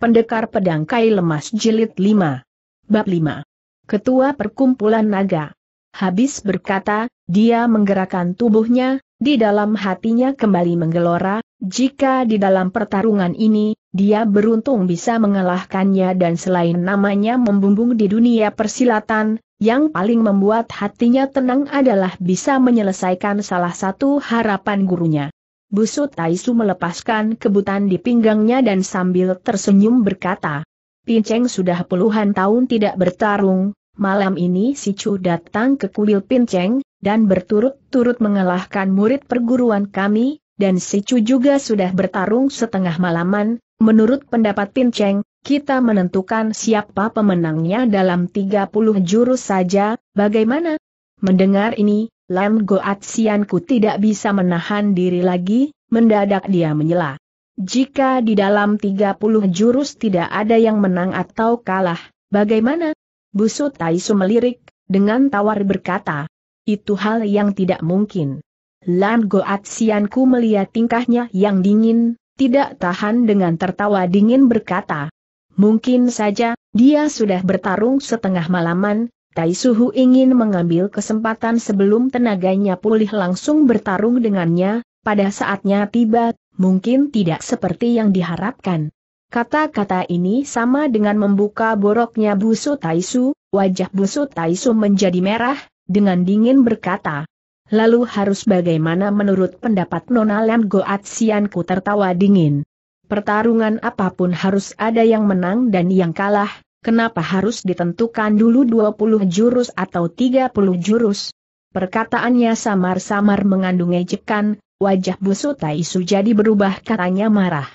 Pendekar Pedang Kai Lemas Jilid 5. Bab 5. Ketua Perkumpulan Naga. Habis berkata, dia menggerakkan tubuhnya, di dalam hatinya kembali menggelora, jika di dalam pertarungan ini, dia beruntung bisa mengalahkannya dan selain namanya membumbung di dunia persilatan, yang paling membuat hatinya tenang adalah bisa menyelesaikan salah satu harapan gurunya. Busut Aisu melepaskan kebutan di pinggangnya dan sambil tersenyum berkata, Pinceng sudah puluhan tahun tidak bertarung, malam ini si Chu datang ke kuil Pinceng, dan berturut-turut mengalahkan murid perguruan kami, dan si Chu juga sudah bertarung setengah malaman, menurut pendapat Pinceng, kita menentukan siapa pemenangnya dalam 30 jurus saja, bagaimana? Mendengar ini, Lam Goat Sianku tidak bisa menahan diri lagi, mendadak dia menyela. Jika di dalam 30 jurus tidak ada yang menang atau kalah, bagaimana? Busut Taisu melirik, dengan tawar berkata. Itu hal yang tidak mungkin. Lam Goat Sianku melihat tingkahnya yang dingin, tidak tahan dengan tertawa dingin berkata. Mungkin saja, dia sudah bertarung setengah malaman, Tai Suhu ingin mengambil kesempatan sebelum tenaganya pulih langsung bertarung dengannya, pada saatnya tiba, mungkin tidak seperti yang diharapkan. Kata-kata ini sama dengan membuka boroknya Busu Taisu, wajah Busu Taisu menjadi merah, dengan dingin berkata. Lalu harus bagaimana menurut pendapat Nona Lam Goat Sianku tertawa dingin pertarungan apapun harus ada yang menang dan yang kalah, kenapa harus ditentukan dulu 20 jurus atau 30 jurus? Perkataannya samar-samar mengandung ejekan, wajah Busu Taisu jadi berubah katanya marah.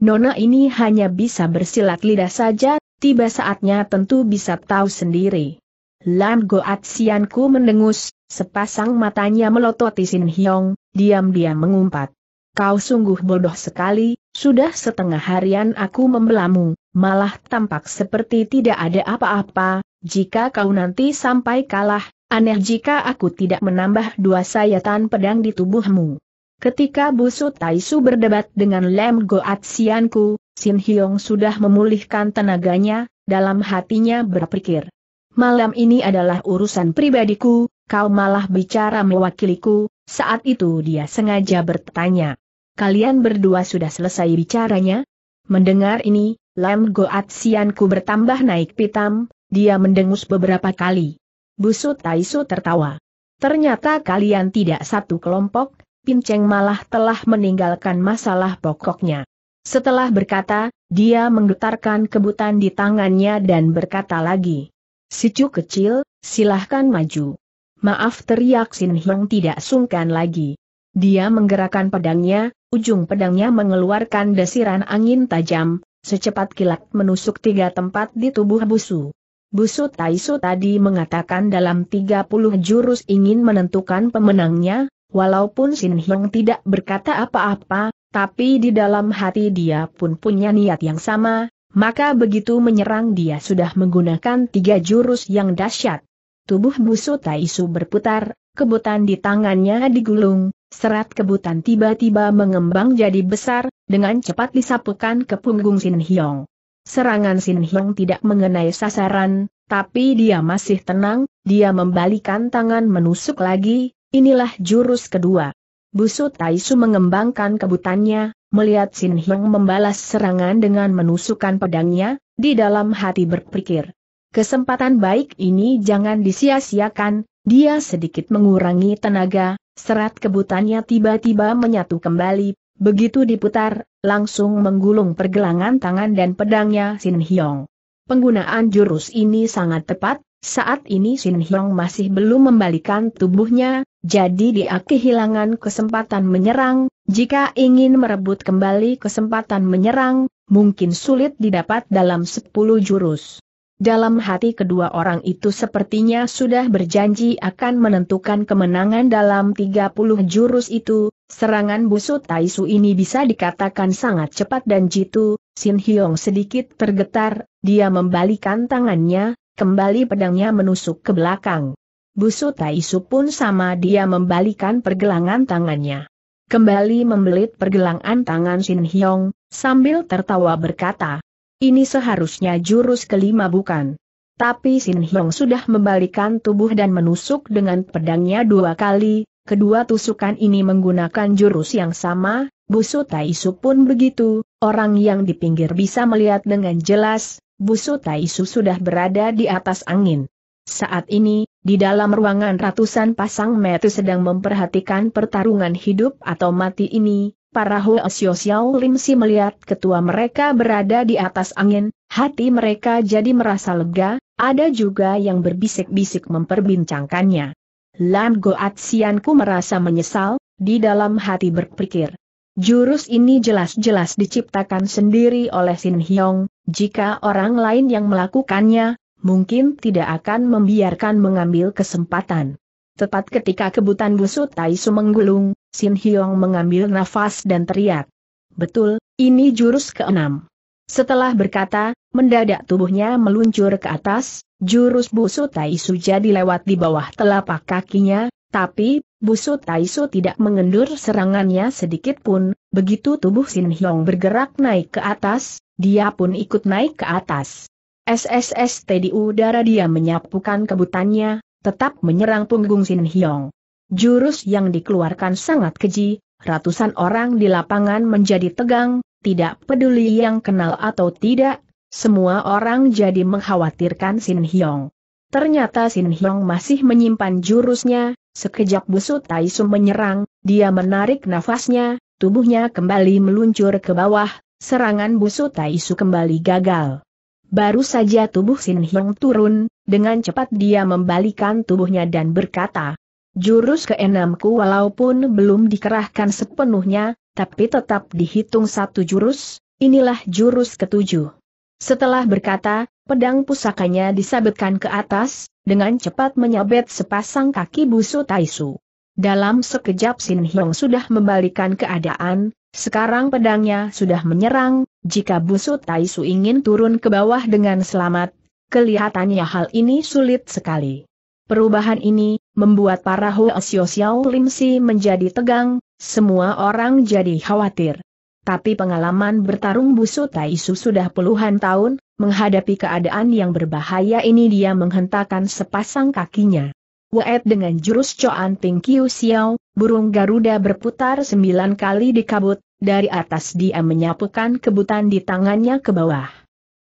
Nona ini hanya bisa bersilat lidah saja, tiba saatnya tentu bisa tahu sendiri. Lam Goat Sianku mendengus, sepasang matanya melototi Sin Hyong, diam-diam mengumpat. Kau sungguh bodoh sekali, sudah setengah harian aku membelamu, malah tampak seperti tidak ada apa-apa, jika kau nanti sampai kalah, aneh jika aku tidak menambah dua sayatan pedang di tubuhmu. Ketika Busu Taisu berdebat dengan Lem Goat Sianku, Sin Hyong sudah memulihkan tenaganya, dalam hatinya berpikir. Malam ini adalah urusan pribadiku, kau malah bicara mewakiliku, saat itu dia sengaja bertanya. Kalian berdua sudah selesai bicaranya? Mendengar ini, Lem Goat Sianku bertambah naik pitam, dia mendengus beberapa kali. Busut Taisu tertawa. Ternyata kalian tidak satu kelompok, Pinceng malah telah meninggalkan masalah pokoknya. Setelah berkata, dia menggetarkan kebutan di tangannya dan berkata lagi. Sicu kecil, silahkan maju. Maaf teriak Sin Hong tidak sungkan lagi. Dia menggerakkan pedangnya, ujung pedangnya mengeluarkan desiran angin tajam, Secepat kilat menusuk tiga tempat di tubuh Busu. Busu Taisu tadi mengatakan dalam 30 jurus ingin menentukan pemenangnya, walaupun Sin Hyong tidak berkata apa-apa, tapi di dalam hati dia pun punya niat yang sama, maka begitu menyerang dia sudah menggunakan tiga jurus yang dahsyat. Tubuh Busu Taisu berputar, kebutan di tangannya digulung, Serat kebutan tiba-tiba mengembang jadi besar, dengan cepat disapukan ke punggung Sin Hyong. Serangan Sin Hyong tidak mengenai sasaran, tapi dia masih tenang, dia membalikan tangan menusuk lagi, inilah jurus kedua. Busut Taisu mengembangkan kebutannya, melihat Sin Hyong membalas serangan dengan menusukkan pedangnya, di dalam hati berpikir. Kesempatan baik ini jangan disia-siakan, dia sedikit mengurangi tenaga, Serat kebutannya tiba-tiba menyatu kembali, begitu diputar, langsung menggulung pergelangan tangan dan pedangnya Sin Hyong. Penggunaan jurus ini sangat tepat, saat ini Sin Hyong masih belum membalikan tubuhnya, jadi dia kehilangan kesempatan menyerang, jika ingin merebut kembali kesempatan menyerang, mungkin sulit didapat dalam 10 jurus. Dalam hati kedua orang itu sepertinya sudah berjanji akan menentukan kemenangan dalam 30 jurus itu, serangan busut Taisu ini bisa dikatakan sangat cepat dan jitu, Sin Hyong sedikit tergetar, dia membalikan tangannya, kembali pedangnya menusuk ke belakang. Busut Taisu pun sama dia membalikan pergelangan tangannya. Kembali membelit pergelangan tangan Sin Hyong, sambil tertawa berkata, ini seharusnya jurus kelima bukan? Tapi Sin Hyong sudah membalikan tubuh dan menusuk dengan pedangnya dua kali, kedua tusukan ini menggunakan jurus yang sama, Busu Taisu pun begitu, orang yang di pinggir bisa melihat dengan jelas, Busu Taisu sudah berada di atas angin. Saat ini, di dalam ruangan ratusan pasang metu sedang memperhatikan pertarungan hidup atau mati ini, para Hua Xiao Xiao Lim Si melihat ketua mereka berada di atas angin, hati mereka jadi merasa lega, ada juga yang berbisik-bisik memperbincangkannya. Lam Goat Sianku merasa menyesal, di dalam hati berpikir. Jurus ini jelas-jelas diciptakan sendiri oleh Sin Hyong, jika orang lain yang melakukannya, mungkin tidak akan membiarkan mengambil kesempatan. Tepat ketika kebutan busut Tai menggulung. Sin Hyong mengambil nafas dan teriak. Betul, ini jurus keenam. Setelah berkata, mendadak tubuhnya meluncur ke atas, jurus busu Taisu jadi lewat di bawah telapak kakinya, tapi, busu Taisu tidak mengendur serangannya sedikit pun, begitu tubuh Sin Hyong bergerak naik ke atas, dia pun ikut naik ke atas. SSST di udara dia menyapukan kebutannya, tetap menyerang punggung Sin Hyong. Jurus yang dikeluarkan sangat keji, ratusan orang di lapangan menjadi tegang, tidak peduli yang kenal atau tidak, semua orang jadi mengkhawatirkan Sin Hyong. Ternyata Sin Hyong masih menyimpan jurusnya, sekejap busut Taisum menyerang, dia menarik nafasnya, tubuhnya kembali meluncur ke bawah, serangan busut Taisu kembali gagal. Baru saja tubuh Sin Hyong turun, dengan cepat dia membalikan tubuhnya dan berkata, Jurus keenamku walaupun belum dikerahkan sepenuhnya, tapi tetap dihitung satu jurus, inilah jurus ketujuh. Setelah berkata, pedang pusakanya disabetkan ke atas, dengan cepat menyabet sepasang kaki busu Taisu. Dalam sekejap Sin Hyong sudah membalikan keadaan, sekarang pedangnya sudah menyerang, jika busu Taisu ingin turun ke bawah dengan selamat, kelihatannya hal ini sulit sekali. Perubahan ini, membuat para Hoa Xiao Si menjadi tegang, semua orang jadi khawatir. Tapi pengalaman bertarung Tai Su sudah puluhan tahun, menghadapi keadaan yang berbahaya ini dia menghentakkan sepasang kakinya. Wet dengan jurus Coan Ping Kiu Xiao, burung Garuda berputar sembilan kali di kabut, dari atas dia menyapukan kebutan di tangannya ke bawah.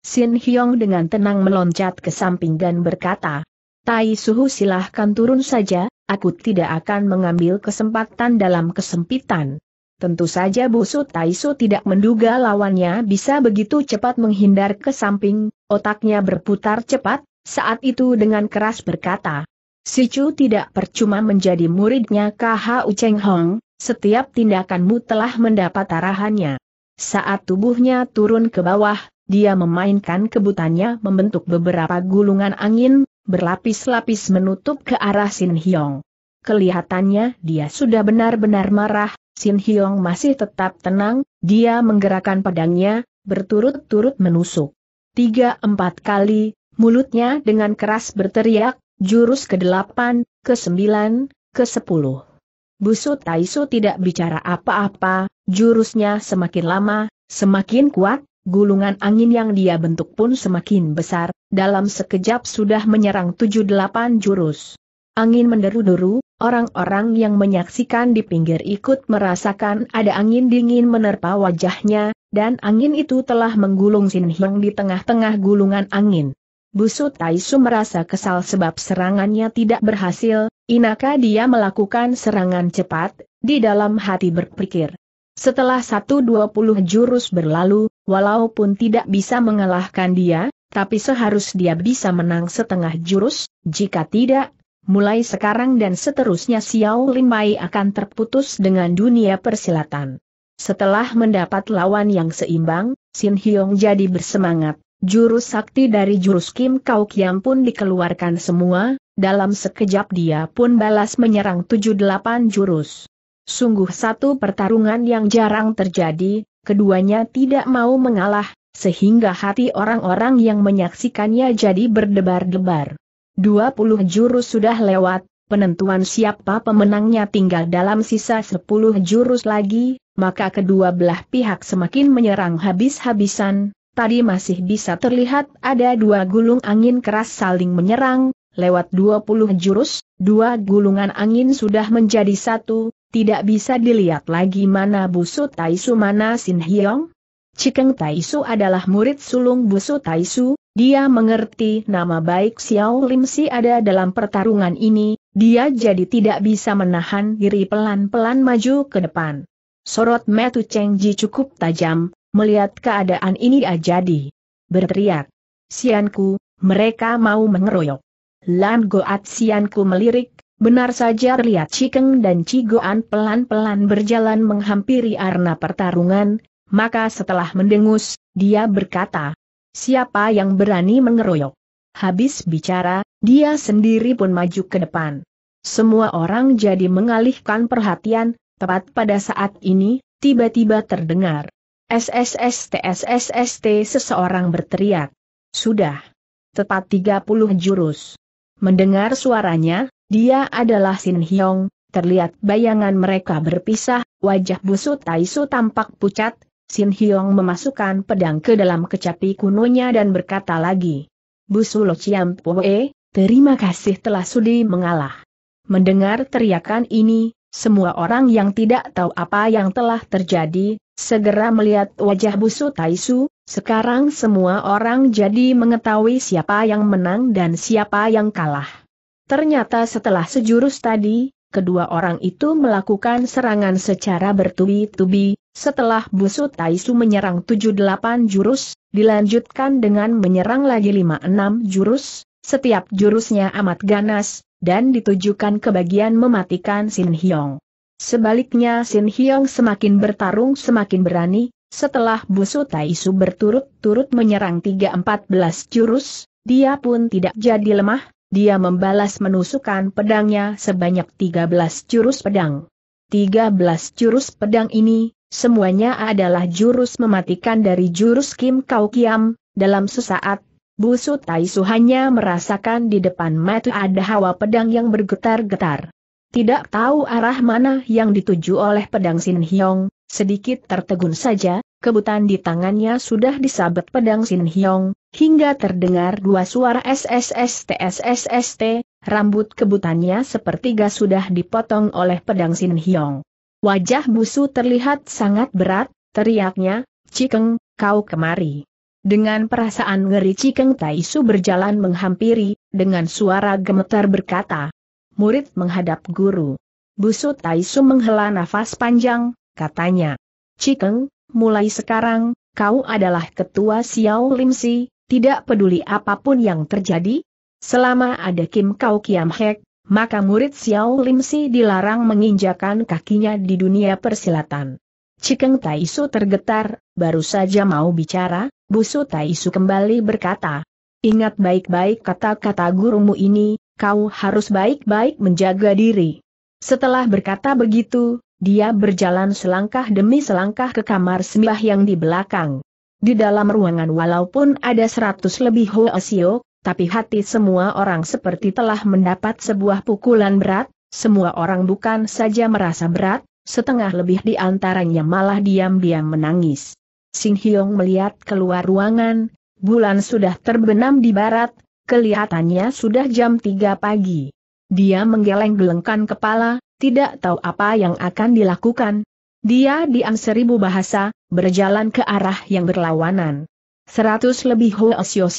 Sin Hyong dengan tenang meloncat ke samping dan berkata, Tai Suhu silahkan turun saja, aku tidak akan mengambil kesempatan dalam kesempitan. Tentu saja Busu Su tidak menduga lawannya bisa begitu cepat menghindar ke samping, otaknya berputar cepat, saat itu dengan keras berkata. Si Chu tidak percuma menjadi muridnya KHU Cheng Hong, setiap tindakanmu telah mendapat arahannya. Saat tubuhnya turun ke bawah, dia memainkan kebutannya membentuk beberapa gulungan angin, berlapis-lapis menutup ke arah Sin Hyong. Kelihatannya dia sudah benar-benar marah, Sin Hyong masih tetap tenang, dia menggerakkan pedangnya, berturut-turut menusuk. Tiga empat kali, mulutnya dengan keras berteriak, jurus ke-8, ke-9, ke-10. Busu Taisu tidak bicara apa-apa, jurusnya semakin lama, semakin kuat, gulungan angin yang dia bentuk pun semakin besar, dalam sekejap sudah menyerang tujuh delapan jurus. Angin menderu-deru, orang-orang yang menyaksikan di pinggir ikut merasakan ada angin dingin menerpa wajahnya, dan angin itu telah menggulung Sin Hyang di tengah-tengah gulungan angin. Busut Taisu merasa kesal sebab serangannya tidak berhasil, inaka dia melakukan serangan cepat, di dalam hati berpikir. Setelah satu dua puluh jurus berlalu, walaupun tidak bisa mengalahkan dia, tapi seharus dia bisa menang setengah jurus, jika tidak, mulai sekarang dan seterusnya Xiao Limai akan terputus dengan dunia persilatan. Setelah mendapat lawan yang seimbang, Xin Hyong jadi bersemangat. Jurus sakti dari jurus Kim Kau Kiam pun dikeluarkan semua, dalam sekejap dia pun balas menyerang 7-8 jurus. Sungguh satu pertarungan yang jarang terjadi, keduanya tidak mau mengalah, sehingga hati orang-orang yang menyaksikannya jadi berdebar-debar. 20 jurus sudah lewat, penentuan siapa pemenangnya tinggal dalam sisa 10 jurus lagi, maka kedua belah pihak semakin menyerang habis-habisan. Tadi masih bisa terlihat ada dua gulung angin keras saling menyerang, lewat 20 jurus, dua gulungan angin sudah menjadi satu, tidak bisa dilihat lagi mana busu Taisu mana Sin Hyong? Cikeng Taisu adalah murid sulung busu Taisu, dia mengerti nama baik Xiao Lim Si ada dalam pertarungan ini, dia jadi tidak bisa menahan diri pelan-pelan maju ke depan. Sorot Metu Cheng Ji cukup tajam, melihat keadaan ini dia jadi. Berteriak. Sianku, mereka mau mengeroyok. Lan Goat Sianku melirik Benar saja terlihat Cikeng dan Cigoan pelan-pelan berjalan menghampiri arena pertarungan, maka setelah mendengus, dia berkata, siapa yang berani mengeroyok? Habis bicara, dia sendiri pun maju ke depan. Semua orang jadi mengalihkan perhatian, tepat pada saat ini, tiba-tiba terdengar. SSST SSST seseorang berteriak. Sudah. Tepat 30 jurus. Mendengar suaranya, dia adalah Sin Hyong, terlihat bayangan mereka berpisah, wajah busut Taisu tampak pucat, Sin Hyong memasukkan pedang ke dalam kecapi kunonya dan berkata lagi. Busu Lo Chiam Poe, terima kasih telah sudi mengalah. Mendengar teriakan ini, semua orang yang tidak tahu apa yang telah terjadi, segera melihat wajah busut Taisu, sekarang semua orang jadi mengetahui siapa yang menang dan siapa yang kalah. Ternyata setelah sejurus tadi, kedua orang itu melakukan serangan secara bertubi-tubi, setelah busut Taisu menyerang 7-8 jurus, dilanjutkan dengan menyerang lagi 5-6 jurus, setiap jurusnya amat ganas, dan ditujukan ke bagian mematikan Sin Hyong. Sebaliknya Sin Hyong semakin bertarung semakin berani, setelah busut Taisu berturut-turut menyerang 3-14 jurus, dia pun tidak jadi lemah, dia membalas menusukan pedangnya sebanyak 13 jurus pedang. 13 jurus pedang ini, semuanya adalah jurus mematikan dari jurus Kim Kau Kiam, dalam sesaat, Busu Tai hanya merasakan di depan mata ada hawa pedang yang bergetar-getar. Tidak tahu arah mana yang dituju oleh pedang Sin Hyong, sedikit tertegun saja, kebutan di tangannya sudah disabet pedang Sin Hyong, hingga terdengar dua suara SSST-SSST, rambut kebutannya sepertiga sudah dipotong oleh pedang Sin Hyong. Wajah busu terlihat sangat berat, teriaknya, Cikeng, kau kemari. Dengan perasaan ngeri Cikeng Taisu berjalan menghampiri, dengan suara gemetar berkata, Murid menghadap guru. Busu Taisu menghela nafas panjang, katanya, Cikeng, mulai sekarang, kau adalah ketua Xiao Si tidak peduli apapun yang terjadi, selama ada Kim Kau Kiam Hek, maka murid Xiao Lim Si dilarang menginjakan kakinya di dunia persilatan. Cikeng Taisu tergetar, baru saja mau bicara, Busu Taisu kembali berkata, Ingat baik-baik kata-kata gurumu ini, kau harus baik-baik menjaga diri. Setelah berkata begitu, dia berjalan selangkah demi selangkah ke kamar sembah yang di belakang. Di dalam ruangan walaupun ada seratus lebih Hoesio, tapi hati semua orang seperti telah mendapat sebuah pukulan berat, semua orang bukan saja merasa berat, setengah lebih di antaranya malah diam-diam menangis. Sing Hyong melihat keluar ruangan, bulan sudah terbenam di barat, kelihatannya sudah jam 3 pagi. Dia menggeleng-gelengkan kepala, tidak tahu apa yang akan dilakukan, dia diam seribu bahasa, berjalan ke arah yang berlawanan. Seratus lebih Hoa Xiao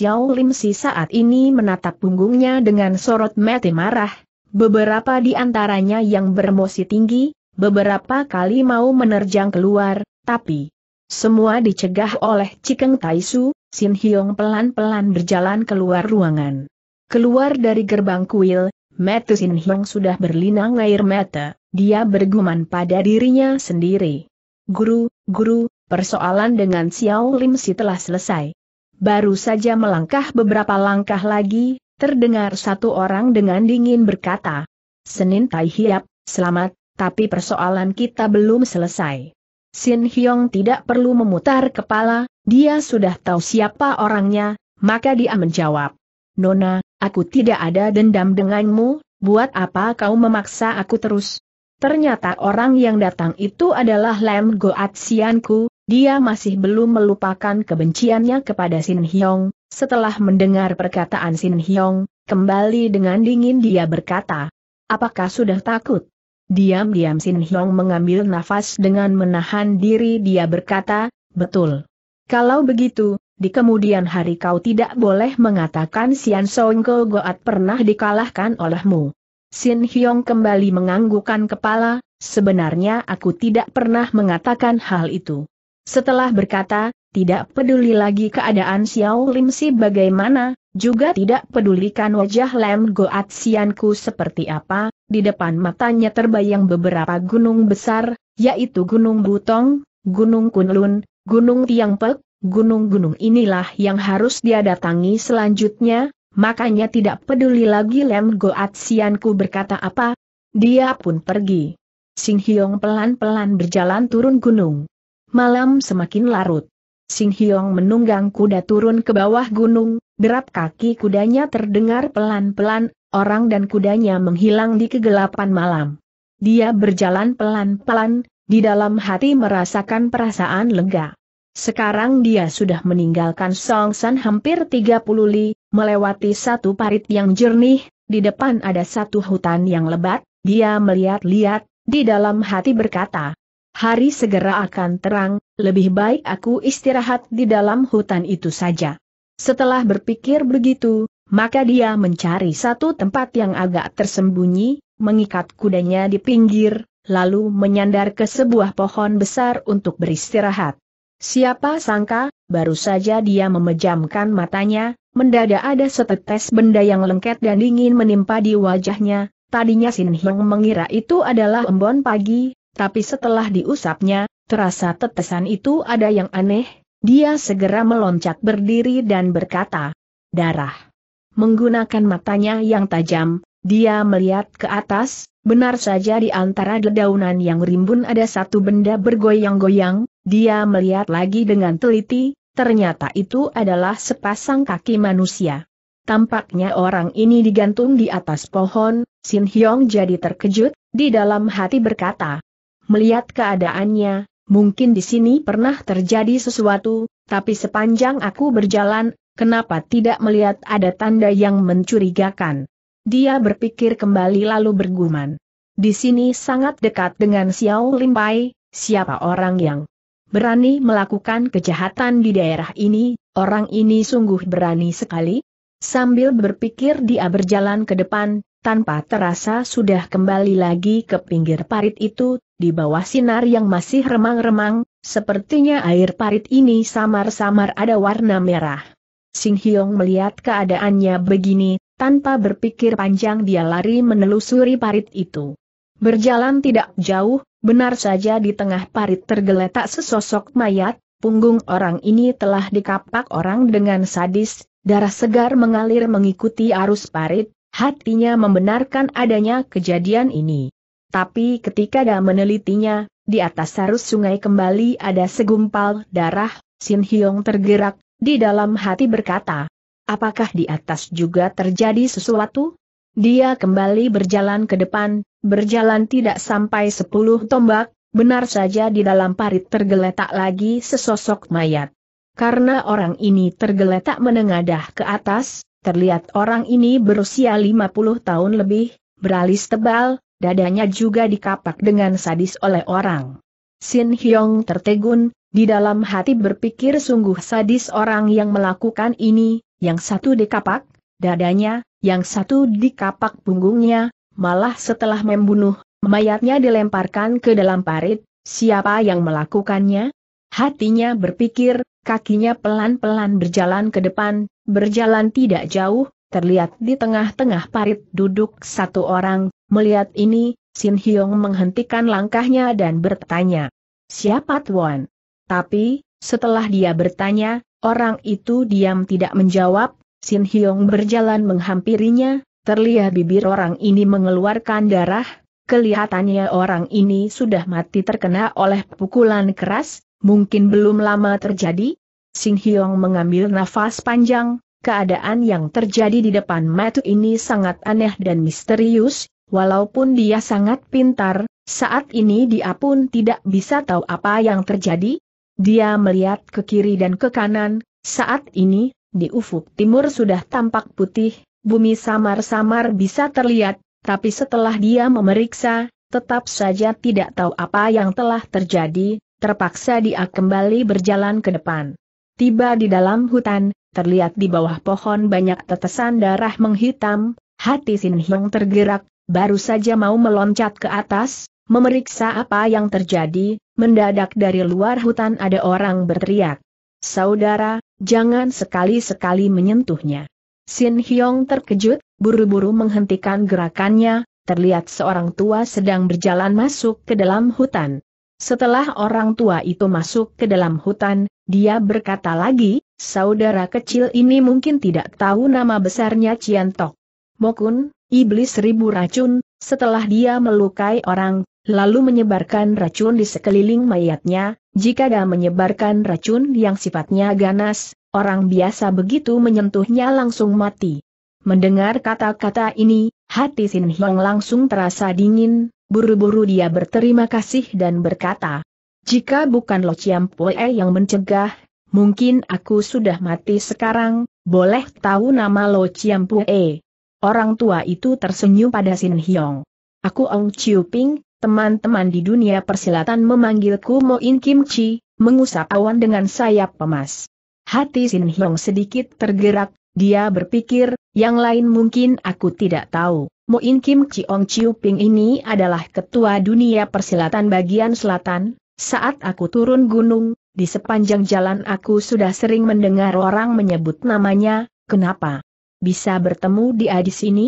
Si saat ini menatap punggungnya dengan sorot mata marah, beberapa di antaranya yang bermosi tinggi, beberapa kali mau menerjang keluar, tapi semua dicegah oleh Cikeng Taisu, Sin Hyong pelan-pelan berjalan keluar ruangan. Keluar dari gerbang kuil, Metusin Hyong sudah berlinang air mata, dia bergumam pada dirinya sendiri. Guru, guru, persoalan dengan Xiao Lim Si telah selesai. Baru saja melangkah beberapa langkah lagi, terdengar satu orang dengan dingin berkata, Senin Tai Hiap, selamat, tapi persoalan kita belum selesai. Sin Hyong tidak perlu memutar kepala, dia sudah tahu siapa orangnya, maka dia menjawab, Nona, Aku tidak ada dendam denganmu, buat apa kau memaksa aku terus? Ternyata orang yang datang itu adalah Lem Goat Sianku, dia masih belum melupakan kebenciannya kepada Sin Hyong. Setelah mendengar perkataan Sin Hyong, kembali dengan dingin dia berkata, Apakah sudah takut? Diam-diam Sin Hyong mengambil nafas dengan menahan diri dia berkata, Betul. Kalau begitu, di kemudian hari kau tidak boleh mengatakan Sian Song Go Goat pernah dikalahkan olehmu. Sin Hyong kembali menganggukkan kepala, sebenarnya aku tidak pernah mengatakan hal itu. Setelah berkata, tidak peduli lagi keadaan Xiao Lim Si bagaimana, juga tidak pedulikan wajah Lem Goat Sianku seperti apa, di depan matanya terbayang beberapa gunung besar, yaitu Gunung Butong, Gunung Kunlun, Gunung Tiang Tiangpek, gunung-gunung inilah yang harus dia datangi selanjutnya, makanya tidak peduli lagi Lem Goatsianku berkata apa, dia pun pergi. Sing Hyong pelan-pelan berjalan turun gunung. Malam semakin larut. Sing Hyong menunggang kuda turun ke bawah gunung, derap kaki kudanya terdengar pelan-pelan, orang dan kudanya menghilang di kegelapan malam. Dia berjalan pelan-pelan, di dalam hati merasakan perasaan lega. Sekarang dia sudah meninggalkan Song San hampir 30 li, melewati satu parit yang jernih, di depan ada satu hutan yang lebat, dia melihat-lihat, di dalam hati berkata, Hari segera akan terang, lebih baik aku istirahat di dalam hutan itu saja. Setelah berpikir begitu, maka dia mencari satu tempat yang agak tersembunyi, mengikat kudanya di pinggir, lalu menyandar ke sebuah pohon besar untuk beristirahat. Siapa sangka, baru saja dia memejamkan matanya, mendadak ada setetes benda yang lengket dan dingin menimpa di wajahnya, tadinya Sin Hyang mengira itu adalah embon pagi, tapi setelah diusapnya, terasa tetesan itu ada yang aneh, dia segera meloncat berdiri dan berkata, darah. Menggunakan matanya yang tajam, dia melihat ke atas, benar saja di antara dedaunan yang rimbun ada satu benda bergoyang-goyang, dia melihat lagi dengan teliti, ternyata itu adalah sepasang kaki manusia. Tampaknya orang ini digantung di atas pohon, Sin Hyong jadi terkejut, di dalam hati berkata. Melihat keadaannya, mungkin di sini pernah terjadi sesuatu, tapi sepanjang aku berjalan, kenapa tidak melihat ada tanda yang mencurigakan. Dia berpikir kembali lalu bergumam. Di sini sangat dekat dengan Xiao Limpai, siapa orang yang berani melakukan kejahatan di daerah ini, orang ini sungguh berani sekali. Sambil berpikir dia berjalan ke depan, tanpa terasa sudah kembali lagi ke pinggir parit itu, di bawah sinar yang masih remang-remang, sepertinya air parit ini samar-samar ada warna merah. Sing Hyong melihat keadaannya begini, tanpa berpikir panjang dia lari menelusuri parit itu. Berjalan tidak jauh, Benar saja di tengah parit tergeletak sesosok mayat, punggung orang ini telah dikapak orang dengan sadis, darah segar mengalir mengikuti arus parit, hatinya membenarkan adanya kejadian ini. Tapi ketika dia menelitinya, di atas arus sungai kembali ada segumpal darah, Sin Hyong tergerak, di dalam hati berkata, apakah di atas juga terjadi sesuatu? Dia kembali berjalan ke depan, Berjalan tidak sampai sepuluh tombak, benar saja di dalam parit tergeletak lagi sesosok mayat. Karena orang ini tergeletak menengadah ke atas, terlihat orang ini berusia 50 tahun lebih, beralis tebal, dadanya juga dikapak dengan sadis oleh orang. Sin Hyong tertegun, di dalam hati berpikir sungguh sadis orang yang melakukan ini, yang satu dikapak, dadanya, yang satu dikapak punggungnya, malah setelah membunuh, mayatnya dilemparkan ke dalam parit, siapa yang melakukannya? Hatinya berpikir, kakinya pelan-pelan berjalan ke depan, berjalan tidak jauh, terlihat di tengah-tengah parit duduk satu orang, melihat ini, Sin Hyong menghentikan langkahnya dan bertanya, Siapa Tuan? Tapi, setelah dia bertanya, orang itu diam tidak menjawab, Sin Hyong berjalan menghampirinya, Terlihat bibir orang ini mengeluarkan darah, kelihatannya orang ini sudah mati terkena oleh pukulan keras, mungkin belum lama terjadi. Sing Hyong mengambil nafas panjang, keadaan yang terjadi di depan Matu ini sangat aneh dan misterius, walaupun dia sangat pintar, saat ini dia pun tidak bisa tahu apa yang terjadi. Dia melihat ke kiri dan ke kanan, saat ini, di ufuk timur sudah tampak putih, bumi samar-samar bisa terlihat, tapi setelah dia memeriksa, tetap saja tidak tahu apa yang telah terjadi, terpaksa dia kembali berjalan ke depan. Tiba di dalam hutan, terlihat di bawah pohon banyak tetesan darah menghitam, hati Sin Hyung tergerak, baru saja mau meloncat ke atas, memeriksa apa yang terjadi, mendadak dari luar hutan ada orang berteriak. Saudara, jangan sekali-sekali menyentuhnya. Sin Hyong terkejut, buru-buru menghentikan gerakannya, terlihat seorang tua sedang berjalan masuk ke dalam hutan. Setelah orang tua itu masuk ke dalam hutan, dia berkata lagi, saudara kecil ini mungkin tidak tahu nama besarnya Cian Tok. Mokun, iblis ribu racun, setelah dia melukai orang, lalu menyebarkan racun di sekeliling mayatnya, jika dia menyebarkan racun yang sifatnya ganas, Orang biasa begitu menyentuhnya langsung mati. Mendengar kata-kata ini, hati Sin Hiong langsung terasa dingin, buru-buru dia berterima kasih dan berkata, jika bukan Lo Chiam Pue yang mencegah, mungkin aku sudah mati sekarang, boleh tahu nama Lo Chiam Pue. Orang tua itu tersenyum pada Sin Hiong. Aku Ong Chiu Ping, teman-teman di dunia persilatan memanggilku Mo In Kim Chi, mengusap awan dengan sayap emas. Hati Sin Hyong sedikit tergerak, dia berpikir, yang lain mungkin aku tidak tahu. Moin Kim Chiong Chiu Ping ini adalah ketua dunia persilatan bagian selatan. Saat aku turun gunung, di sepanjang jalan aku sudah sering mendengar orang menyebut namanya, kenapa? Bisa bertemu di di sini?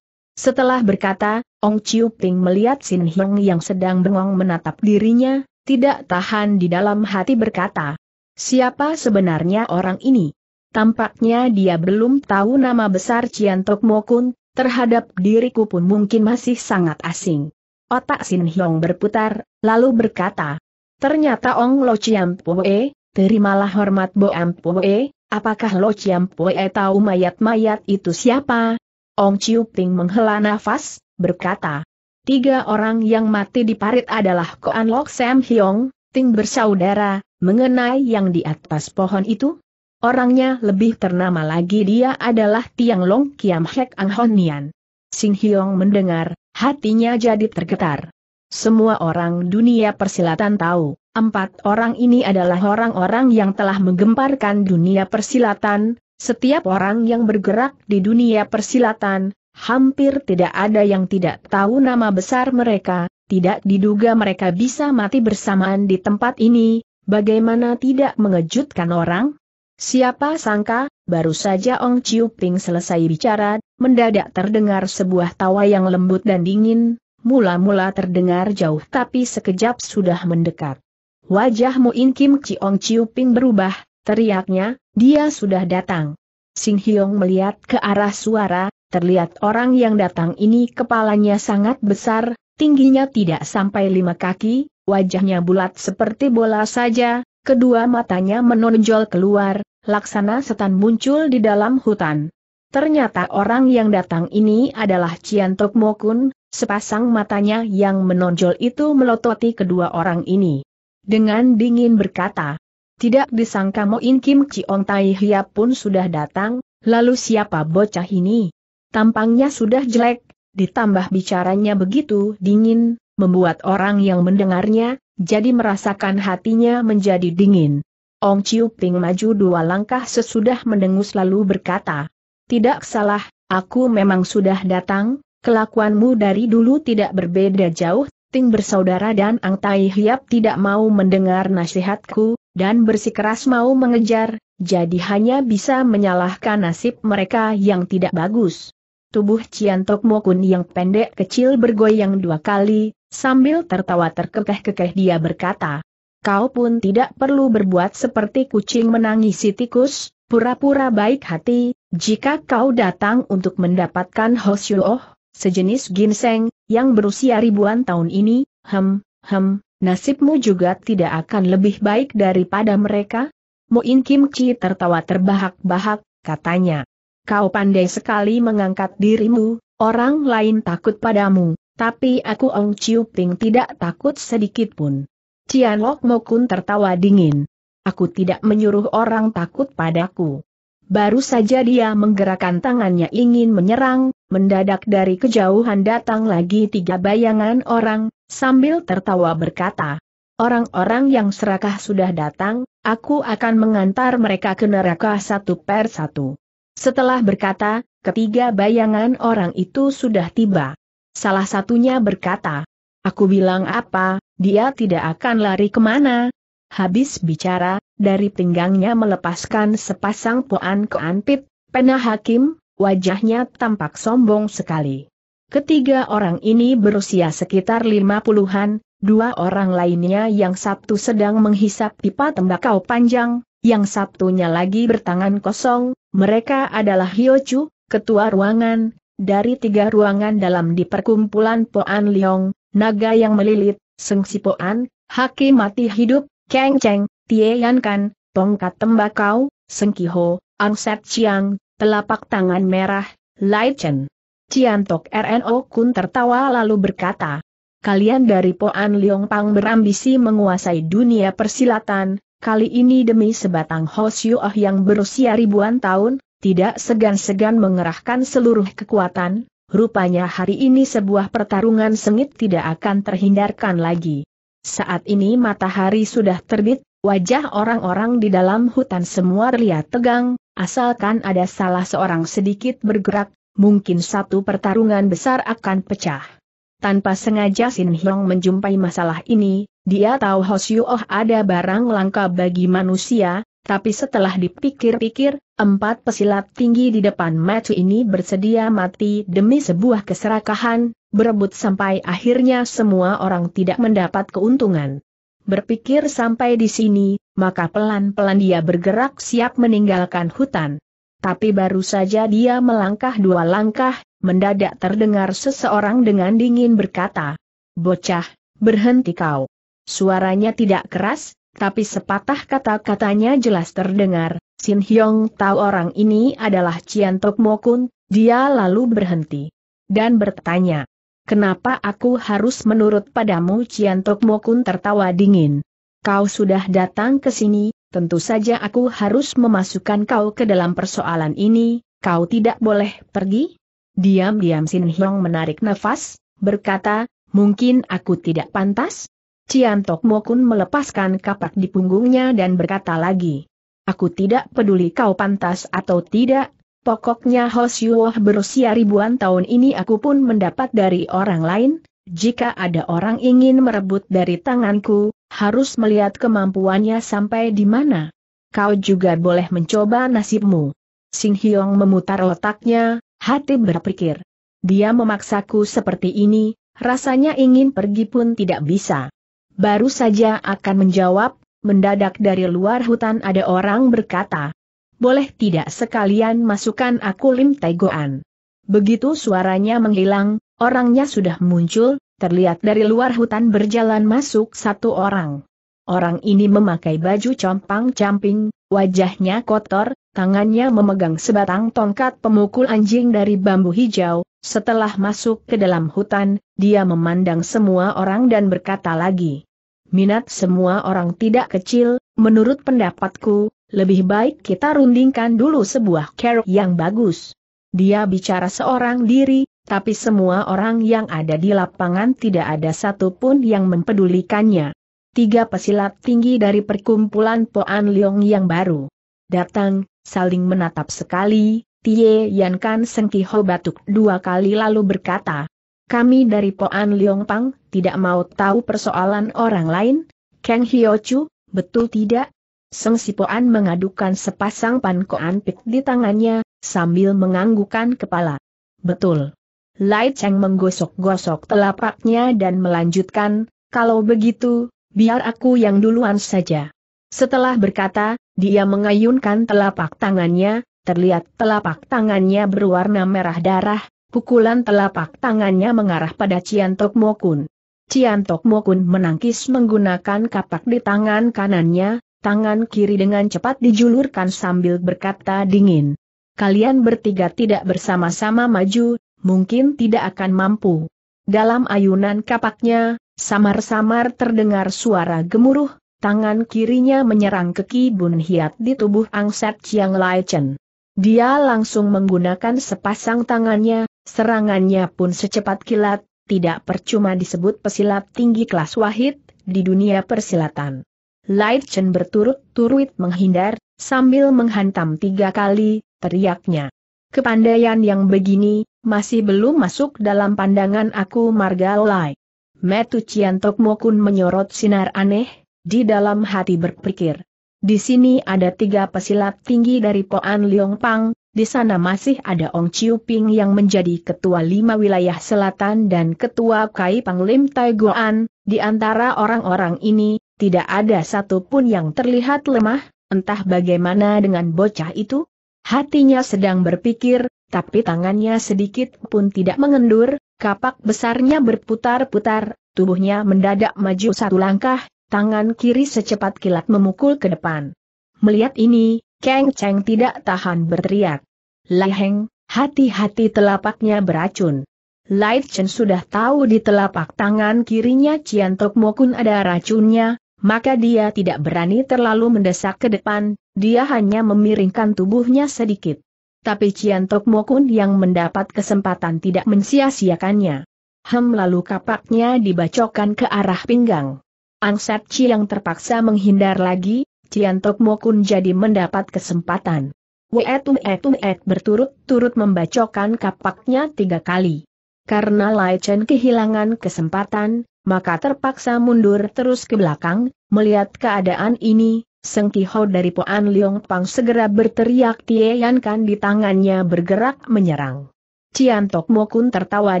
Setelah berkata, Ong Chiu Ping melihat Sin Hyong yang sedang bengong menatap dirinya, tidak tahan di dalam hati berkata, Siapa sebenarnya orang ini? Tampaknya dia belum tahu nama besar Cian Tok Mokun, terhadap diriku pun mungkin masih sangat asing. Otak Sin Hyong berputar, lalu berkata, Ternyata Ong Lo Chiam Pue, terimalah hormat Bo Am Pue, apakah Lo Chiam Pue tahu mayat-mayat itu siapa? Ong Chiu Ping menghela nafas, berkata, Tiga orang yang mati di parit adalah Koan Lok Sam Hyong, Ting bersaudara, Mengenai yang di atas pohon itu? Orangnya lebih ternama lagi dia adalah Tiang Long Kiam Hek Ang Hon Nian. Sing Hyong mendengar, hatinya jadi tergetar. Semua orang dunia persilatan tahu, empat orang ini adalah orang-orang yang telah menggemparkan dunia persilatan, setiap orang yang bergerak di dunia persilatan, hampir tidak ada yang tidak tahu nama besar mereka, tidak diduga mereka bisa mati bersamaan di tempat ini, Bagaimana tidak mengejutkan orang? Siapa sangka, baru saja Ong Chiu Ping selesai bicara, mendadak terdengar sebuah tawa yang lembut dan dingin, mula-mula terdengar jauh tapi sekejap sudah mendekat. Wajah Muin Kim Chi Ong Chiu Ping berubah, teriaknya, dia sudah datang. Sing Hyong melihat ke arah suara, terlihat orang yang datang ini kepalanya sangat besar, tingginya tidak sampai lima kaki, wajahnya bulat seperti bola saja, kedua matanya menonjol keluar, laksana setan muncul di dalam hutan. Ternyata orang yang datang ini adalah Cian Tok Mokun, sepasang matanya yang menonjol itu melototi kedua orang ini. Dengan dingin berkata, tidak disangka Moin Kim Chiong Tai Hia pun sudah datang, lalu siapa bocah ini? Tampangnya sudah jelek, ditambah bicaranya begitu dingin, membuat orang yang mendengarnya, jadi merasakan hatinya menjadi dingin. Ong Chiu Ping maju dua langkah sesudah mendengus lalu berkata, Tidak salah, aku memang sudah datang, kelakuanmu dari dulu tidak berbeda jauh, Ting bersaudara dan Ang Tai Hiap tidak mau mendengar nasihatku, dan bersikeras mau mengejar, jadi hanya bisa menyalahkan nasib mereka yang tidak bagus tubuh Cian Tok Mokun yang pendek kecil bergoyang dua kali, sambil tertawa terkekeh-kekeh dia berkata, Kau pun tidak perlu berbuat seperti kucing menangisi tikus, pura-pura baik hati, jika kau datang untuk mendapatkan Oh, sejenis ginseng, yang berusia ribuan tahun ini, hem, hem, nasibmu juga tidak akan lebih baik daripada mereka? Moin Kim Chi tertawa terbahak-bahak, katanya kau pandai sekali mengangkat dirimu, orang lain takut padamu, tapi aku Ong Chiu Ping tidak takut sedikit pun. Cian Lok Mokun tertawa dingin. Aku tidak menyuruh orang takut padaku. Baru saja dia menggerakkan tangannya ingin menyerang, mendadak dari kejauhan datang lagi tiga bayangan orang, sambil tertawa berkata, Orang-orang yang serakah sudah datang, aku akan mengantar mereka ke neraka satu per satu. Setelah berkata, ketiga bayangan orang itu sudah tiba. Salah satunya berkata, Aku bilang apa, dia tidak akan lari kemana. Habis bicara, dari pinggangnya melepaskan sepasang poan keanpit, pena hakim, wajahnya tampak sombong sekali. Ketiga orang ini berusia sekitar lima puluhan, dua orang lainnya yang Sabtu sedang menghisap pipa tembakau panjang, yang Sabtunya lagi bertangan kosong, mereka adalah Hiochu, ketua ruangan, dari tiga ruangan dalam di perkumpulan Poan Liong, naga yang melilit, sengsi Poan, Haki mati hidup, Keng Cheng, Tie Yan Kan, tongkat tembakau, Seng Ang Angset Chiang, telapak tangan merah, Lai Chen. Cian Tok RNO Kun tertawa lalu berkata, Kalian dari Poan Liong Pang berambisi menguasai dunia persilatan, kali ini demi sebatang Hosyuah yang berusia ribuan tahun, tidak segan-segan mengerahkan seluruh kekuatan, rupanya hari ini sebuah pertarungan sengit tidak akan terhindarkan lagi. Saat ini matahari sudah terbit, wajah orang-orang di dalam hutan semua terlihat tegang, asalkan ada salah seorang sedikit bergerak, mungkin satu pertarungan besar akan pecah. Tanpa sengaja Sin Hyong menjumpai masalah ini, dia tahu oh ada barang langka bagi manusia, tapi setelah dipikir-pikir, empat pesilat tinggi di depan Matthew ini bersedia mati demi sebuah keserakahan, berebut sampai akhirnya semua orang tidak mendapat keuntungan. Berpikir sampai di sini, maka pelan-pelan dia bergerak siap meninggalkan hutan. Tapi baru saja dia melangkah dua langkah, mendadak terdengar seseorang dengan dingin berkata, Bocah, berhenti kau. Suaranya tidak keras, tapi sepatah kata-katanya jelas terdengar. Sin Hyong tahu orang ini adalah Cian Tok Mokun, dia lalu berhenti. Dan bertanya, kenapa aku harus menurut padamu Cian Tok Mokun tertawa dingin? Kau sudah datang ke sini, tentu saja aku harus memasukkan kau ke dalam persoalan ini, kau tidak boleh pergi? Diam-diam Sin Hyong menarik nafas, berkata, mungkin aku tidak pantas? Cian Tok Mokun melepaskan kapak di punggungnya dan berkata lagi. Aku tidak peduli kau pantas atau tidak, pokoknya Hosyuoh berusia ribuan tahun ini aku pun mendapat dari orang lain, jika ada orang ingin merebut dari tanganku, harus melihat kemampuannya sampai di mana. Kau juga boleh mencoba nasibmu. Sing Hyong memutar otaknya, hati berpikir. Dia memaksaku seperti ini, rasanya ingin pergi pun tidak bisa. Baru saja akan menjawab, mendadak dari luar hutan ada orang berkata, boleh tidak sekalian masukkan aku Lim taigoan. Begitu suaranya menghilang, orangnya sudah muncul, terlihat dari luar hutan berjalan masuk satu orang. Orang ini memakai baju compang-camping, wajahnya kotor, tangannya memegang sebatang tongkat pemukul anjing dari bambu hijau, setelah masuk ke dalam hutan, dia memandang semua orang dan berkata lagi. Minat semua orang tidak kecil, menurut pendapatku, lebih baik kita rundingkan dulu sebuah keruk yang bagus. Dia bicara seorang diri, tapi semua orang yang ada di lapangan tidak ada satupun yang mempedulikannya. Tiga pesilat tinggi dari perkumpulan Poan Leong yang baru datang, saling menatap sekali, Tie Yan Kan Seng Sengkiho batuk dua kali lalu berkata, kami dari Poan Liong Pang tidak mau tahu persoalan orang lain, Kang Hyo Chu, betul tidak? Seng Si Poan mengadukan sepasang pankoan pik di tangannya, sambil menganggukan kepala. Betul. Lai Cheng menggosok-gosok telapaknya dan melanjutkan, kalau begitu, biar aku yang duluan saja. Setelah berkata, dia mengayunkan telapak tangannya, terlihat telapak tangannya berwarna merah darah, pukulan telapak tangannya mengarah pada Cian Tok Mokun. Cian Tok Mokun menangkis menggunakan kapak di tangan kanannya, tangan kiri dengan cepat dijulurkan sambil berkata dingin. Kalian bertiga tidak bersama-sama maju, mungkin tidak akan mampu. Dalam ayunan kapaknya, samar-samar terdengar suara gemuruh, tangan kirinya menyerang keki Bun Hiat di tubuh Angsat Chiang Lai Chen. Dia langsung menggunakan sepasang tangannya, serangannya pun secepat kilat, tidak percuma disebut pesilat tinggi kelas wahid di dunia persilatan. Light Chen berturut-turut menghindar, sambil menghantam tiga kali, teriaknya. Kepandaian yang begini, masih belum masuk dalam pandangan aku Marga Lai. Metu Cian Mokun menyorot sinar aneh, di dalam hati berpikir. Di sini ada tiga pesilat tinggi dari Poan Liong Pang, di sana masih ada Ong Chiu Ping yang menjadi ketua lima wilayah selatan dan ketua Kai Pang Lim Tai Goan, di antara orang-orang ini, tidak ada satu pun yang terlihat lemah, entah bagaimana dengan bocah itu. Hatinya sedang berpikir, tapi tangannya sedikit pun tidak mengendur, kapak besarnya berputar-putar, tubuhnya mendadak maju satu langkah, Tangan kiri secepat kilat memukul ke depan. Melihat ini, Kang Cheng tidak tahan berteriak. Lai Heng, hati-hati telapaknya beracun. Lai Chen sudah tahu di telapak tangan kirinya Cian Tok Mokun ada racunnya, maka dia tidak berani terlalu mendesak ke depan, dia hanya memiringkan tubuhnya sedikit. Tapi Cian Tok Mokun yang mendapat kesempatan tidak mensia-siakannya. Hem lalu kapaknya dibacokkan ke arah pinggang. Angsat yang terpaksa menghindar lagi, Cian Tok Mokun jadi mendapat kesempatan. Wetum etum et berturut-turut membacokan kapaknya tiga kali. Karena Lai Chen kehilangan kesempatan, maka terpaksa mundur terus ke belakang, melihat keadaan ini, Seng Ho dari Poan Liong Pang segera berteriak Yan Kan di tangannya bergerak menyerang. Cian Tok Mokun tertawa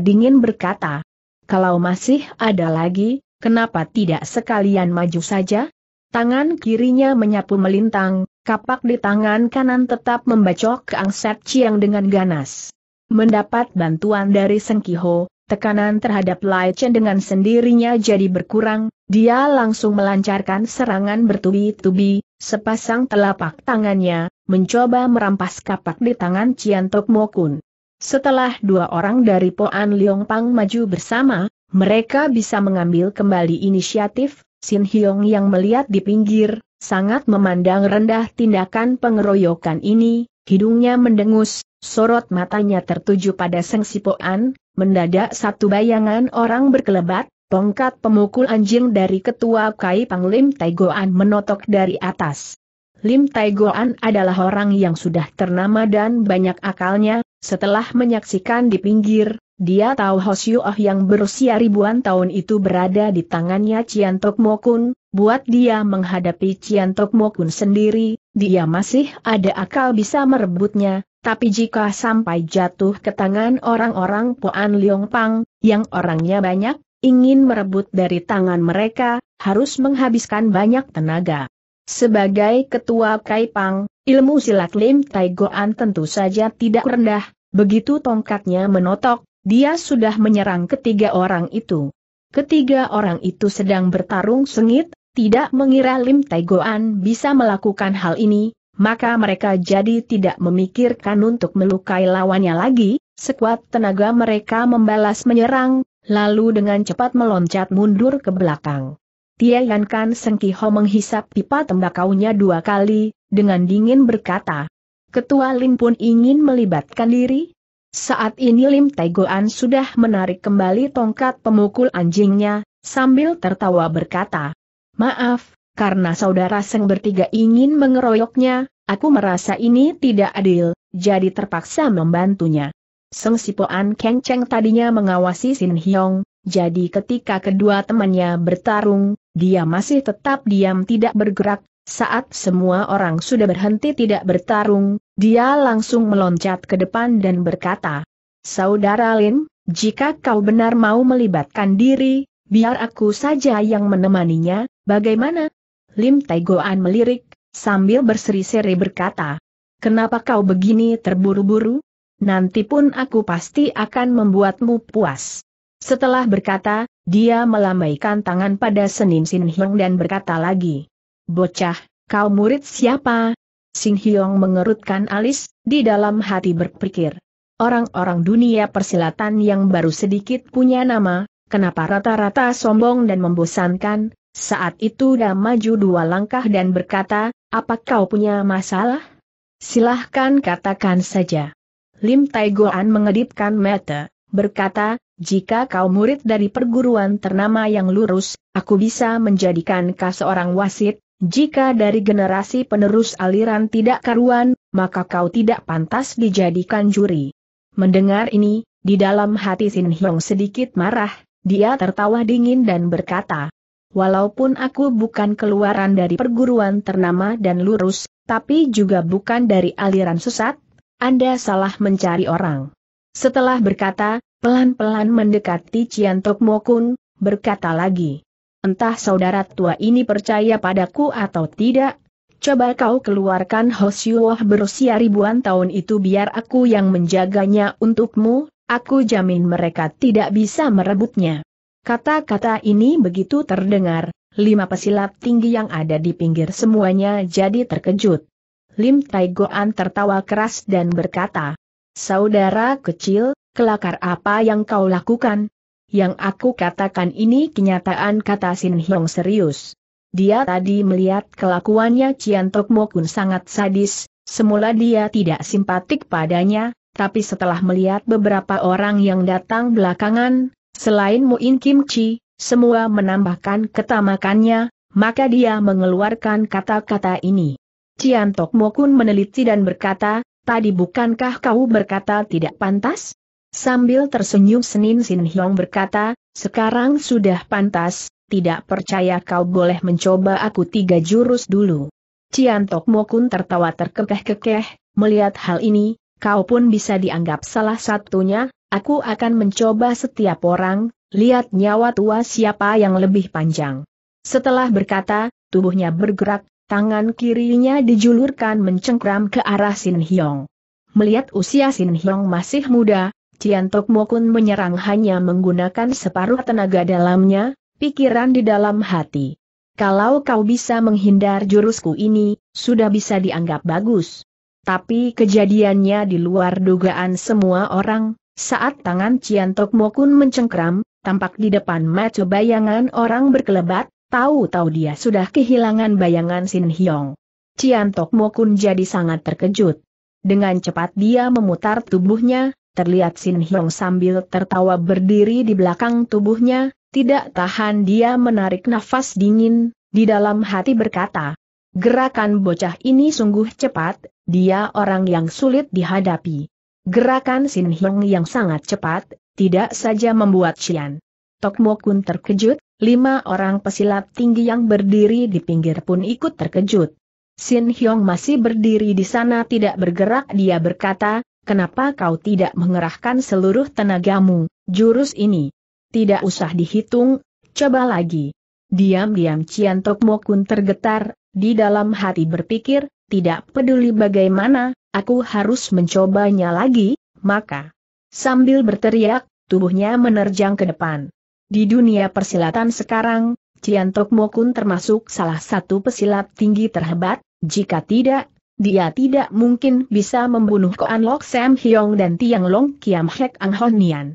dingin berkata, kalau masih ada lagi, Kenapa tidak sekalian maju saja? Tangan kirinya menyapu melintang, kapak di tangan kanan tetap membacok ke Angset Chiang dengan ganas. Mendapat bantuan dari Seng Kiho, tekanan terhadap Lai Chen dengan sendirinya jadi berkurang, dia langsung melancarkan serangan bertubi-tubi, sepasang telapak tangannya, mencoba merampas kapak di tangan Cian Tok Mokun. Setelah dua orang dari Poan Liong Pang maju bersama, mereka bisa mengambil kembali inisiatif, Sin Hyong yang melihat di pinggir, sangat memandang rendah tindakan pengeroyokan ini, hidungnya mendengus, sorot matanya tertuju pada Seng Sipoan, mendadak satu bayangan orang berkelebat, tongkat pemukul anjing dari ketua Kai Pang Lim Taigoan menotok dari atas. Lim Taigoan adalah orang yang sudah ternama dan banyak akalnya, setelah menyaksikan di pinggir, dia tahu Hosyuah yang berusia ribuan tahun itu berada di tangannya Cian Tok Mokun, buat dia menghadapi Cian Tok Mokun sendiri, dia masih ada akal bisa merebutnya, tapi jika sampai jatuh ke tangan orang-orang Poan Liong Pang, yang orangnya banyak, ingin merebut dari tangan mereka, harus menghabiskan banyak tenaga. Sebagai ketua Kaipang, ilmu silat Lim Tai tentu saja tidak rendah, begitu tongkatnya menotok, dia sudah menyerang ketiga orang itu. Ketiga orang itu sedang bertarung sengit, tidak mengira Lim Taigoan bisa melakukan hal ini, maka mereka jadi tidak memikirkan untuk melukai lawannya lagi, sekuat tenaga mereka membalas menyerang, lalu dengan cepat meloncat mundur ke belakang. Tian Kan Kiho menghisap pipa tembakaunya dua kali, dengan dingin berkata, Ketua Lim pun ingin melibatkan diri, saat ini Lim Tegoan sudah menarik kembali tongkat pemukul anjingnya, sambil tertawa berkata, Maaf, karena saudara Seng bertiga ingin mengeroyoknya, aku merasa ini tidak adil, jadi terpaksa membantunya. Seng Sipoan Keng Cheng tadinya mengawasi Sin Hyong, jadi ketika kedua temannya bertarung, dia masih tetap diam tidak bergerak, saat semua orang sudah berhenti tidak bertarung, dia langsung meloncat ke depan dan berkata, Saudara Lin, jika kau benar mau melibatkan diri, biar aku saja yang menemaninya, bagaimana? Lim Taigoan melirik, sambil berseri-seri berkata, Kenapa kau begini terburu-buru? Nanti pun aku pasti akan membuatmu puas. Setelah berkata, dia melambaikan tangan pada Senin Sin Hiong dan berkata lagi, Bocah, kau murid siapa? Sing Hyong mengerutkan alis, di dalam hati berpikir. Orang-orang dunia persilatan yang baru sedikit punya nama, kenapa rata-rata sombong dan membosankan, saat itu dia maju dua langkah dan berkata, apa kau punya masalah? Silahkan katakan saja. Lim Tai Goan mengedipkan mata, berkata, jika kau murid dari perguruan ternama yang lurus, aku bisa menjadikan kau seorang wasit, jika dari generasi penerus aliran tidak karuan, maka kau tidak pantas dijadikan juri. Mendengar ini, di dalam hati Sin Hyong sedikit marah, dia tertawa dingin dan berkata, Walaupun aku bukan keluaran dari perguruan ternama dan lurus, tapi juga bukan dari aliran sesat, Anda salah mencari orang. Setelah berkata, pelan-pelan mendekati Ciantok Mokun, berkata lagi. Entah saudara tua ini percaya padaku atau tidak, Coba kau keluarkan Hosyuoh berusia ribuan tahun itu biar aku yang menjaganya untukmu, aku jamin mereka tidak bisa merebutnya. Kata-kata ini begitu terdengar, lima pesilat tinggi yang ada di pinggir semuanya jadi terkejut. Lim Taigoan tertawa keras dan berkata, Saudara kecil, kelakar apa yang kau lakukan? Yang aku katakan ini kenyataan kata Sin Hyong serius. Dia tadi melihat kelakuannya Cian Tok Mokun sangat sadis, semula dia tidak simpatik padanya, tapi setelah melihat beberapa orang yang datang belakangan, selain Muin Kim Chi, semua menambahkan ketamakannya, maka dia mengeluarkan kata-kata ini. Cian Tok Mokun meneliti dan berkata, tadi bukankah kau berkata tidak pantas? Sambil tersenyum Senin Sin Hyong berkata, sekarang sudah pantas, tidak percaya kau boleh mencoba aku tiga jurus dulu. Cian Tok Mokun tertawa terkekeh-kekeh, melihat hal ini, kau pun bisa dianggap salah satunya, aku akan mencoba setiap orang, lihat nyawa tua siapa yang lebih panjang. Setelah berkata, tubuhnya bergerak, tangan kirinya dijulurkan mencengkram ke arah Sin Hyong. Melihat usia Sin Hyong masih muda, Cian Tok Mokun menyerang hanya menggunakan separuh tenaga dalamnya, pikiran di dalam hati. Kalau kau bisa menghindar jurusku ini, sudah bisa dianggap bagus. Tapi kejadiannya di luar dugaan semua orang, saat tangan Cian Tok Mokun mencengkram, tampak di depan mata bayangan orang berkelebat, tahu-tahu dia sudah kehilangan bayangan Sin Hyong. Tok Mokun jadi sangat terkejut. Dengan cepat dia memutar tubuhnya, terlihat Sin Hyong sambil tertawa berdiri di belakang tubuhnya, tidak tahan dia menarik nafas dingin, di dalam hati berkata, gerakan bocah ini sungguh cepat, dia orang yang sulit dihadapi. Gerakan Sin Hyong yang sangat cepat, tidak saja membuat Xian Tok Kun terkejut, lima orang pesilat tinggi yang berdiri di pinggir pun ikut terkejut. Sin Hyong masih berdiri di sana tidak bergerak dia berkata, kenapa kau tidak mengerahkan seluruh tenagamu, jurus ini? Tidak usah dihitung, coba lagi. Diam-diam Cian Tok Mokun tergetar, di dalam hati berpikir, tidak peduli bagaimana, aku harus mencobanya lagi, maka. Sambil berteriak, tubuhnya menerjang ke depan. Di dunia persilatan sekarang, Cian Tok Mokun termasuk salah satu pesilat tinggi terhebat, jika tidak, dia tidak mungkin bisa membunuh Koan Lok Sam Hyong dan Tiang Long Kiam Hek Ang Hon Nian.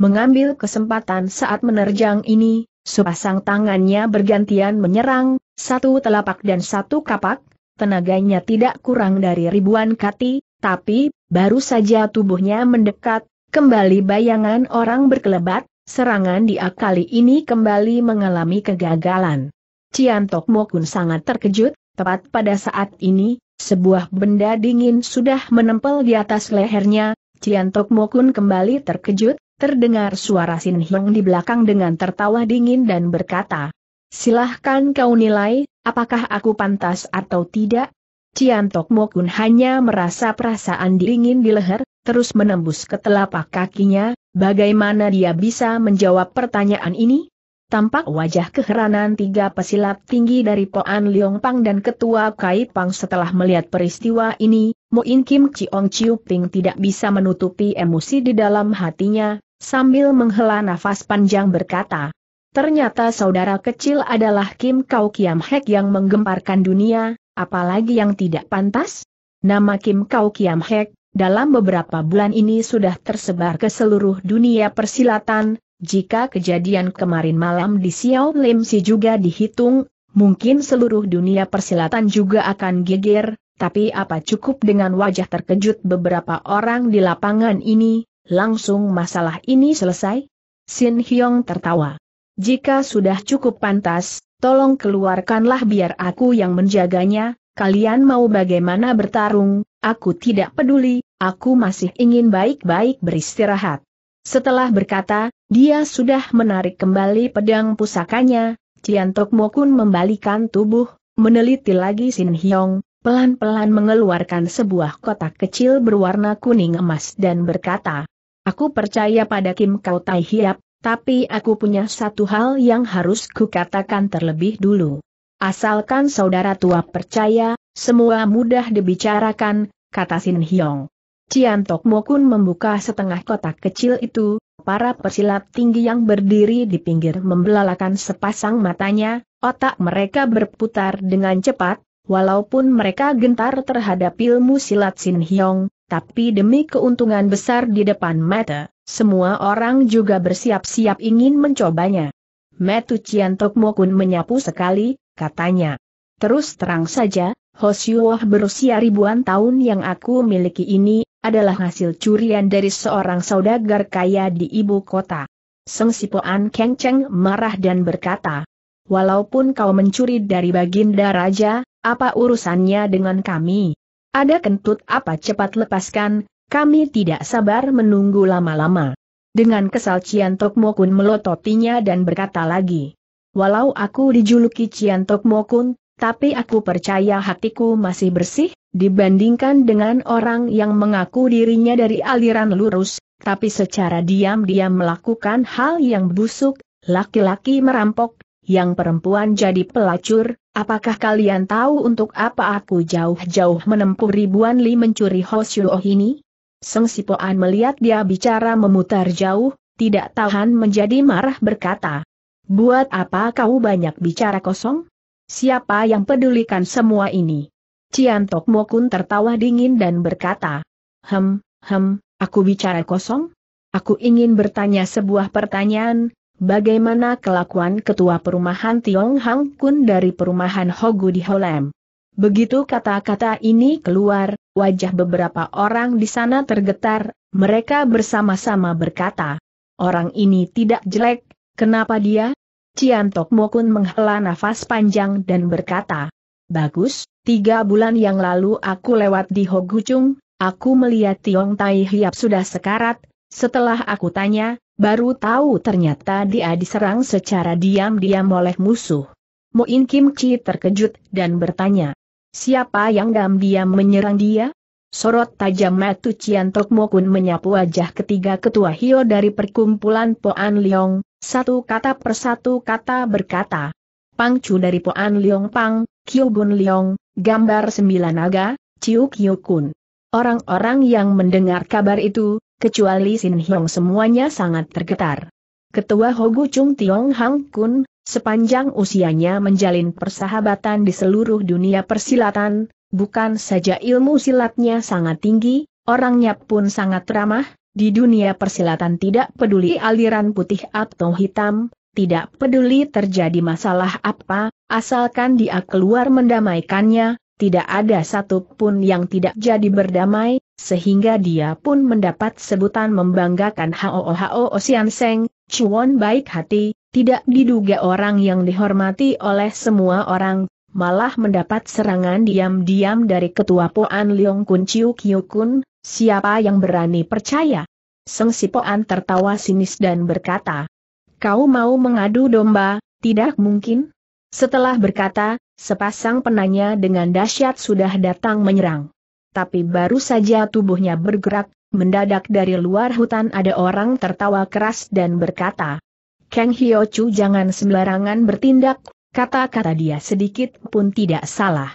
Mengambil kesempatan saat menerjang ini, sepasang tangannya bergantian menyerang, satu telapak dan satu kapak, tenaganya tidak kurang dari ribuan kati, tapi, baru saja tubuhnya mendekat, kembali bayangan orang berkelebat, serangan dia kali ini kembali mengalami kegagalan. Cian Tok Mokun sangat terkejut, tepat pada saat ini, sebuah benda dingin sudah menempel di atas lehernya, Cian Tok Mokun kembali terkejut, terdengar suara Sin Hyung di belakang dengan tertawa dingin dan berkata, Silahkan kau nilai, apakah aku pantas atau tidak? Cian Tok Mokun hanya merasa perasaan dingin di leher, terus menembus ke telapak kakinya, bagaimana dia bisa menjawab pertanyaan ini? tampak wajah keheranan tiga pesilat tinggi dari Poan Liong Pang dan Ketua Kai Pang setelah melihat peristiwa ini, Muin Kim Chiong Chiu Ping tidak bisa menutupi emosi di dalam hatinya, sambil menghela nafas panjang berkata, Ternyata saudara kecil adalah Kim Kau Kiam Hek yang menggemparkan dunia, apalagi yang tidak pantas? Nama Kim Kau Kiam Hek, dalam beberapa bulan ini sudah tersebar ke seluruh dunia persilatan, jika kejadian kemarin malam di Xiao Lim Si juga dihitung, mungkin seluruh dunia persilatan juga akan geger, tapi apa cukup dengan wajah terkejut beberapa orang di lapangan ini, langsung masalah ini selesai? Sin Hyong tertawa. Jika sudah cukup pantas, tolong keluarkanlah biar aku yang menjaganya, kalian mau bagaimana bertarung, aku tidak peduli, aku masih ingin baik-baik beristirahat. Setelah berkata, dia sudah menarik kembali pedang pusakanya, Cian Tok Mokun membalikan tubuh, meneliti lagi Sin Hyong, pelan-pelan mengeluarkan sebuah kotak kecil berwarna kuning emas dan berkata, Aku percaya pada Kim Kau Tai Hiap, tapi aku punya satu hal yang harus kukatakan terlebih dulu. Asalkan saudara tua percaya, semua mudah dibicarakan, kata Sin Hyong. Cian Tok Mokun membuka setengah kotak kecil itu, Para pesilat tinggi yang berdiri di pinggir membelalakan sepasang matanya, otak mereka berputar dengan cepat, walaupun mereka gentar terhadap ilmu silat Sin Hyong, tapi demi keuntungan besar di depan mata, semua orang juga bersiap-siap ingin mencobanya. Metu Cian Tok Mokun menyapu sekali, katanya. Terus terang saja, Hosyuoh berusia ribuan tahun yang aku miliki ini adalah hasil curian dari seorang saudagar kaya di ibu kota. Seng Sipoan Kengceng marah dan berkata, Walaupun kau mencuri dari Baginda Raja, apa urusannya dengan kami? Ada kentut apa cepat lepaskan, kami tidak sabar menunggu lama-lama. Dengan kesal Cian Tokmokun melototinya dan berkata lagi, Walau aku dijuluki Cian Tokmokun, tapi aku percaya hatiku masih bersih, Dibandingkan dengan orang yang mengaku dirinya dari aliran lurus, tapi secara diam-diam melakukan hal yang busuk, laki-laki merampok, yang perempuan jadi pelacur, apakah kalian tahu untuk apa aku jauh-jauh menempuh ribuan li mencuri Hoshio ini? Seng Sipoan melihat dia bicara memutar jauh, tidak tahan menjadi marah berkata. Buat apa kau banyak bicara kosong? Siapa yang pedulikan semua ini? Cian Tok Mokun tertawa dingin dan berkata, Hem, hem, aku bicara kosong? Aku ingin bertanya sebuah pertanyaan, bagaimana kelakuan ketua perumahan Tiong Hang Kun dari perumahan Hogu di Holem? Begitu kata-kata ini keluar, wajah beberapa orang di sana tergetar, mereka bersama-sama berkata, Orang ini tidak jelek, kenapa dia? Cian Tok Mokun menghela nafas panjang dan berkata, Bagus, Tiga bulan yang lalu aku lewat di Hoguchung, aku melihat Tiong Tai Hiap sudah sekarat, setelah aku tanya, baru tahu ternyata dia diserang secara diam-diam oleh musuh. Moin Kim Chi terkejut dan bertanya, siapa yang diam-diam menyerang dia? Sorot tajam matu Cian Tok Mokun menyapu wajah ketiga ketua Hio dari perkumpulan Poan Leong, satu kata persatu kata berkata. Pangcu dari Poan Leong Pang, Kyu Bun Leong, gambar sembilan naga, Chiu Kyu Kun. Orang-orang yang mendengar kabar itu, kecuali Sin Hiong semuanya sangat tergetar. Ketua Hogu Chung Tiong Hang Kun, sepanjang usianya menjalin persahabatan di seluruh dunia persilatan, bukan saja ilmu silatnya sangat tinggi, orangnya pun sangat ramah, di dunia persilatan tidak peduli aliran putih atau hitam, tidak peduli terjadi masalah apa, Asalkan dia keluar mendamaikannya, tidak ada satu pun yang tidak jadi berdamai, sehingga dia pun mendapat sebutan membanggakan Hoo Osian Seng, Chuan baik hati, tidak diduga orang yang dihormati oleh semua orang, malah mendapat serangan diam-diam dari ketua Poan Leong Kun Chiu Kiu Kun, siapa yang berani percaya? Seng Si tertawa sinis dan berkata, Kau mau mengadu domba, tidak mungkin? Setelah berkata, sepasang penanya dengan dahsyat sudah datang menyerang. Tapi baru saja tubuhnya bergerak, mendadak dari luar hutan ada orang tertawa keras dan berkata, Kang Hyo Chu jangan sembarangan bertindak, kata-kata dia sedikit pun tidak salah.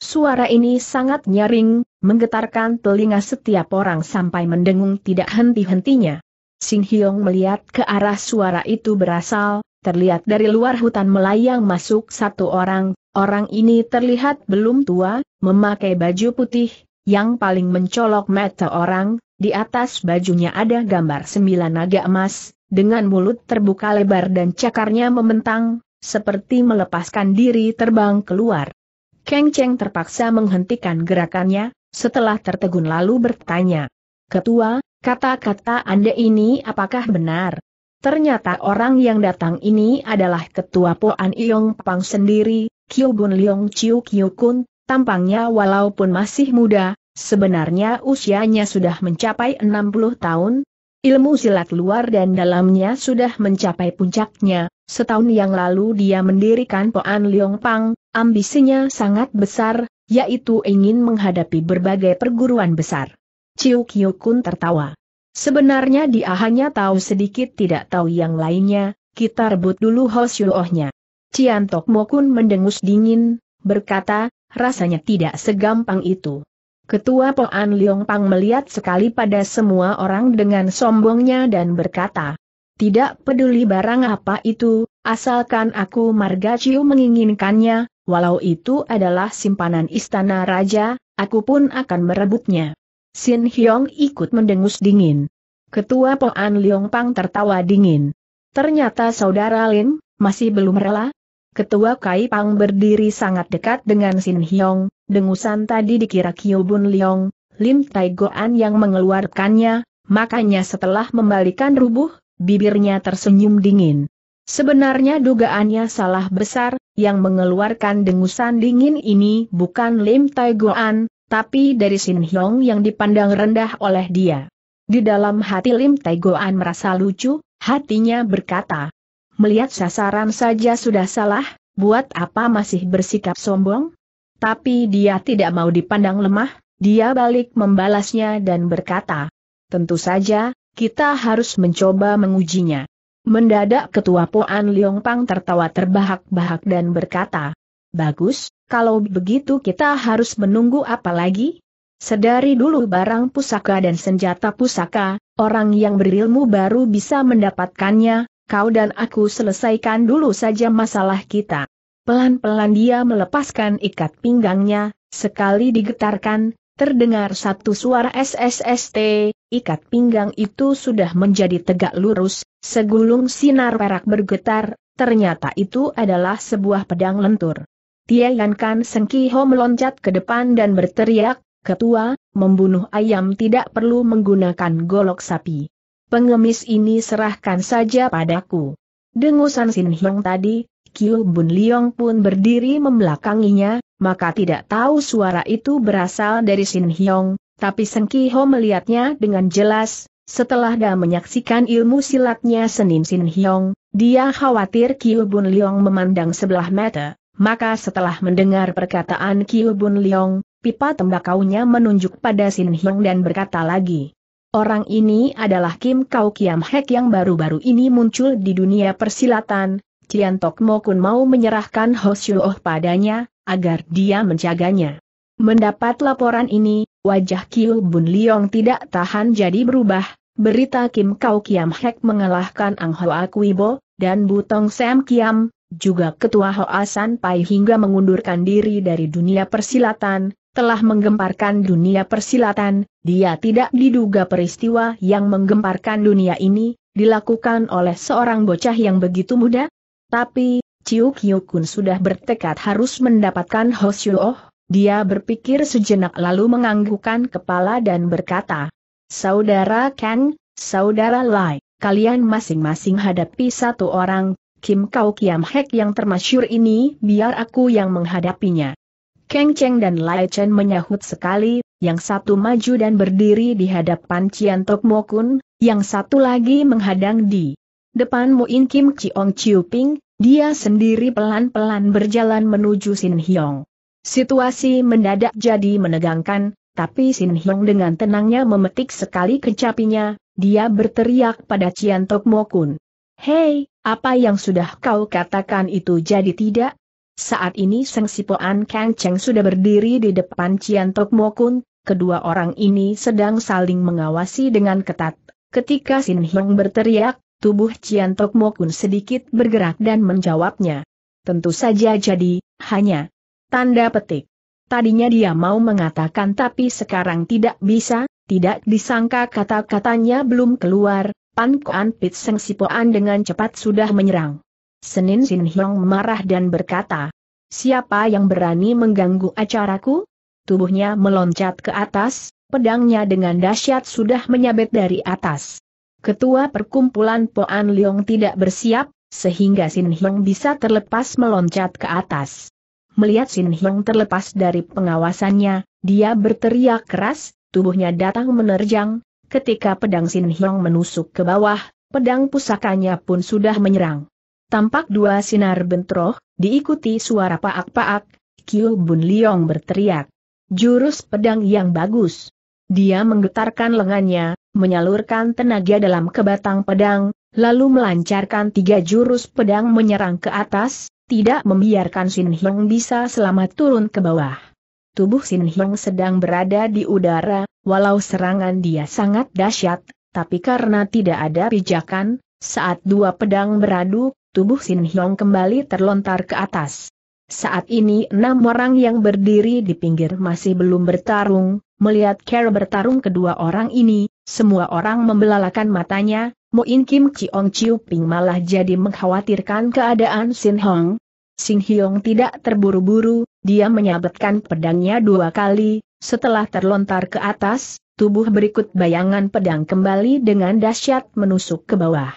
Suara ini sangat nyaring, menggetarkan telinga setiap orang sampai mendengung tidak henti-hentinya. Sin Hyong melihat ke arah suara itu berasal, terlihat dari luar hutan melayang masuk satu orang, orang ini terlihat belum tua, memakai baju putih, yang paling mencolok mata orang, di atas bajunya ada gambar sembilan naga emas, dengan mulut terbuka lebar dan cakarnya membentang, seperti melepaskan diri terbang keluar. Keng Cheng terpaksa menghentikan gerakannya, setelah tertegun lalu bertanya. Ketua, kata-kata Anda ini apakah benar? Ternyata orang yang datang ini adalah ketua Poan Iong Pang sendiri, Kyu Bun Leong Chiu Kyu Kun, tampangnya walaupun masih muda, sebenarnya usianya sudah mencapai 60 tahun, ilmu silat luar dan dalamnya sudah mencapai puncaknya, setahun yang lalu dia mendirikan Poan Leong Pang, ambisinya sangat besar, yaitu ingin menghadapi berbagai perguruan besar. Chiu Kyu Kun tertawa. Sebenarnya dia hanya tahu sedikit tidak tahu yang lainnya, kita rebut dulu Hosyuohnya. Cian Tok Mokun mendengus dingin, berkata, rasanya tidak segampang itu. Ketua An Liong Pang melihat sekali pada semua orang dengan sombongnya dan berkata, tidak peduli barang apa itu, asalkan aku Margaciu menginginkannya, walau itu adalah simpanan istana raja, aku pun akan merebutnya. Sin Hyong ikut mendengus dingin. Ketua Poan Liong Pang tertawa dingin. Ternyata saudara Lin, masih belum rela? Ketua Kai Pang berdiri sangat dekat dengan Sin Hyong, dengusan tadi dikira Kyo Bun Liong, Lim Tai Goan yang mengeluarkannya, makanya setelah membalikan rubuh, bibirnya tersenyum dingin. Sebenarnya dugaannya salah besar, yang mengeluarkan dengusan dingin ini bukan Lim Tai Goan, tapi dari Sin Hyong yang dipandang rendah oleh dia. Di dalam hati Lim Goan merasa lucu, hatinya berkata, melihat sasaran saja sudah salah, buat apa masih bersikap sombong? Tapi dia tidak mau dipandang lemah, dia balik membalasnya dan berkata, tentu saja, kita harus mencoba mengujinya. Mendadak ketua Poan Liong Pang tertawa terbahak-bahak dan berkata, Bagus, kalau begitu kita harus menunggu apa lagi? Sedari dulu barang pusaka dan senjata pusaka, orang yang berilmu baru bisa mendapatkannya, kau dan aku selesaikan dulu saja masalah kita. Pelan-pelan dia melepaskan ikat pinggangnya, sekali digetarkan, terdengar satu suara SSST, ikat pinggang itu sudah menjadi tegak lurus, segulung sinar perak bergetar, ternyata itu adalah sebuah pedang lentur. Tian Kan Ho meloncat ke depan dan berteriak, Ketua, membunuh ayam tidak perlu menggunakan golok sapi. Pengemis ini serahkan saja padaku. Dengusan Sin Hyong tadi, Kiu Bun Liong pun berdiri membelakanginya, maka tidak tahu suara itu berasal dari Sin Hyong, tapi Ho melihatnya dengan jelas, setelah dia menyaksikan ilmu silatnya Senin Sin Hyong, dia khawatir Kiu Bun Leong memandang sebelah mata. Maka setelah mendengar perkataan Kiu Bun Leong, pipa tembakaunya menunjuk pada Sin Hyong dan berkata lagi. Orang ini adalah Kim Kau Kiam Hek yang baru-baru ini muncul di dunia persilatan, Cian Tok Mo Kun mau menyerahkan Ho Oh padanya, agar dia menjaganya. Mendapat laporan ini, wajah Kiu Bun Leong tidak tahan jadi berubah, berita Kim Kau Kiam Hek mengalahkan Ang Hoa Kuibo, dan Butong Sam Kiam, juga Ketua Hoasan Pai hingga mengundurkan diri dari dunia persilatan, telah menggemparkan dunia persilatan, dia tidak diduga peristiwa yang menggemparkan dunia ini, dilakukan oleh seorang bocah yang begitu muda. Tapi, Ciu Kyukun sudah bertekad harus mendapatkan Oh. dia berpikir sejenak lalu menganggukkan kepala dan berkata, Saudara Kang, Saudara Lai, kalian masing-masing hadapi satu orang, Kim Kau Kiam Hek yang termasyur ini, biar aku yang menghadapinya. Keng Cheng dan Lai Chen menyahut sekali, yang satu maju dan berdiri di hadapan Cian Tok Mo Kun, yang satu lagi menghadang di depan Muin Kim Chiong Chiu Ping, dia sendiri pelan-pelan berjalan menuju Sin Hyong. Situasi mendadak jadi menegangkan, tapi Sin Hyong dengan tenangnya memetik sekali kecapinya, dia berteriak pada Cian Tok Mo Kun. Hei, apa yang sudah kau katakan itu jadi tidak? Saat ini Seng Sipoan Kang Cheng sudah berdiri di depan Cian Tok Mokun, kedua orang ini sedang saling mengawasi dengan ketat. Ketika Sin Hyong berteriak, tubuh Cian Tok Mokun sedikit bergerak dan menjawabnya. Tentu saja jadi, hanya tanda petik. Tadinya dia mau mengatakan tapi sekarang tidak bisa, tidak disangka kata-katanya belum keluar, Pan Koan Pit Seng Sipoan dengan cepat sudah menyerang. Senin Sin Hiong marah dan berkata, Siapa yang berani mengganggu acaraku? Tubuhnya meloncat ke atas, pedangnya dengan dahsyat sudah menyabet dari atas. Ketua perkumpulan Poan Leong tidak bersiap, sehingga Sin Hiong bisa terlepas meloncat ke atas. Melihat Sin Hiong terlepas dari pengawasannya, dia berteriak keras, tubuhnya datang menerjang, Ketika pedang Sin Hiong menusuk ke bawah, pedang pusakanya pun sudah menyerang. Tampak dua sinar bentroh, diikuti suara paak-paak, Kiu Bun Liong berteriak. Jurus pedang yang bagus. Dia menggetarkan lengannya, menyalurkan tenaga dalam ke batang pedang, lalu melancarkan tiga jurus pedang menyerang ke atas, tidak membiarkan Sin Hiong bisa selamat turun ke bawah tubuh Sin Hyong sedang berada di udara, walau serangan dia sangat dahsyat, tapi karena tidak ada pijakan, saat dua pedang beradu, tubuh Sin Hyong kembali terlontar ke atas. Saat ini enam orang yang berdiri di pinggir masih belum bertarung, melihat Kerr bertarung kedua orang ini, semua orang membelalakan matanya, Moin Kim Chiong Chiu Ping malah jadi mengkhawatirkan keadaan Sin Hong. Sin Hyong tidak terburu-buru, dia menyabetkan pedangnya dua kali, setelah terlontar ke atas, tubuh berikut bayangan pedang kembali dengan dahsyat menusuk ke bawah.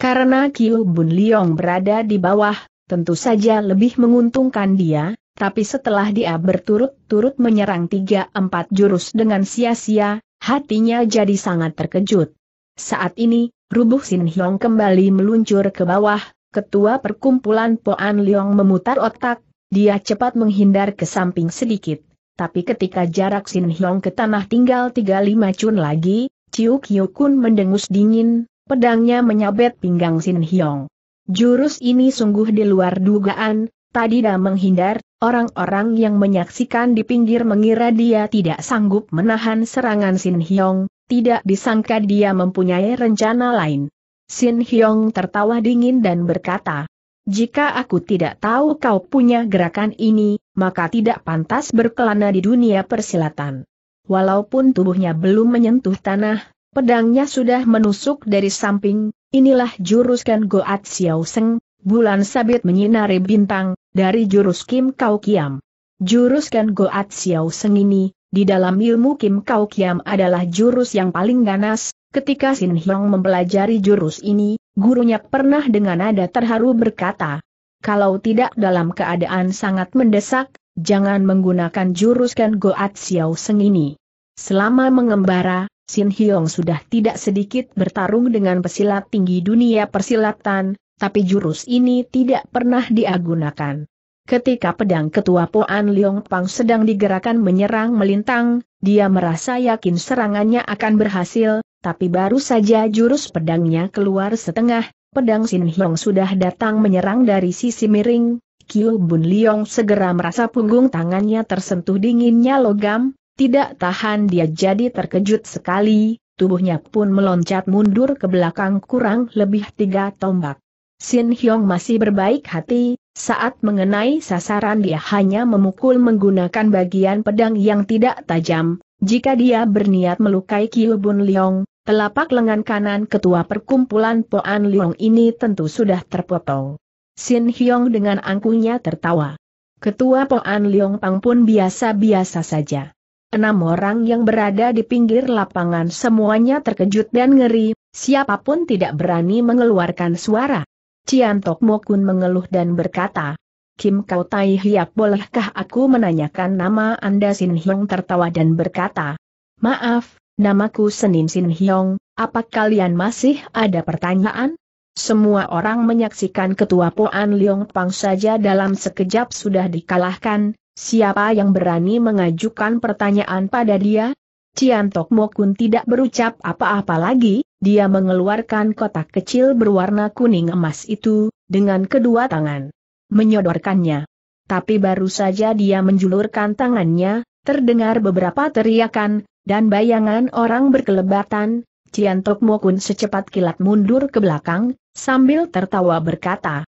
Karena Kiu Bun Liong berada di bawah, tentu saja lebih menguntungkan dia, tapi setelah dia berturut-turut menyerang tiga empat jurus dengan sia-sia, hatinya jadi sangat terkejut. Saat ini, rubuh Sin Hiong kembali meluncur ke bawah, ketua perkumpulan Poan Liong memutar otak, dia cepat menghindar ke samping sedikit, tapi ketika jarak Sin Hyong ke tanah tinggal 35 cun lagi, Chiu Kiu Kun mendengus dingin, pedangnya menyabet pinggang Sin Hyong. Jurus ini sungguh di luar dugaan, tadi dah menghindar, orang-orang yang menyaksikan di pinggir mengira dia tidak sanggup menahan serangan Sin Hyong, tidak disangka dia mempunyai rencana lain. Sin Hyong tertawa dingin dan berkata, jika aku tidak tahu kau punya gerakan ini, maka tidak pantas berkelana di dunia persilatan. Walaupun tubuhnya belum menyentuh tanah, pedangnya sudah menusuk dari samping, inilah jurus Ken Goat Xiao Seng, bulan sabit menyinari bintang, dari jurus Kim Kau Kiam. Jurus Ken Goat Xiao Seng ini, di dalam ilmu Kim Kau Kiam adalah jurus yang paling ganas, ketika Sin Hyong mempelajari jurus ini, gurunya pernah dengan nada terharu berkata, kalau tidak dalam keadaan sangat mendesak, jangan menggunakan jurus Ken Goat Xiao Seng ini. Selama mengembara, Sin Hyong sudah tidak sedikit bertarung dengan pesilat tinggi dunia persilatan, tapi jurus ini tidak pernah diagunakan. Ketika pedang ketua Poan Liong Pang sedang digerakkan menyerang melintang, dia merasa yakin serangannya akan berhasil, tapi baru saja jurus pedangnya keluar setengah, pedang Sin Hyong sudah datang menyerang dari sisi miring, Kiu Bun Liong segera merasa punggung tangannya tersentuh dinginnya logam, tidak tahan dia jadi terkejut sekali, tubuhnya pun meloncat mundur ke belakang kurang lebih tiga tombak. Sin Hyong masih berbaik hati, saat mengenai sasaran dia hanya memukul menggunakan bagian pedang yang tidak tajam, jika dia berniat melukai Kiu Bun Liong, Telapak lengan kanan ketua perkumpulan Poan Liong ini tentu sudah terpotong. Sin Hyong dengan angkuhnya tertawa. Ketua Poan Liong Pang pun biasa-biasa saja. Enam orang yang berada di pinggir lapangan semuanya terkejut dan ngeri, siapapun tidak berani mengeluarkan suara. Cian Tok Mokun mengeluh dan berkata, Kim Kau Tai Hiap bolehkah aku menanyakan nama Anda Sin Hyong tertawa dan berkata, Maaf, Namaku Senin Sin Hyong, apa kalian masih ada pertanyaan? Semua orang menyaksikan ketua Poan Liong Pang saja dalam sekejap sudah dikalahkan, siapa yang berani mengajukan pertanyaan pada dia? Cian Tok Mokun tidak berucap apa-apa lagi, dia mengeluarkan kotak kecil berwarna kuning emas itu, dengan kedua tangan. Menyodorkannya. Tapi baru saja dia menjulurkan tangannya, terdengar beberapa teriakan, dan bayangan orang berkelebatan, Cian Tok Mokun secepat kilat mundur ke belakang, sambil tertawa berkata,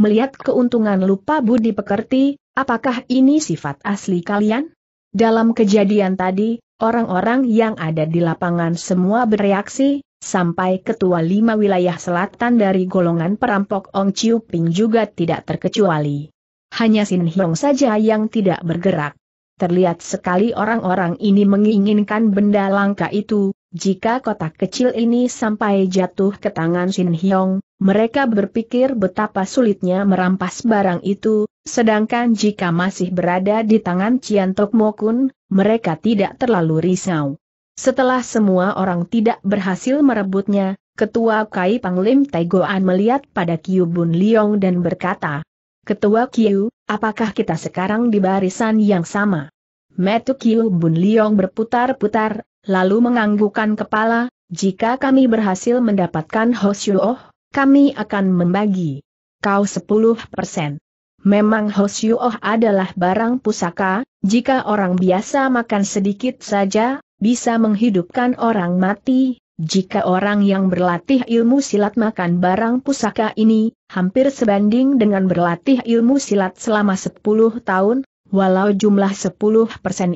Melihat keuntungan lupa budi pekerti, apakah ini sifat asli kalian? Dalam kejadian tadi, orang-orang yang ada di lapangan semua bereaksi, sampai ketua lima wilayah selatan dari golongan perampok Ong Chiu Ping juga tidak terkecuali. Hanya Sin Hiong saja yang tidak bergerak. Terlihat sekali orang-orang ini menginginkan benda langka itu, jika kotak kecil ini sampai jatuh ke tangan Shin Hyong, mereka berpikir betapa sulitnya merampas barang itu, sedangkan jika masih berada di tangan Cian Tok Mokun, mereka tidak terlalu risau. Setelah semua orang tidak berhasil merebutnya, Ketua Kai Panglim Tegoan melihat pada Kyu Bun Liong dan berkata, Ketua Kiu, apakah kita sekarang di barisan yang sama? Metu Kiu Bun Liong berputar-putar, lalu menganggukkan kepala, jika kami berhasil mendapatkan Hosyuoh, kami akan membagi. Kau 10 persen. Memang Hosyuoh adalah barang pusaka, jika orang biasa makan sedikit saja, bisa menghidupkan orang mati, jika orang yang berlatih ilmu silat makan barang pusaka ini, hampir sebanding dengan berlatih ilmu silat selama 10 tahun, walau jumlah 10%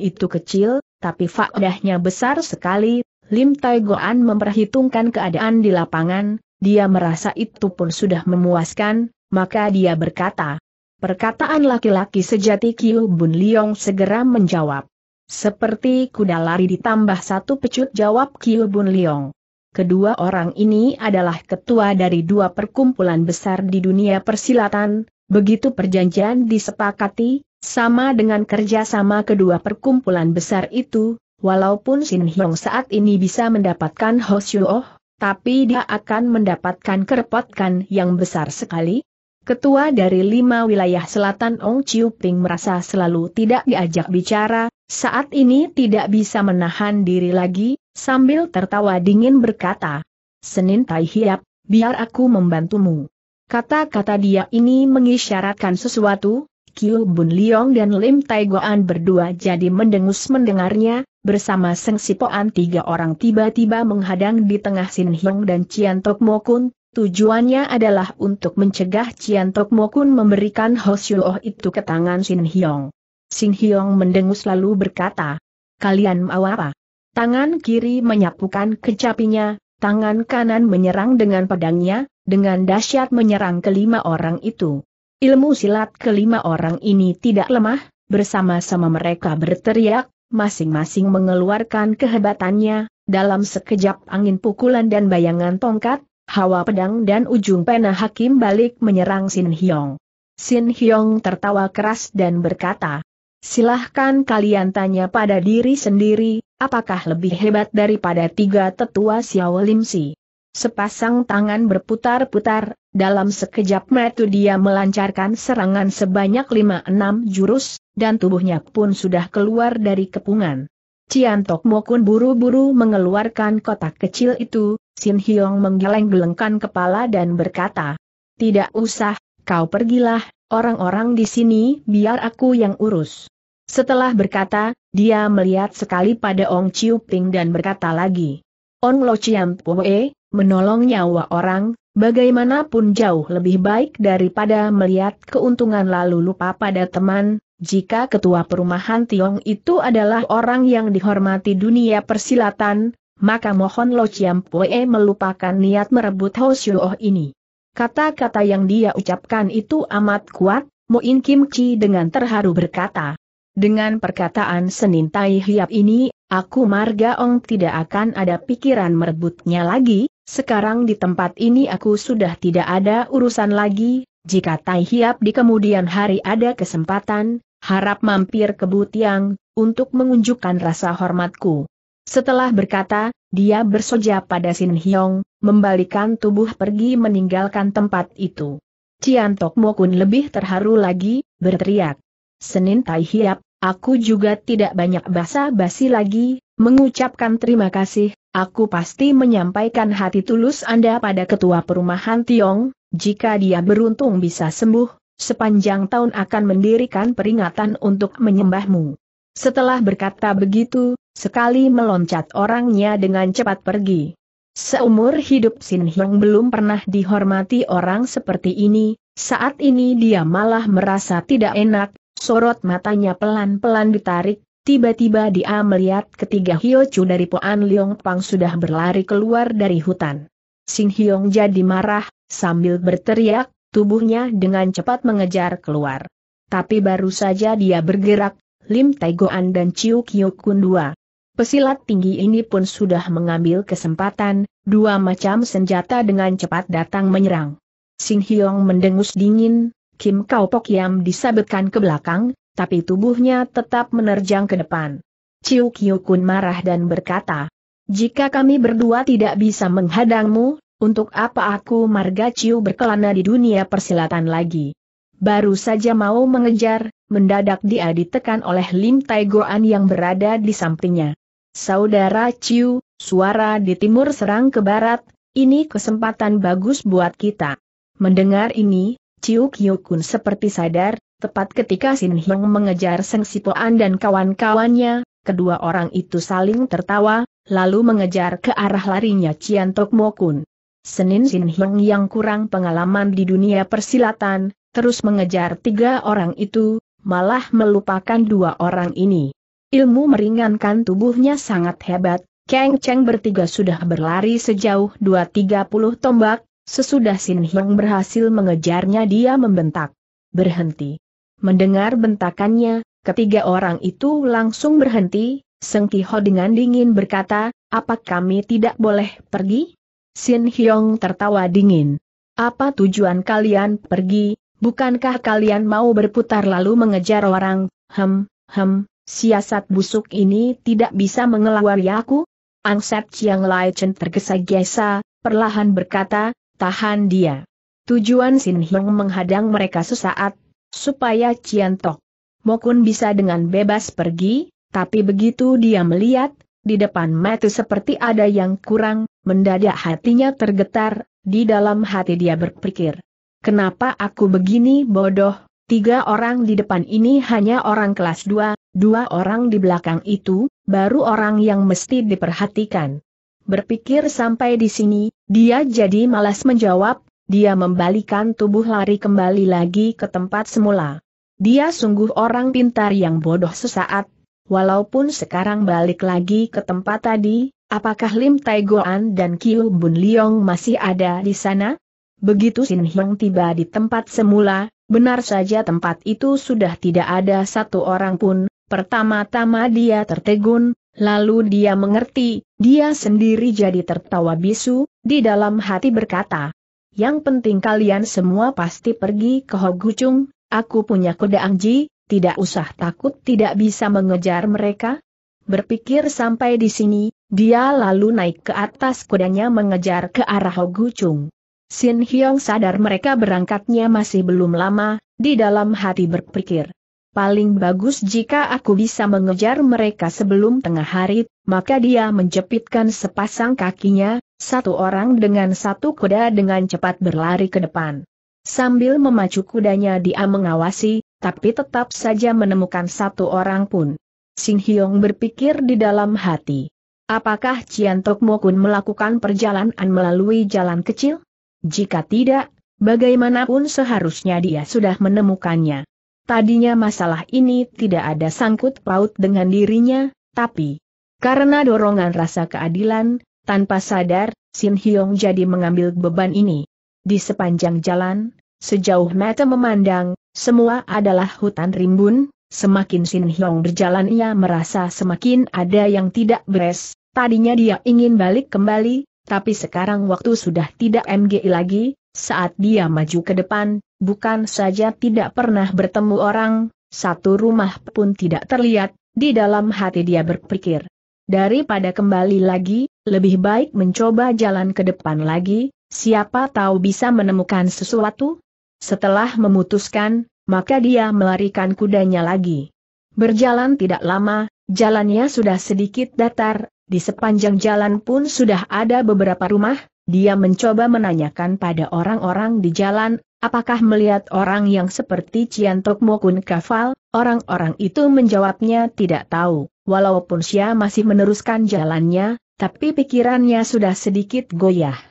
itu kecil, tapi faedahnya besar sekali, Lim Tai Goan memperhitungkan keadaan di lapangan, dia merasa itu pun sudah memuaskan, maka dia berkata. Perkataan laki-laki sejati Kiu Bun Liong segera menjawab. Seperti kuda lari ditambah satu pecut jawab Kiu Bun Liong. Kedua orang ini adalah ketua dari dua perkumpulan besar di dunia persilatan, begitu perjanjian disepakati, sama dengan kerjasama kedua perkumpulan besar itu, walaupun Sin Hyong saat ini bisa mendapatkan Oh, tapi dia akan mendapatkan kerepotkan yang besar sekali, Ketua dari lima wilayah selatan Ong Chiu Ping merasa selalu tidak diajak bicara, saat ini tidak bisa menahan diri lagi, sambil tertawa dingin berkata, Senin Tai Hiap, biar aku membantumu. Kata-kata dia ini mengisyaratkan sesuatu, Kiu Bun Liong dan Lim Tai Goan berdua jadi mendengus mendengarnya, bersama Seng Sipoan tiga orang tiba-tiba menghadang di tengah Sin Hiong dan Cian Tok Mokun, tujuannya adalah untuk mencegah Cian Tok Mokun memberikan Ho Oh itu ke tangan Sin Hiong. Sing Hyong mendengus lalu berkata, Kalian mau apa? Tangan kiri menyapukan kecapinya, tangan kanan menyerang dengan pedangnya, dengan dahsyat menyerang kelima orang itu. Ilmu silat kelima orang ini tidak lemah, bersama-sama mereka berteriak, masing-masing mengeluarkan kehebatannya, dalam sekejap angin pukulan dan bayangan tongkat, hawa pedang dan ujung pena hakim balik menyerang Sin Hyong. Sin Hyong tertawa keras dan berkata, Silahkan kalian tanya pada diri sendiri, apakah lebih hebat daripada tiga tetua Xiao Lim Si? Sepasang tangan berputar-putar, dalam sekejap metu dia melancarkan serangan sebanyak lima enam jurus, dan tubuhnya pun sudah keluar dari kepungan. Cian Tok Mokun buru-buru mengeluarkan kotak kecil itu, Sin Hyong menggeleng-gelengkan kepala dan berkata, Tidak usah, kau pergilah, orang-orang di sini biar aku yang urus. Setelah berkata, dia melihat sekali pada Ong Chiu Ping dan berkata lagi. Ong Lo Chiam Pue, menolong nyawa orang, bagaimanapun jauh lebih baik daripada melihat keuntungan lalu lupa pada teman, jika ketua perumahan Tiong itu adalah orang yang dihormati dunia persilatan, maka mohon Lo Chiam Pue melupakan niat merebut Ho ini. Kata-kata yang dia ucapkan itu amat kuat, Muin Kim Chi dengan terharu berkata. Dengan perkataan Senin Tai hiap ini, aku Marga Ong tidak akan ada pikiran merebutnya lagi, sekarang di tempat ini aku sudah tidak ada urusan lagi, jika Tai Hiap di kemudian hari ada kesempatan, harap mampir ke Butiang, untuk mengunjukkan rasa hormatku. Setelah berkata, dia bersoja pada Sin Hyong, membalikan tubuh pergi meninggalkan tempat itu. Cian Tok Mokun lebih terharu lagi, berteriak. Senin Tai Hiap, Aku juga tidak banyak basa-basi lagi, mengucapkan terima kasih, aku pasti menyampaikan hati tulus Anda pada ketua perumahan Tiong, jika dia beruntung bisa sembuh, sepanjang tahun akan mendirikan peringatan untuk menyembahmu. Setelah berkata begitu, sekali meloncat orangnya dengan cepat pergi. Seumur hidup Sin Hyong belum pernah dihormati orang seperti ini, saat ini dia malah merasa tidak enak, Sorot matanya pelan-pelan ditarik, tiba-tiba dia melihat ketiga Chu dari Poan Liong Pang sudah berlari keluar dari hutan. Sing Hyong jadi marah, sambil berteriak, tubuhnya dengan cepat mengejar keluar. Tapi baru saja dia bergerak, Lim Taegoan dan Chiu Kyokun dua. Pesilat tinggi ini pun sudah mengambil kesempatan, dua macam senjata dengan cepat datang menyerang. Sing Hyong mendengus dingin, Kim Kau Pok Yam disabetkan ke belakang, tapi tubuhnya tetap menerjang ke depan. Chiu Kiu Kun marah dan berkata, jika kami berdua tidak bisa menghadangmu, untuk apa aku marga Chiu berkelana di dunia persilatan lagi? Baru saja mau mengejar, mendadak dia ditekan oleh Lim Tai Goan yang berada di sampingnya. Saudara Chiu, suara di timur serang ke barat, ini kesempatan bagus buat kita. Mendengar ini, Ciu Kiu seperti sadar, tepat ketika Sin Hyung mengejar Seng Sipoan dan kawan-kawannya, kedua orang itu saling tertawa, lalu mengejar ke arah larinya Cian Tok Mo Kun. Senin Sin Hyung yang kurang pengalaman di dunia persilatan, terus mengejar tiga orang itu, malah melupakan dua orang ini. Ilmu meringankan tubuhnya sangat hebat, Kang Cheng bertiga sudah berlari sejauh 230 tombak, Sesudah Sin Hyong berhasil mengejarnya dia membentak. Berhenti. Mendengar bentakannya, ketiga orang itu langsung berhenti, Seng Kiho dengan dingin berkata, apa kami tidak boleh pergi? Sin Hyong tertawa dingin. Apa tujuan kalian pergi, bukankah kalian mau berputar lalu mengejar orang, hem, hem, siasat busuk ini tidak bisa mengelawari aku? Angset Chiang Lai Chen tergesa-gesa, perlahan berkata, tahan dia. Tujuan Sin Hyung menghadang mereka sesaat, supaya Cian Tok Mokun bisa dengan bebas pergi, tapi begitu dia melihat, di depan mata seperti ada yang kurang, mendadak hatinya tergetar, di dalam hati dia berpikir. Kenapa aku begini bodoh, tiga orang di depan ini hanya orang kelas dua, dua orang di belakang itu, baru orang yang mesti diperhatikan. Berpikir sampai di sini, dia jadi malas menjawab, dia membalikan tubuh lari kembali lagi ke tempat semula. Dia sungguh orang pintar yang bodoh sesaat, walaupun sekarang balik lagi ke tempat tadi, apakah Lim Taigoan dan Kiu Bun Liong masih ada di sana? Begitu Sin Hyong tiba di tempat semula, benar saja tempat itu sudah tidak ada satu orang pun, pertama-tama dia tertegun, Lalu dia mengerti, dia sendiri jadi tertawa bisu, di dalam hati berkata, Yang penting kalian semua pasti pergi ke Hogucung, aku punya kuda Angji, tidak usah takut tidak bisa mengejar mereka. Berpikir sampai di sini, dia lalu naik ke atas kudanya mengejar ke arah Hogucung. Sin Hyong sadar mereka berangkatnya masih belum lama, di dalam hati berpikir, paling bagus jika aku bisa mengejar mereka sebelum tengah hari, maka dia menjepitkan sepasang kakinya, satu orang dengan satu kuda dengan cepat berlari ke depan. Sambil memacu kudanya dia mengawasi, tapi tetap saja menemukan satu orang pun. Sing Hyong berpikir di dalam hati. Apakah Cian Tok Mokun melakukan perjalanan melalui jalan kecil? Jika tidak, bagaimanapun seharusnya dia sudah menemukannya. Tadinya masalah ini tidak ada sangkut paut dengan dirinya, tapi karena dorongan rasa keadilan, tanpa sadar, Sin Hyong jadi mengambil beban ini. Di sepanjang jalan, sejauh mata memandang, semua adalah hutan rimbun, semakin Sin Hyong berjalan ia merasa semakin ada yang tidak beres, tadinya dia ingin balik kembali, tapi sekarang waktu sudah tidak MGI lagi, saat dia maju ke depan, bukan saja tidak pernah bertemu orang, satu rumah pun tidak terlihat, di dalam hati dia berpikir. Daripada kembali lagi, lebih baik mencoba jalan ke depan lagi, siapa tahu bisa menemukan sesuatu? Setelah memutuskan, maka dia melarikan kudanya lagi. Berjalan tidak lama, jalannya sudah sedikit datar, di sepanjang jalan pun sudah ada beberapa rumah, dia mencoba menanyakan pada orang-orang di jalan, apakah melihat orang yang seperti Ciantok Mokun Kafal, orang-orang itu menjawabnya tidak tahu, walaupun Xia masih meneruskan jalannya, tapi pikirannya sudah sedikit goyah.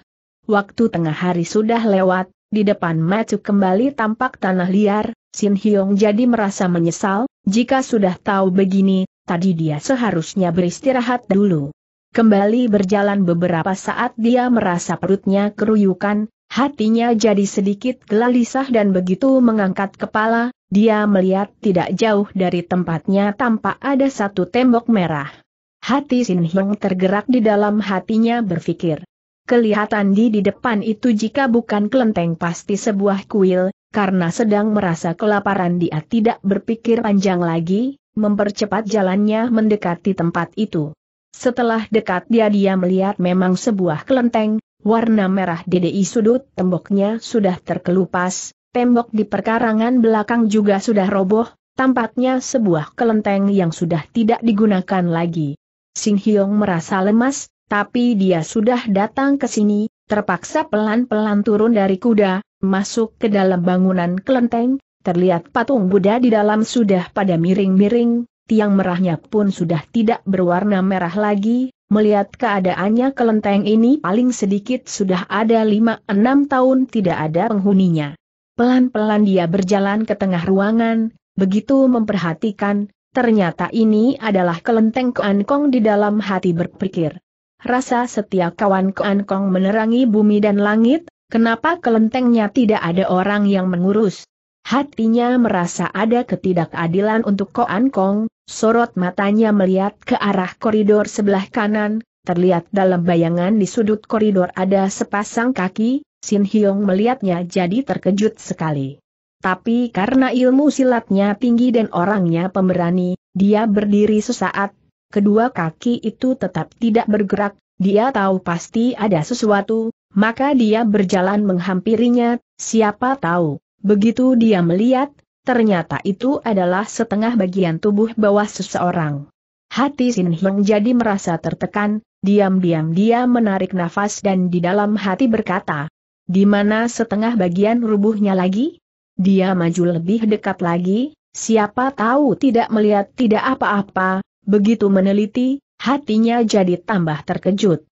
Waktu tengah hari sudah lewat, di depan Macu kembali tampak tanah liar, Sin Hyong jadi merasa menyesal, jika sudah tahu begini, tadi dia seharusnya beristirahat dulu. Kembali berjalan beberapa saat dia merasa perutnya keruyukan, hatinya jadi sedikit gelisah dan begitu mengangkat kepala, dia melihat tidak jauh dari tempatnya tampak ada satu tembok merah. Hati Sin Hyung tergerak di dalam hatinya berpikir. Kelihatan di di depan itu jika bukan kelenteng pasti sebuah kuil, karena sedang merasa kelaparan dia tidak berpikir panjang lagi, mempercepat jalannya mendekati tempat itu. Setelah dekat dia dia melihat memang sebuah kelenteng, warna merah DDI sudut temboknya sudah terkelupas, tembok di perkarangan belakang juga sudah roboh, tampaknya sebuah kelenteng yang sudah tidak digunakan lagi. Sing Hyong merasa lemas, tapi dia sudah datang ke sini, terpaksa pelan-pelan turun dari kuda, masuk ke dalam bangunan kelenteng, Terlihat patung Buddha di dalam sudah pada miring-miring, tiang merahnya pun sudah tidak berwarna merah lagi, melihat keadaannya kelenteng ini paling sedikit sudah ada 5-6 tahun tidak ada penghuninya. Pelan-pelan dia berjalan ke tengah ruangan, begitu memperhatikan, ternyata ini adalah kelenteng Kong di dalam hati berpikir. Rasa setia kawan Kong menerangi bumi dan langit, kenapa kelentengnya tidak ada orang yang mengurus? Hatinya merasa ada ketidakadilan untuk Koan Kong, sorot matanya melihat ke arah koridor sebelah kanan, terlihat dalam bayangan di sudut koridor ada sepasang kaki, Sin Hyong melihatnya jadi terkejut sekali. Tapi karena ilmu silatnya tinggi dan orangnya pemberani, dia berdiri sesaat, kedua kaki itu tetap tidak bergerak, dia tahu pasti ada sesuatu, maka dia berjalan menghampirinya, siapa tahu, Begitu dia melihat, ternyata itu adalah setengah bagian tubuh bawah seseorang. Hati Sin Hyung jadi merasa tertekan, diam-diam dia menarik nafas dan di dalam hati berkata, di mana setengah bagian rubuhnya lagi? Dia maju lebih dekat lagi, siapa tahu tidak melihat tidak apa-apa, begitu meneliti, hatinya jadi tambah terkejut.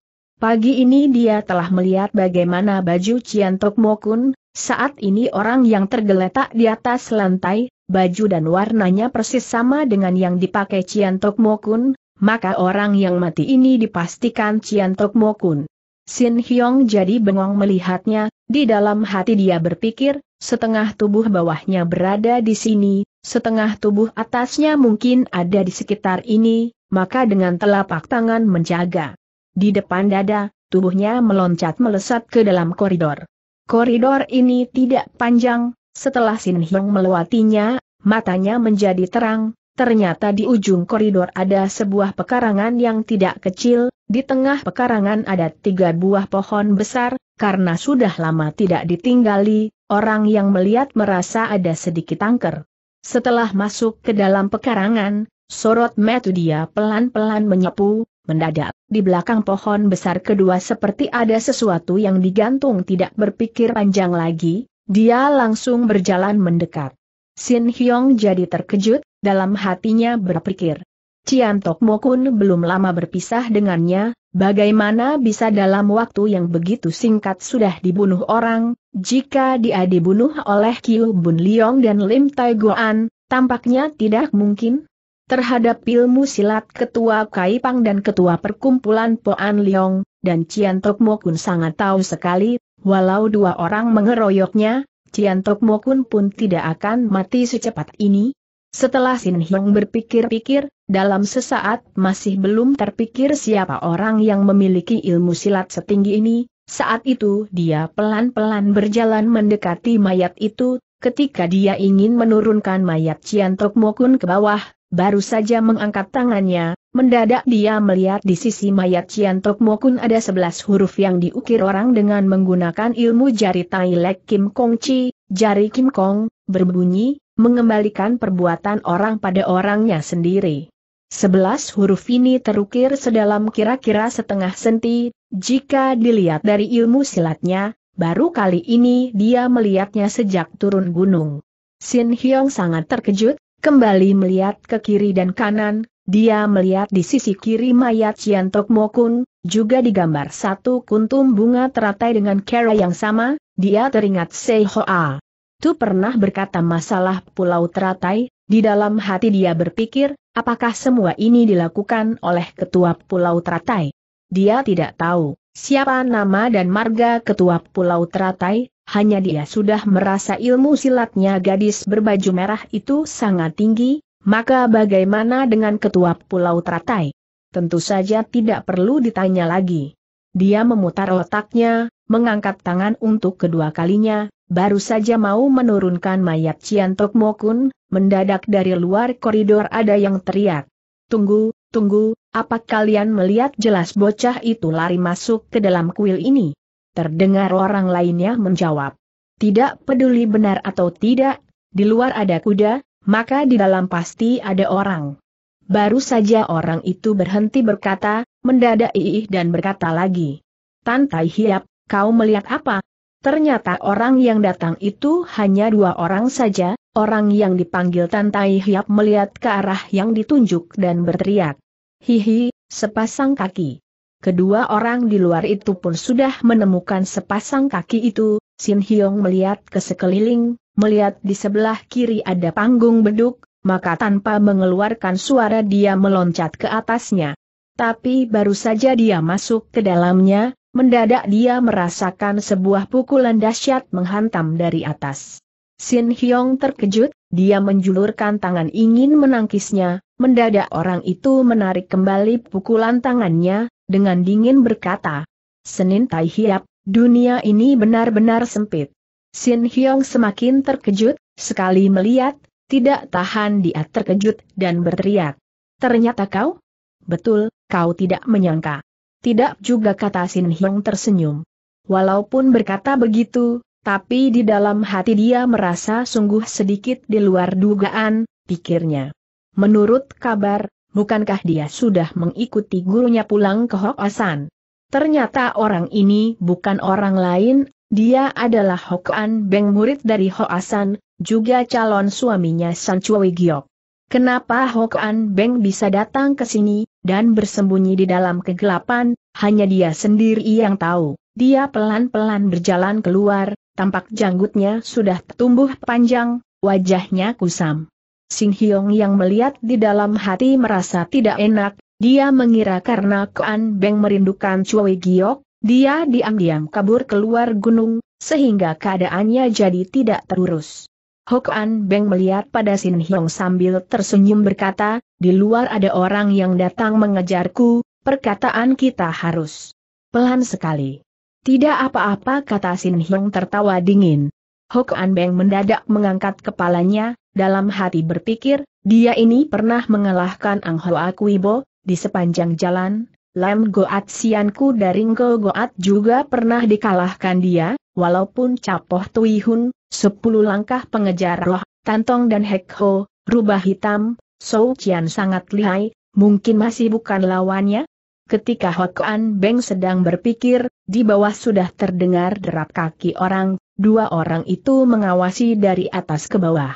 Pagi ini dia telah melihat bagaimana baju Cian Tok Mokun, saat ini orang yang tergeletak di atas lantai, baju dan warnanya persis sama dengan yang dipakai Cian Tok Mokun, maka orang yang mati ini dipastikan Cian Tok Mokun. Sin Hyong jadi bengong melihatnya, di dalam hati dia berpikir, setengah tubuh bawahnya berada di sini, setengah tubuh atasnya mungkin ada di sekitar ini, maka dengan telapak tangan menjaga. Di depan dada, tubuhnya meloncat melesat ke dalam koridor. Koridor ini tidak panjang, setelah Sin Hyung melewatinya, matanya menjadi terang, ternyata di ujung koridor ada sebuah pekarangan yang tidak kecil, di tengah pekarangan ada tiga buah pohon besar, karena sudah lama tidak ditinggali, orang yang melihat merasa ada sedikit angker. Setelah masuk ke dalam pekarangan, sorot metu dia pelan-pelan menyapu, Mendadak, di belakang pohon besar kedua seperti ada sesuatu yang digantung tidak berpikir panjang lagi, dia langsung berjalan mendekat. Sin Hyong jadi terkejut, dalam hatinya berpikir. Cian Tok Mokun belum lama berpisah dengannya, bagaimana bisa dalam waktu yang begitu singkat sudah dibunuh orang, jika dia dibunuh oleh Kiu Bun Liong dan Lim Tai Goan, tampaknya tidak mungkin terhadap ilmu silat Ketua Kaipang dan Ketua Perkumpulan Poan Liong, dan Cian Tok Mokun sangat tahu sekali, walau dua orang mengeroyoknya, Cian Tok Mokun pun tidak akan mati secepat ini. Setelah Sin Hyong berpikir-pikir, dalam sesaat masih belum terpikir siapa orang yang memiliki ilmu silat setinggi ini, saat itu dia pelan-pelan berjalan mendekati mayat itu, ketika dia ingin menurunkan mayat Cian Tok Mokun ke bawah, baru saja mengangkat tangannya, mendadak dia melihat di sisi mayat Cian Tok Mokun ada sebelas huruf yang diukir orang dengan menggunakan ilmu jari Tai Kim Kong Chi, jari Kim Kong, berbunyi, mengembalikan perbuatan orang pada orangnya sendiri. Sebelas huruf ini terukir sedalam kira-kira setengah senti, jika dilihat dari ilmu silatnya, baru kali ini dia melihatnya sejak turun gunung. Sin Hyong sangat terkejut, Kembali melihat ke kiri dan kanan, dia melihat di sisi kiri mayat Cian Tok Mokun, juga digambar satu kuntum bunga teratai dengan cara yang sama, dia teringat Sei Hoa. Tu pernah berkata masalah pulau teratai, di dalam hati dia berpikir, apakah semua ini dilakukan oleh ketua pulau teratai? Dia tidak tahu siapa nama dan marga ketua pulau teratai, hanya dia sudah merasa ilmu silatnya gadis berbaju merah itu sangat tinggi, maka bagaimana dengan ketua Pulau Teratai? Tentu saja tidak perlu ditanya lagi. Dia memutar otaknya, mengangkat tangan untuk kedua kalinya, baru saja mau menurunkan mayat Ciantok Mokun, mendadak dari luar koridor ada yang teriak. Tunggu, tunggu, apa kalian melihat jelas bocah itu lari masuk ke dalam kuil ini? Terdengar orang lainnya menjawab. Tidak peduli benar atau tidak, di luar ada kuda, maka di dalam pasti ada orang. Baru saja orang itu berhenti berkata, mendadak iih dan berkata lagi. Tantai hiap, kau melihat apa? Ternyata orang yang datang itu hanya dua orang saja, orang yang dipanggil Tantai Hiap melihat ke arah yang ditunjuk dan berteriak. Hihi, sepasang kaki. Kedua orang di luar itu pun sudah menemukan sepasang kaki itu, Sin Hyong melihat ke sekeliling, melihat di sebelah kiri ada panggung beduk, maka tanpa mengeluarkan suara dia meloncat ke atasnya. Tapi baru saja dia masuk ke dalamnya, mendadak dia merasakan sebuah pukulan dahsyat menghantam dari atas. Sin Hyong terkejut, dia menjulurkan tangan ingin menangkisnya, mendadak orang itu menarik kembali pukulan tangannya, dengan dingin berkata. Senin Tai Hiap, dunia ini benar-benar sempit. Sin Hyong semakin terkejut, sekali melihat, tidak tahan dia terkejut dan berteriak. Ternyata kau? Betul, kau tidak menyangka. Tidak juga kata Sin Hyong tersenyum. Walaupun berkata begitu, tapi di dalam hati dia merasa sungguh sedikit di luar dugaan, pikirnya. Menurut kabar, Bukankah dia sudah mengikuti gurunya pulang ke Hok Ternyata orang ini bukan orang lain, dia adalah Hokan Beng murid dari Hok juga calon suaminya San Chui Giok. Kenapa Hokan Beng bisa datang ke sini dan bersembunyi di dalam kegelapan, hanya dia sendiri yang tahu. Dia pelan-pelan berjalan keluar, tampak janggutnya sudah tumbuh panjang, wajahnya kusam. Sing Hyong yang melihat di dalam hati merasa tidak enak, dia mengira karena Kuan Beng merindukan Cui Giok, dia diam-diam kabur keluar gunung, sehingga keadaannya jadi tidak terurus. Kuan Beng melihat pada Sin Hyong sambil tersenyum berkata, di luar ada orang yang datang mengejarku, perkataan kita harus pelan sekali. Tidak apa-apa kata Sin Hyong tertawa dingin, Hok An Beng mendadak mengangkat kepalanya, dalam hati berpikir, dia ini pernah mengalahkan Ang Hoa Kuibo, di sepanjang jalan, Lam Goat Sianku dari Ngo Goat juga pernah dikalahkan dia, walaupun Capoh Tui Hun, sepuluh langkah pengejar roh, Tantong dan Hek Ho, rubah hitam, Sou Qian sangat lihai, mungkin masih bukan lawannya? Ketika Hok An Beng sedang berpikir, di bawah sudah terdengar derap kaki orang, dua orang itu mengawasi dari atas ke bawah.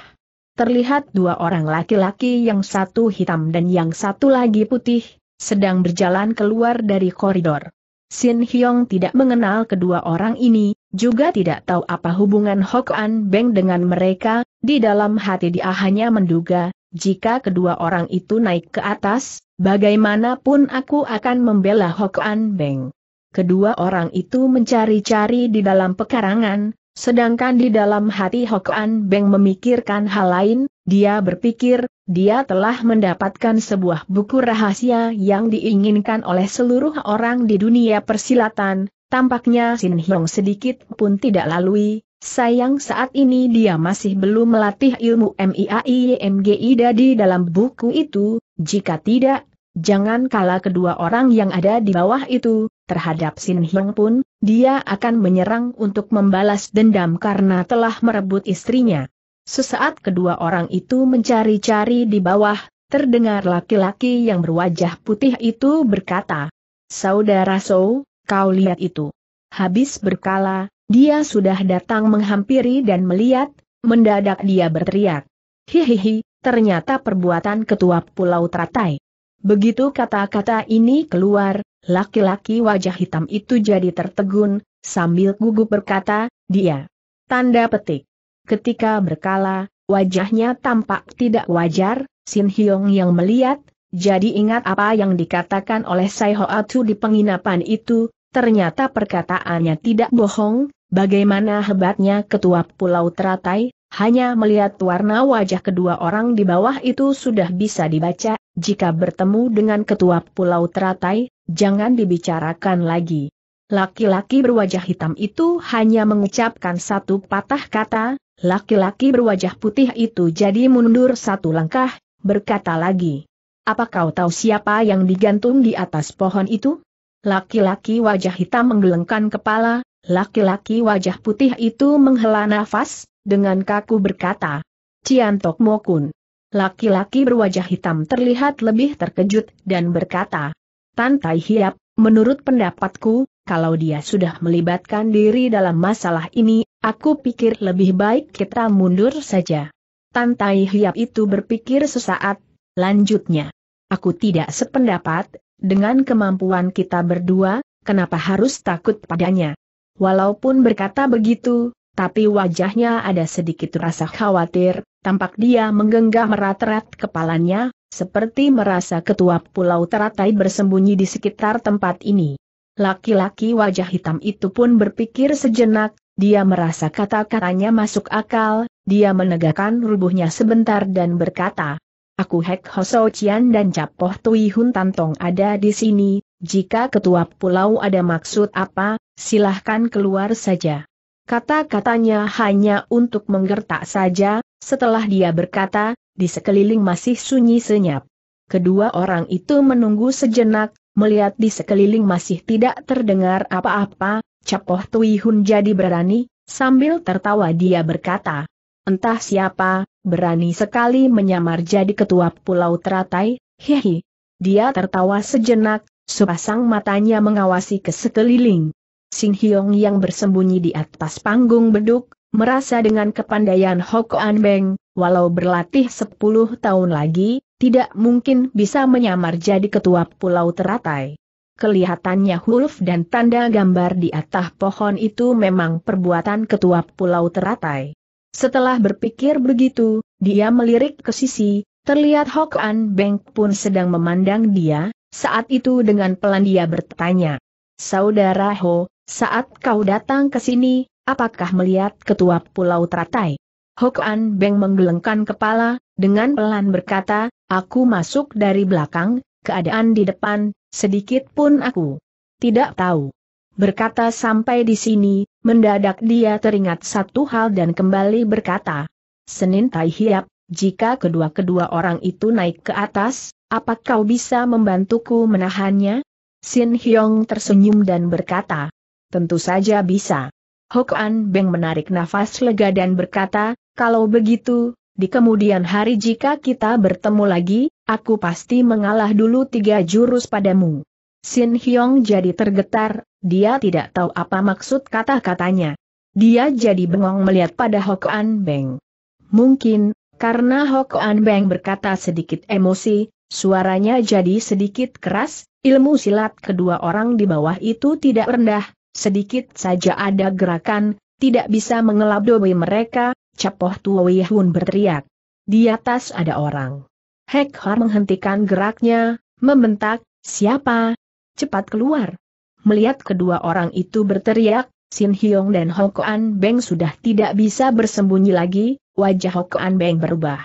Terlihat dua orang laki-laki yang satu hitam dan yang satu lagi putih, sedang berjalan keluar dari koridor. Sin Hyong tidak mengenal kedua orang ini, juga tidak tahu apa hubungan Hok An Beng dengan mereka, di dalam hati dia hanya menduga, jika kedua orang itu naik ke atas, bagaimanapun aku akan membela Hok An Beng kedua orang itu mencari-cari di dalam pekarangan, sedangkan di dalam hati Hokan Beng memikirkan hal lain, dia berpikir, dia telah mendapatkan sebuah buku rahasia yang diinginkan oleh seluruh orang di dunia persilatan, tampaknya Sin Hyong sedikit pun tidak lalui, Sayang saat ini dia masih belum melatih ilmu MIAI MIAIMGI di dalam buku itu, jika tidak, Jangan kala kedua orang yang ada di bawah itu, terhadap Sin Hyung pun, dia akan menyerang untuk membalas dendam karena telah merebut istrinya. Sesaat kedua orang itu mencari-cari di bawah, terdengar laki-laki yang berwajah putih itu berkata, Saudara So, kau lihat itu. Habis berkala, dia sudah datang menghampiri dan melihat, mendadak dia berteriak. Hihihi, ternyata perbuatan ketua Pulau Teratai. Begitu kata-kata ini keluar, laki-laki wajah hitam itu jadi tertegun, sambil gugup berkata, dia. Tanda petik. Ketika berkala, wajahnya tampak tidak wajar, Sin Hyong yang melihat, jadi ingat apa yang dikatakan oleh Sai Hoatu di penginapan itu, ternyata perkataannya tidak bohong, bagaimana hebatnya ketua Pulau Teratai, hanya melihat warna wajah kedua orang di bawah itu sudah bisa dibaca, jika bertemu dengan ketua Pulau Teratai, jangan dibicarakan lagi. Laki-laki berwajah hitam itu hanya mengucapkan satu patah kata, laki-laki berwajah putih itu jadi mundur satu langkah, berkata lagi. Apa kau tahu siapa yang digantung di atas pohon itu? Laki-laki wajah hitam menggelengkan kepala, laki-laki wajah putih itu menghela nafas, dengan kaku berkata, Ciantok Mokun, Laki-laki berwajah hitam terlihat lebih terkejut dan berkata, Tantai Hiap, menurut pendapatku, kalau dia sudah melibatkan diri dalam masalah ini, aku pikir lebih baik kita mundur saja. Tantai Hiap itu berpikir sesaat, lanjutnya. Aku tidak sependapat, dengan kemampuan kita berdua, kenapa harus takut padanya? Walaupun berkata begitu, tapi wajahnya ada sedikit rasa khawatir, tampak dia menggenggam erat-erat kepalanya, seperti merasa ketua pulau teratai bersembunyi di sekitar tempat ini. Laki-laki wajah hitam itu pun berpikir sejenak, dia merasa kata-katanya masuk akal, dia menegakkan rubuhnya sebentar dan berkata, Aku Hek Hoso Chian dan Capoh Tui Hun Tantong ada di sini, jika ketua pulau ada maksud apa, silahkan keluar saja. Kata-katanya hanya untuk menggertak saja, setelah dia berkata, di sekeliling masih sunyi senyap. Kedua orang itu menunggu sejenak, melihat di sekeliling masih tidak terdengar apa-apa, Capoh Tui Hun jadi berani, sambil tertawa dia berkata, Entah siapa, berani sekali menyamar jadi ketua pulau teratai, hehe. Dia tertawa sejenak, sepasang matanya mengawasi ke sekeliling. Sing Hyong yang bersembunyi di atas panggung beduk, merasa dengan kepandaian Hokoan Beng, walau berlatih 10 tahun lagi, tidak mungkin bisa menyamar jadi ketua pulau teratai. Kelihatannya huruf dan tanda gambar di atas pohon itu memang perbuatan ketua pulau teratai. Setelah berpikir begitu, dia melirik ke sisi, terlihat Hokan Beng pun sedang memandang dia, saat itu dengan pelan dia bertanya. Saudara Ho, saat kau datang ke sini, apakah melihat ketua Pulau Teratai? Hokan Beng menggelengkan kepala, dengan pelan berkata, aku masuk dari belakang, keadaan di depan, sedikit pun aku tidak tahu. Berkata sampai di sini, mendadak dia teringat satu hal dan kembali berkata, Senin Tai Hiap, jika kedua-kedua orang itu naik ke atas, apakah kau bisa membantuku menahannya? Sin Hyong tersenyum dan berkata, Tentu saja bisa. Hokan Beng menarik nafas lega dan berkata, kalau begitu, di kemudian hari jika kita bertemu lagi, aku pasti mengalah dulu tiga jurus padamu. Sin Hyong jadi tergetar, dia tidak tahu apa maksud kata-katanya. Dia jadi bengong melihat pada Hokan Beng. Mungkin, karena Hokan Beng berkata sedikit emosi, suaranya jadi sedikit keras, ilmu silat kedua orang di bawah itu tidak rendah, sedikit saja ada gerakan, tidak bisa mengelabui mereka, Capoh Tuwi Hun berteriak. Di atas ada orang. Hek Har menghentikan geraknya, membentak, siapa? Cepat keluar. Melihat kedua orang itu berteriak, Sin Hyong dan Hokoan Beng sudah tidak bisa bersembunyi lagi, wajah Hokoan Beng berubah.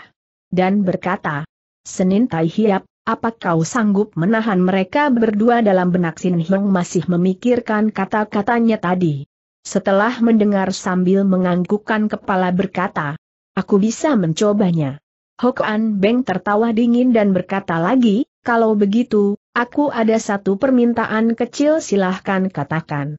Dan berkata, Senin Tai Hiap, apa kau sanggup menahan mereka berdua dalam benak Sin Hong masih memikirkan kata-katanya tadi? Setelah mendengar sambil menganggukkan kepala berkata, Aku bisa mencobanya. An Beng tertawa dingin dan berkata lagi, kalau begitu, aku ada satu permintaan kecil silahkan katakan.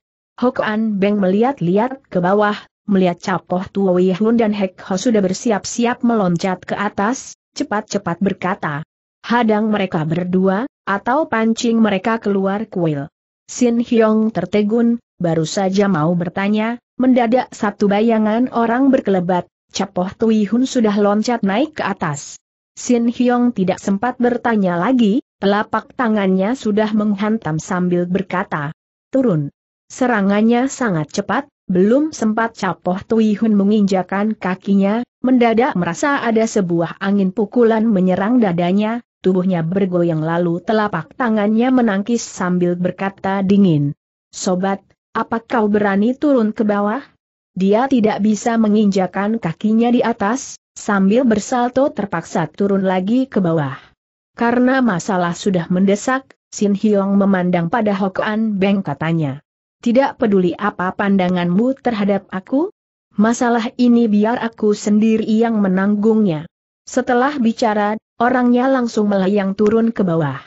An Beng melihat-lihat ke bawah, melihat Capoh Tuo Yehun dan Hek Ho sudah bersiap-siap meloncat ke atas, cepat-cepat berkata, Hadang mereka berdua, atau pancing mereka keluar kuil. Sin Hyong tertegun, baru saja mau bertanya, mendadak satu bayangan orang berkelebat, Capoh Tui Hun sudah loncat naik ke atas. Sin Hyong tidak sempat bertanya lagi, telapak tangannya sudah menghantam sambil berkata, turun. Serangannya sangat cepat, belum sempat Capoh Tui Hun menginjakan kakinya, mendadak merasa ada sebuah angin pukulan menyerang dadanya, tubuhnya bergoyang lalu telapak tangannya menangkis sambil berkata dingin. Sobat, apa kau berani turun ke bawah? Dia tidak bisa menginjakan kakinya di atas, sambil bersalto terpaksa turun lagi ke bawah. Karena masalah sudah mendesak, Sin Hyong memandang pada Hokan Beng katanya. Tidak peduli apa pandanganmu terhadap aku? Masalah ini biar aku sendiri yang menanggungnya. Setelah bicara, Orangnya langsung melayang turun ke bawah.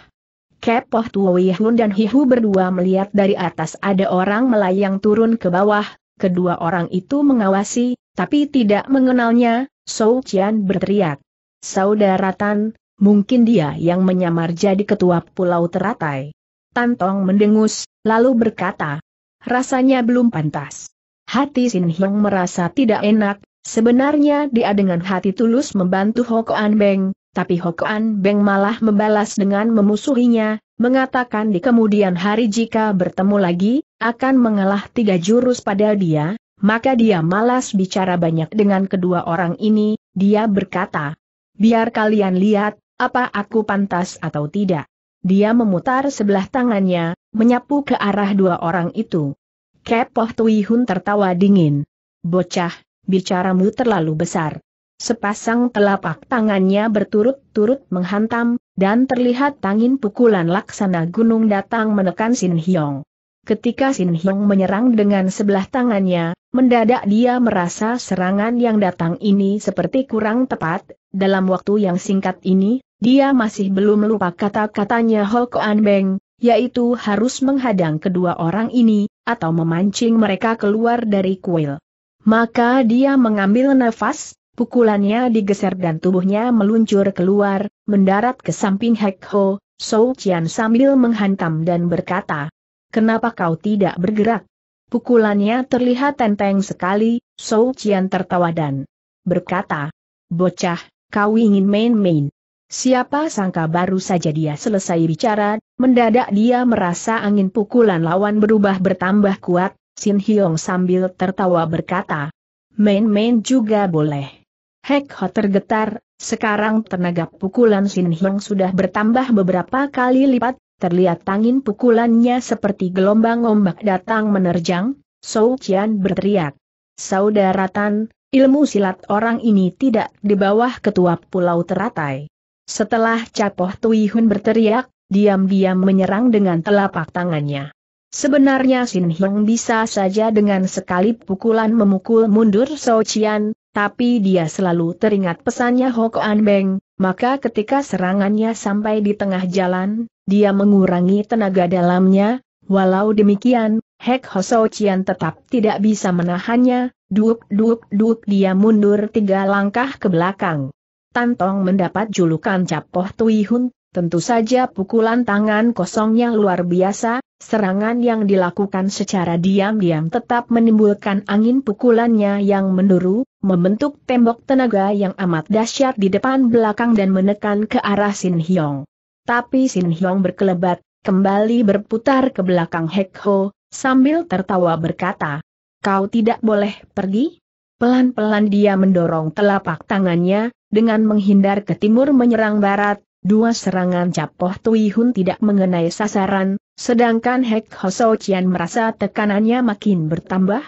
Kepoh Tuo Yihun dan Hihu berdua melihat dari atas ada orang melayang turun ke bawah, kedua orang itu mengawasi, tapi tidak mengenalnya, Sou Qian berteriak. Saudara Tan, mungkin dia yang menyamar jadi ketua pulau teratai. Tan Tong mendengus, lalu berkata, rasanya belum pantas. Hati Sin Hyong merasa tidak enak, sebenarnya dia dengan hati tulus membantu Hokoan Beng, tapi Hokoan Beng malah membalas dengan memusuhinya, mengatakan di kemudian hari jika bertemu lagi, akan mengalah tiga jurus pada dia, maka dia malas bicara banyak dengan kedua orang ini, dia berkata, biar kalian lihat, apa aku pantas atau tidak. Dia memutar sebelah tangannya, menyapu ke arah dua orang itu. Kepoh Tui Hun tertawa dingin. Bocah, bicaramu terlalu besar. Sepasang telapak tangannya berturut-turut menghantam, dan terlihat angin pukulan laksana gunung datang menekan Sin Hyong. Ketika Sin Hyong menyerang dengan sebelah tangannya, mendadak dia merasa serangan yang datang ini seperti kurang tepat, dalam waktu yang singkat ini, dia masih belum lupa kata-katanya Ho Koan Beng, yaitu harus menghadang kedua orang ini, atau memancing mereka keluar dari kuil. Maka dia mengambil nafas, Pukulannya digeser dan tubuhnya meluncur keluar, mendarat ke samping Hek Ho, Sou Qian sambil menghantam dan berkata, Kenapa kau tidak bergerak? Pukulannya terlihat tenteng sekali, Sou Qian tertawa dan berkata, Bocah, kau ingin main-main. Siapa sangka baru saja dia selesai bicara, mendadak dia merasa angin pukulan lawan berubah bertambah kuat, Sin Hyong sambil tertawa berkata, Main-main juga boleh. Hek Ho tergetar, sekarang tenaga pukulan Sin Hong sudah bertambah beberapa kali lipat, terlihat tangin pukulannya seperti gelombang ombak datang menerjang, Sou Qian berteriak. Saudara Tan, ilmu silat orang ini tidak di bawah ketua pulau teratai. Setelah Capoh Tui Hun berteriak, diam-diam menyerang dengan telapak tangannya. Sebenarnya Sin Hong bisa saja dengan sekali pukulan memukul mundur Qian, tapi dia selalu teringat pesannya An Beng, maka ketika serangannya sampai di tengah jalan, dia mengurangi tenaga dalamnya, walau demikian, Hek Hoso Chian tetap tidak bisa menahannya, duk-duk-duk dia mundur tiga langkah ke belakang. Tantong mendapat julukan Capoh Tui Hun Tentu saja pukulan tangan kosongnya luar biasa, serangan yang dilakukan secara diam-diam tetap menimbulkan angin pukulannya yang menduru, membentuk tembok tenaga yang amat dahsyat di depan belakang dan menekan ke arah Sin Hyong. Tapi Sin Hyong berkelebat, kembali berputar ke belakang Hek Ho, sambil tertawa berkata, Kau tidak boleh pergi? Pelan-pelan dia mendorong telapak tangannya, dengan menghindar ke timur menyerang barat, Dua serangan capoh Tui Hun tidak mengenai sasaran, sedangkan Hek Sou Chian merasa tekanannya makin bertambah.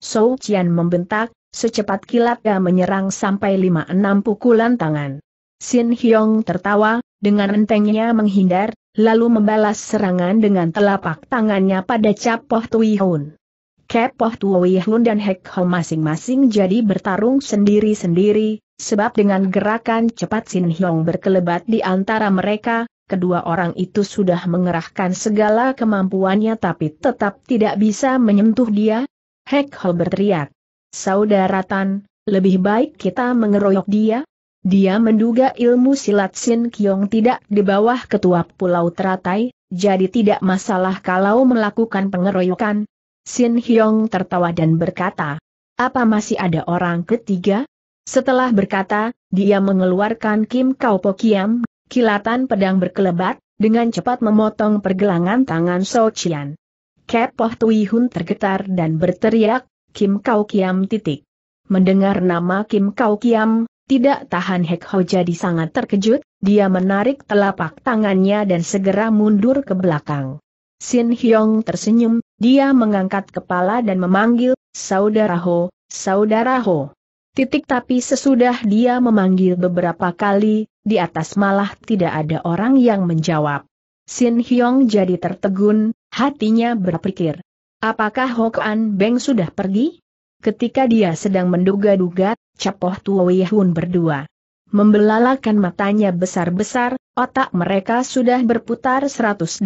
Sou Chian membentak, secepat kilat ia menyerang sampai lima enam pukulan tangan. Sin Hyong tertawa, dengan entengnya menghindar, lalu membalas serangan dengan telapak tangannya pada capoh Tui Hun. Kepoh Tui Hun dan Hek Ho masing-masing jadi bertarung sendiri-sendiri, sebab dengan gerakan cepat Sin Hyong berkelebat di antara mereka, kedua orang itu sudah mengerahkan segala kemampuannya tapi tetap tidak bisa menyentuh dia. Hek Ho berteriak. Saudara Tan, lebih baik kita mengeroyok dia? Dia menduga ilmu silat Sin Kiong tidak di bawah ketua Pulau Teratai, jadi tidak masalah kalau melakukan pengeroyokan. Sin Hyong tertawa dan berkata, apa masih ada orang ketiga? Setelah berkata, dia mengeluarkan Kim Kau Kiam, kilatan pedang berkelebat, dengan cepat memotong pergelangan tangan So Chian. Kepoh Tui Hun tergetar dan berteriak, Kim Kau Kiam titik. Mendengar nama Kim Kau Kiam, tidak tahan Hek Ho jadi sangat terkejut, dia menarik telapak tangannya dan segera mundur ke belakang. Sin Hyong tersenyum, dia mengangkat kepala dan memanggil, Saudara Ho, Saudara Ho. Titik tapi sesudah dia memanggil beberapa kali, di atas malah tidak ada orang yang menjawab. Sin Hyong jadi tertegun, hatinya berpikir. Apakah Hok An Beng sudah pergi? Ketika dia sedang menduga-duga, Capoh Wei Hun berdua membelalakan matanya besar-besar, otak mereka sudah berputar 180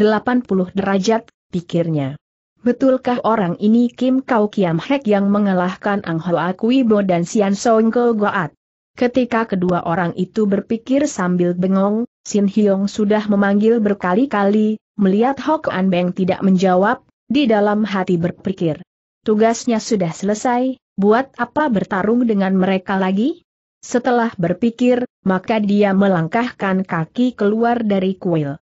derajat, pikirnya. Betulkah orang ini Kim Kau Kiam Hek yang mengalahkan Ang Hoa Kui Bo dan Sian Song Go Goat? Ketika kedua orang itu berpikir sambil bengong, Sin Hyong sudah memanggil berkali-kali, melihat Hok An Beng tidak menjawab, di dalam hati berpikir. Tugasnya sudah selesai, buat apa bertarung dengan mereka lagi? Setelah berpikir, maka dia melangkahkan kaki keluar dari kuil.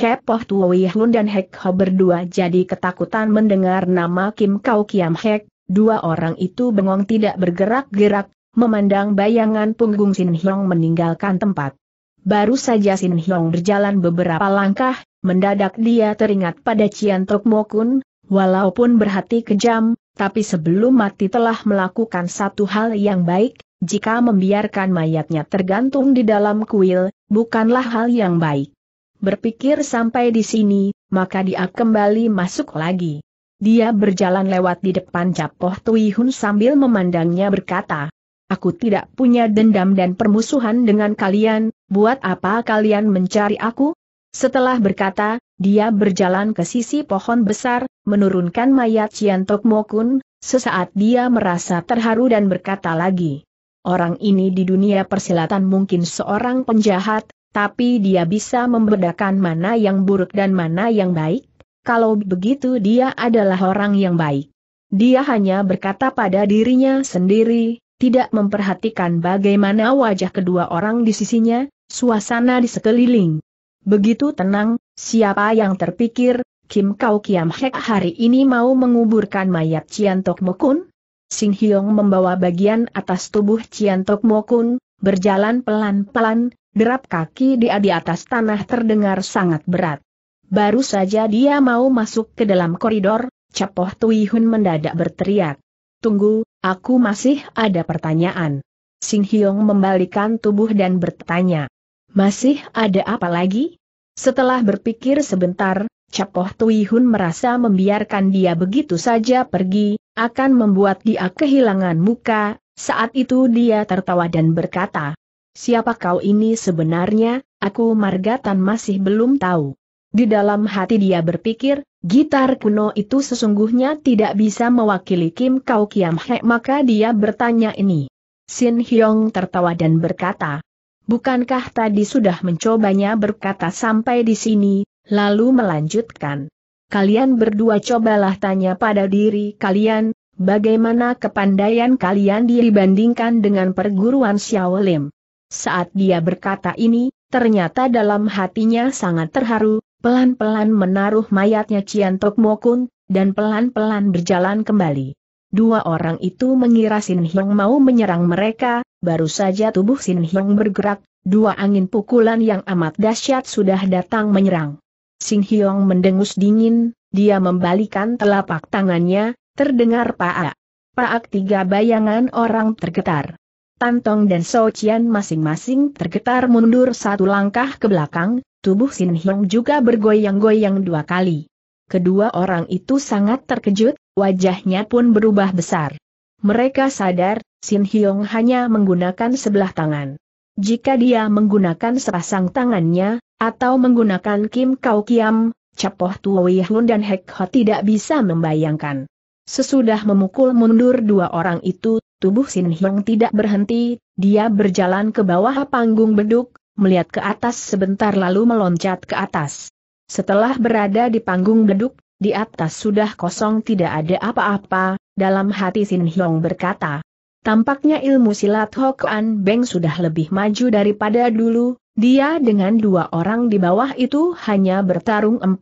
Kepoh tuweh Hun dan Hek Ho berdua jadi ketakutan mendengar nama Kim Kau Kiam Hek, dua orang itu bengong tidak bergerak-gerak, memandang bayangan punggung Sin Hyong meninggalkan tempat. Baru saja Sin Hyong berjalan beberapa langkah, mendadak dia teringat pada Cian Tok Kun, walaupun berhati kejam, tapi sebelum mati telah melakukan satu hal yang baik, jika membiarkan mayatnya tergantung di dalam kuil, bukanlah hal yang baik. Berpikir sampai di sini, maka dia kembali masuk lagi. Dia berjalan lewat di depan Capoh Tui Hun sambil memandangnya berkata, Aku tidak punya dendam dan permusuhan dengan kalian, buat apa kalian mencari aku? Setelah berkata, dia berjalan ke sisi pohon besar, menurunkan mayat Cian Tok Mokun, sesaat dia merasa terharu dan berkata lagi. Orang ini di dunia persilatan mungkin seorang penjahat, tapi dia bisa membedakan mana yang buruk dan mana yang baik, kalau begitu dia adalah orang yang baik. Dia hanya berkata pada dirinya sendiri, tidak memperhatikan bagaimana wajah kedua orang di sisinya, suasana di sekeliling. Begitu tenang, siapa yang terpikir, Kim Kau Kiam Hek hari ini mau menguburkan mayat Cian Tok Mokun? Sing Hyong membawa bagian atas tubuh Cian Tok Mokun, berjalan pelan-pelan, derap kaki dia di atas tanah terdengar sangat berat. Baru saja dia mau masuk ke dalam koridor, Capoh Tui Hun mendadak berteriak. Tunggu, aku masih ada pertanyaan. Sing Hyong membalikan tubuh dan bertanya. Masih ada apa lagi? Setelah berpikir sebentar, Capoh Tui Hun merasa membiarkan dia begitu saja pergi, akan membuat dia kehilangan muka, saat itu dia tertawa dan berkata, Siapa kau ini sebenarnya, aku Margatan masih belum tahu. Di dalam hati dia berpikir, gitar kuno itu sesungguhnya tidak bisa mewakili Kim Kau Kiam He maka dia bertanya ini. Sin Hyong tertawa dan berkata, Bukankah tadi sudah mencobanya berkata sampai di sini, lalu melanjutkan. Kalian berdua cobalah tanya pada diri kalian, bagaimana kepandaian kalian dibandingkan dengan perguruan Xiao Lim. Saat dia berkata ini, ternyata dalam hatinya sangat terharu, pelan-pelan menaruh mayatnya Cian Tok Mokun, dan pelan-pelan berjalan kembali. Dua orang itu mengira Sin Hyong mau menyerang mereka, baru saja tubuh Sin Hyong bergerak, dua angin pukulan yang amat dahsyat sudah datang menyerang. Sin Hyong mendengus dingin, dia membalikan telapak tangannya, terdengar paak. Paak tiga bayangan orang tergetar. Tantong dan Socian masing-masing tergetar mundur satu langkah ke belakang, tubuh Sin Hyong juga bergoyang-goyang dua kali. Kedua orang itu sangat terkejut, wajahnya pun berubah besar. Mereka sadar, Sin Hyong hanya menggunakan sebelah tangan. Jika dia menggunakan sepasang tangannya, atau menggunakan Kim Kau Kiam, Capoh Tuwi Hun dan Hek Ho tidak bisa membayangkan. Sesudah memukul mundur dua orang itu, tubuh Sin Hyang tidak berhenti, dia berjalan ke bawah panggung beduk, melihat ke atas sebentar lalu meloncat ke atas. Setelah berada di panggung beduk, di atas sudah kosong tidak ada apa-apa, dalam hati Sin Hyong berkata. Tampaknya ilmu silat An Beng sudah lebih maju daripada dulu, dia dengan dua orang di bawah itu hanya bertarung 4-5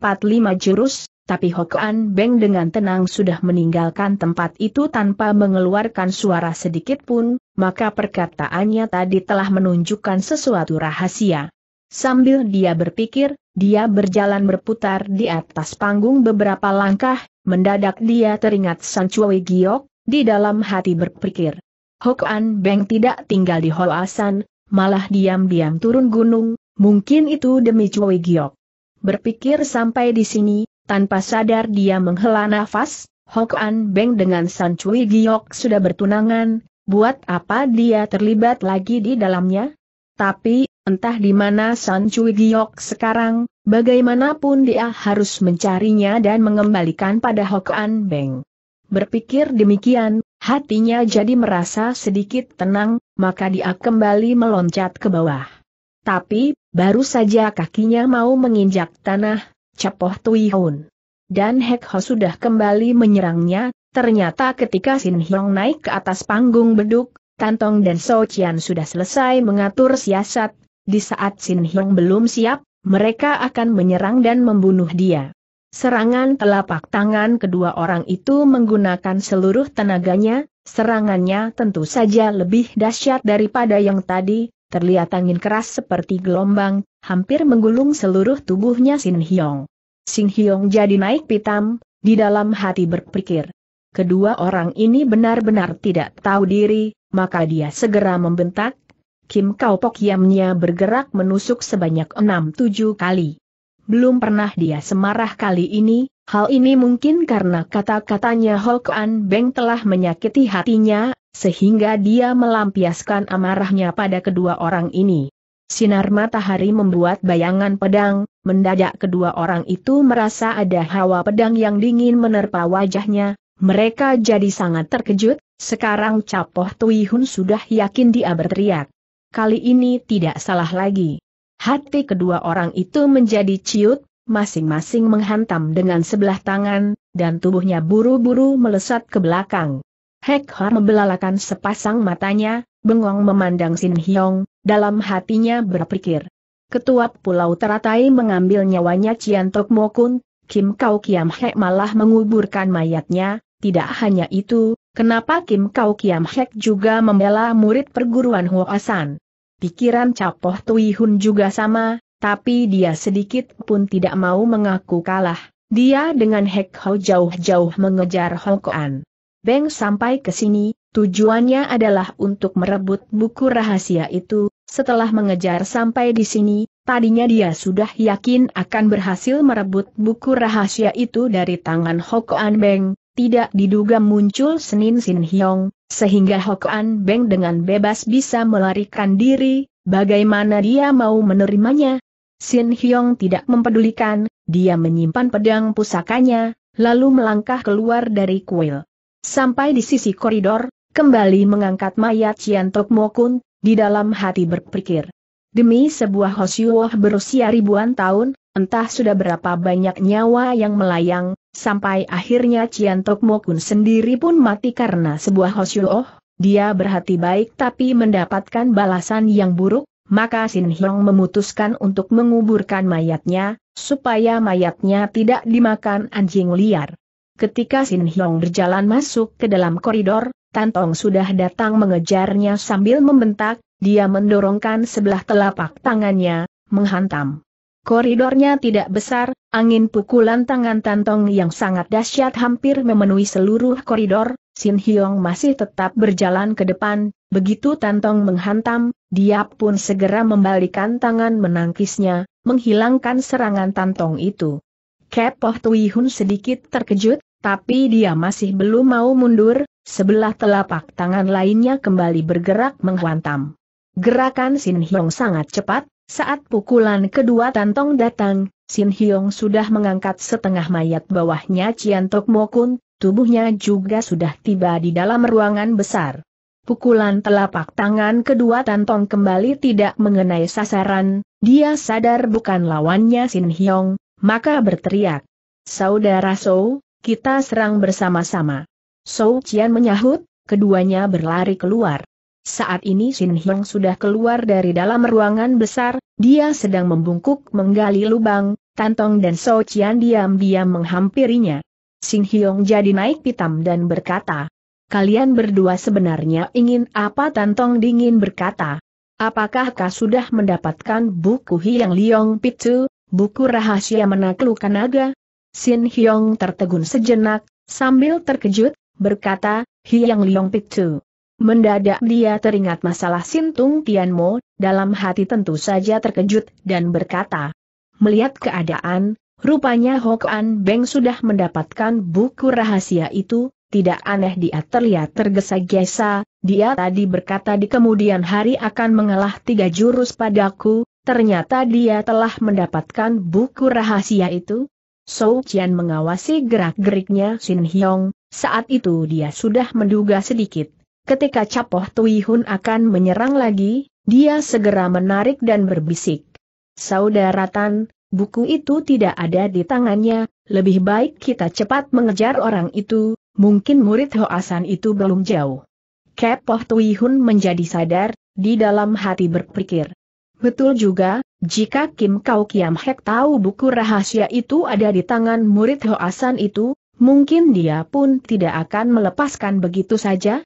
jurus, tapi Hokan Beng dengan tenang sudah meninggalkan tempat itu tanpa mengeluarkan suara sedikit pun, maka perkataannya tadi telah menunjukkan sesuatu rahasia. Sambil dia berpikir, dia berjalan berputar di atas panggung beberapa langkah, mendadak dia teringat San Cui Giok, di dalam hati berpikir. Hokan Beng tidak tinggal di Hallasan, malah diam-diam turun gunung, mungkin itu demi Cui Giok. Berpikir sampai di sini, tanpa sadar dia menghela nafas, Hok An Beng dengan San Cui Giok sudah bertunangan, buat apa dia terlibat lagi di dalamnya? Tapi, entah di mana San Cui Giok sekarang, bagaimanapun dia harus mencarinya dan mengembalikan pada Hok An Beng. Berpikir demikian, hatinya jadi merasa sedikit tenang, maka dia kembali meloncat ke bawah. Tapi, baru saja kakinya mau menginjak tanah, Cepoh Tui Hun. Dan Hek Ho sudah kembali menyerangnya, ternyata ketika Sin Hyong naik ke atas panggung beduk, Tantong dan So Chian sudah selesai mengatur siasat, di saat Sin Hyong belum siap, mereka akan menyerang dan membunuh dia. Serangan telapak tangan kedua orang itu menggunakan seluruh tenaganya, serangannya tentu saja lebih dahsyat daripada yang tadi, Terlihat angin keras seperti gelombang, hampir menggulung seluruh tubuhnya Sin Hyong. Sin Hyong jadi naik pitam, di dalam hati berpikir. Kedua orang ini benar-benar tidak tahu diri, maka dia segera membentak. Kim Kau Pok Yamnya bergerak menusuk sebanyak enam tujuh kali. Belum pernah dia semarah kali ini, hal ini mungkin karena kata-katanya Hokan Beng telah menyakiti hatinya sehingga dia melampiaskan amarahnya pada kedua orang ini. Sinar matahari membuat bayangan pedang, mendadak kedua orang itu merasa ada hawa pedang yang dingin menerpa wajahnya, mereka jadi sangat terkejut, sekarang Capoh Tui Hun sudah yakin dia berteriak. Kali ini tidak salah lagi. Hati kedua orang itu menjadi ciut, masing-masing menghantam dengan sebelah tangan, dan tubuhnya buru-buru melesat ke belakang. Hekhar membelalakan sepasang matanya, bengong memandang Sin Hyong, dalam hatinya berpikir. Ketua Pulau Teratai mengambil nyawanya Cian Tok Mokun, Kim Kau Kiam Hek malah menguburkan mayatnya, tidak hanya itu, kenapa Kim Kau Kiam Hek juga membela murid perguruan Huasan. Pikiran Capoh Tui Hun juga sama, tapi dia sedikit pun tidak mau mengaku kalah. Dia dengan Hek Ho jauh-jauh mengejar Hongkoan. Beng sampai ke sini, tujuannya adalah untuk merebut buku rahasia itu, setelah mengejar sampai di sini, tadinya dia sudah yakin akan berhasil merebut buku rahasia itu dari tangan Hokoan Beng, tidak diduga muncul Senin Sin Hyong, sehingga Hokoan Beng dengan bebas bisa melarikan diri, bagaimana dia mau menerimanya? Sin Hyong tidak mempedulikan, dia menyimpan pedang pusakanya, lalu melangkah keluar dari kuil. Sampai di sisi koridor, kembali mengangkat mayat Cian Tok Mokun, di dalam hati berpikir. Demi sebuah Hosyuoh berusia ribuan tahun, entah sudah berapa banyak nyawa yang melayang, sampai akhirnya Cian Tok Mokun sendiri pun mati karena sebuah Hosyuoh, dia berhati baik tapi mendapatkan balasan yang buruk, maka Sin Hyong memutuskan untuk menguburkan mayatnya, supaya mayatnya tidak dimakan anjing liar. Ketika Sin Hyong berjalan masuk ke dalam koridor, Tantong sudah datang mengejarnya sambil membentak, dia mendorongkan sebelah telapak tangannya, menghantam. Koridornya tidak besar, angin pukulan tangan Tantong yang sangat dahsyat hampir memenuhi seluruh koridor, Sin Hyong masih tetap berjalan ke depan, begitu Tantong menghantam, dia pun segera membalikan tangan menangkisnya, menghilangkan serangan Tantong itu. Kepoh Tui Hun sedikit terkejut, tapi dia masih belum mau mundur, sebelah telapak tangan lainnya kembali bergerak menghantam. Gerakan Sin Hyong sangat cepat, saat pukulan kedua Tantong datang, Sin Hyong sudah mengangkat setengah mayat bawahnya Cian Tok Mokun, tubuhnya juga sudah tiba di dalam ruangan besar. Pukulan telapak tangan kedua Tantong kembali tidak mengenai sasaran, dia sadar bukan lawannya Sin Hyong, maka berteriak. Saudara Sou, kita serang bersama-sama. Sou Qian menyahut, keduanya berlari keluar. Saat ini Xin Hyong sudah keluar dari dalam ruangan besar, dia sedang membungkuk menggali lubang, Tantong dan So Qian diam-diam menghampirinya. Xin Hyong jadi naik pitam dan berkata, Kalian berdua sebenarnya ingin apa Tantong dingin berkata. Apakah kau sudah mendapatkan buku Hiang Liong Pitu, buku rahasia menaklukkan naga? Sin Hyong tertegun sejenak, sambil terkejut, berkata, Hyang Liong Pitu. Mendadak dia teringat masalah Sintung Mo, dalam hati tentu saja terkejut dan berkata. Melihat keadaan, rupanya Hok An Beng sudah mendapatkan buku rahasia itu, tidak aneh dia terlihat tergesa-gesa, dia tadi berkata di kemudian hari akan mengalah tiga jurus padaku, ternyata dia telah mendapatkan buku rahasia itu, Sou Chen mengawasi gerak-geriknya Sin Hyong, saat itu dia sudah menduga sedikit. Ketika Capoh Tui Hun akan menyerang lagi, dia segera menarik dan berbisik. Saudara Tan, buku itu tidak ada di tangannya, lebih baik kita cepat mengejar orang itu, mungkin murid Hoasan itu belum jauh. Kepoh Tui Hun menjadi sadar, di dalam hati berpikir, Betul juga, jika Kim Kau Kiam Hek tahu buku rahasia itu ada di tangan murid Hoasan itu, mungkin dia pun tidak akan melepaskan begitu saja.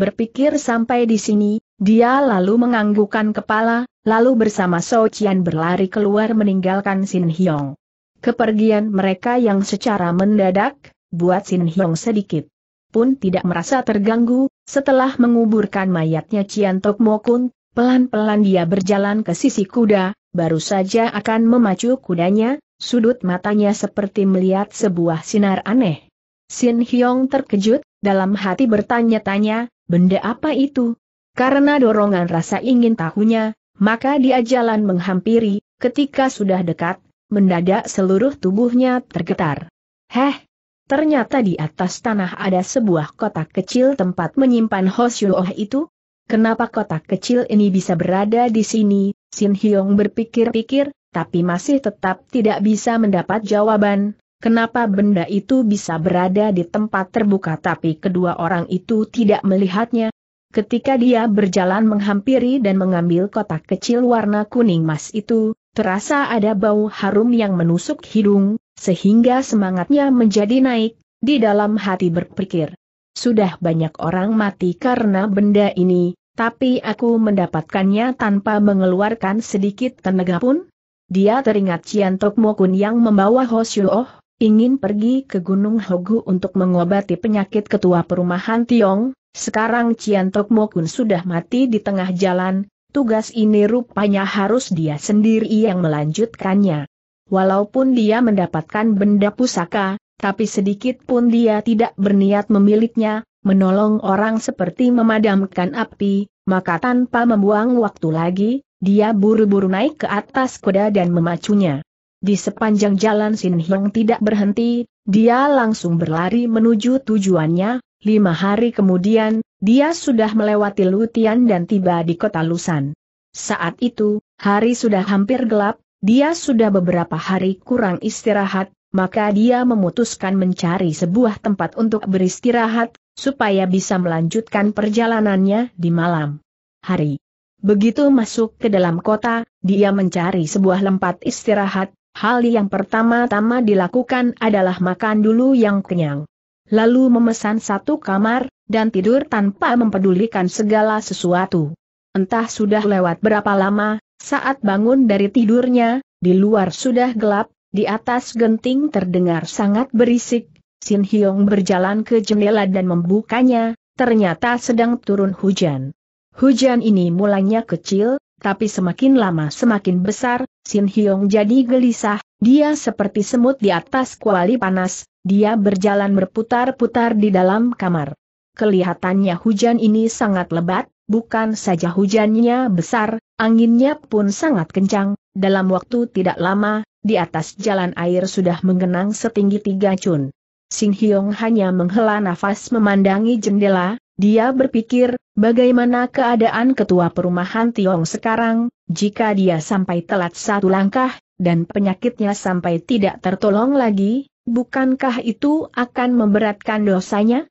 Berpikir sampai di sini, dia lalu menganggukkan kepala, lalu bersama So Chian berlari keluar meninggalkan Sin Hyong. Kepergian mereka yang secara mendadak, buat Sin Hyong sedikit pun tidak merasa terganggu, setelah menguburkan mayatnya Cian Tok Mokun, Pelan-pelan dia berjalan ke sisi kuda, baru saja akan memacu kudanya, sudut matanya seperti melihat sebuah sinar aneh. Sin Hyong terkejut, dalam hati bertanya-tanya, benda apa itu? Karena dorongan rasa ingin tahunya, maka dia jalan menghampiri, ketika sudah dekat, mendadak seluruh tubuhnya tergetar. Heh! Ternyata di atas tanah ada sebuah kotak kecil tempat menyimpan Oh itu, Kenapa kotak kecil ini bisa berada di sini? Sin Hyong berpikir-pikir, tapi masih tetap tidak bisa mendapat jawaban. Kenapa benda itu bisa berada di tempat terbuka tapi kedua orang itu tidak melihatnya? Ketika dia berjalan menghampiri dan mengambil kotak kecil warna kuning emas itu, terasa ada bau harum yang menusuk hidung, sehingga semangatnya menjadi naik, di dalam hati berpikir. Sudah banyak orang mati karena benda ini, tapi aku mendapatkannya tanpa mengeluarkan sedikit tenaga pun. Dia teringat Cian Tok Mokun yang membawa Ho Oh, ingin pergi ke Gunung Hogu untuk mengobati penyakit ketua perumahan Tiong. Sekarang Cian Tok Mokun sudah mati di tengah jalan, tugas ini rupanya harus dia sendiri yang melanjutkannya. Walaupun dia mendapatkan benda pusaka, tapi sedikit pun dia tidak berniat memiliknya, menolong orang seperti memadamkan api, maka tanpa membuang waktu lagi, dia buru-buru naik ke atas kuda dan memacunya. Di sepanjang jalan Sin Hyong tidak berhenti, dia langsung berlari menuju tujuannya, lima hari kemudian, dia sudah melewati Lutian dan tiba di kota Lusan. Saat itu, hari sudah hampir gelap, dia sudah beberapa hari kurang istirahat, maka dia memutuskan mencari sebuah tempat untuk beristirahat, supaya bisa melanjutkan perjalanannya di malam hari. Begitu masuk ke dalam kota, dia mencari sebuah tempat istirahat, hal yang pertama-tama dilakukan adalah makan dulu yang kenyang. Lalu memesan satu kamar, dan tidur tanpa mempedulikan segala sesuatu. Entah sudah lewat berapa lama, saat bangun dari tidurnya, di luar sudah gelap, di atas genting terdengar sangat berisik, Sin Hyong berjalan ke jendela dan membukanya, ternyata sedang turun hujan. Hujan ini mulanya kecil, tapi semakin lama semakin besar, Sin Hyong jadi gelisah, dia seperti semut di atas kuali panas, dia berjalan berputar-putar di dalam kamar. Kelihatannya hujan ini sangat lebat, bukan saja hujannya besar, anginnya pun sangat kencang, dalam waktu tidak lama, di atas jalan air sudah menggenang setinggi tiga cun. Sing Hyong hanya menghela nafas memandangi jendela, dia berpikir, bagaimana keadaan ketua perumahan Tiong sekarang, jika dia sampai telat satu langkah, dan penyakitnya sampai tidak tertolong lagi, bukankah itu akan memberatkan dosanya?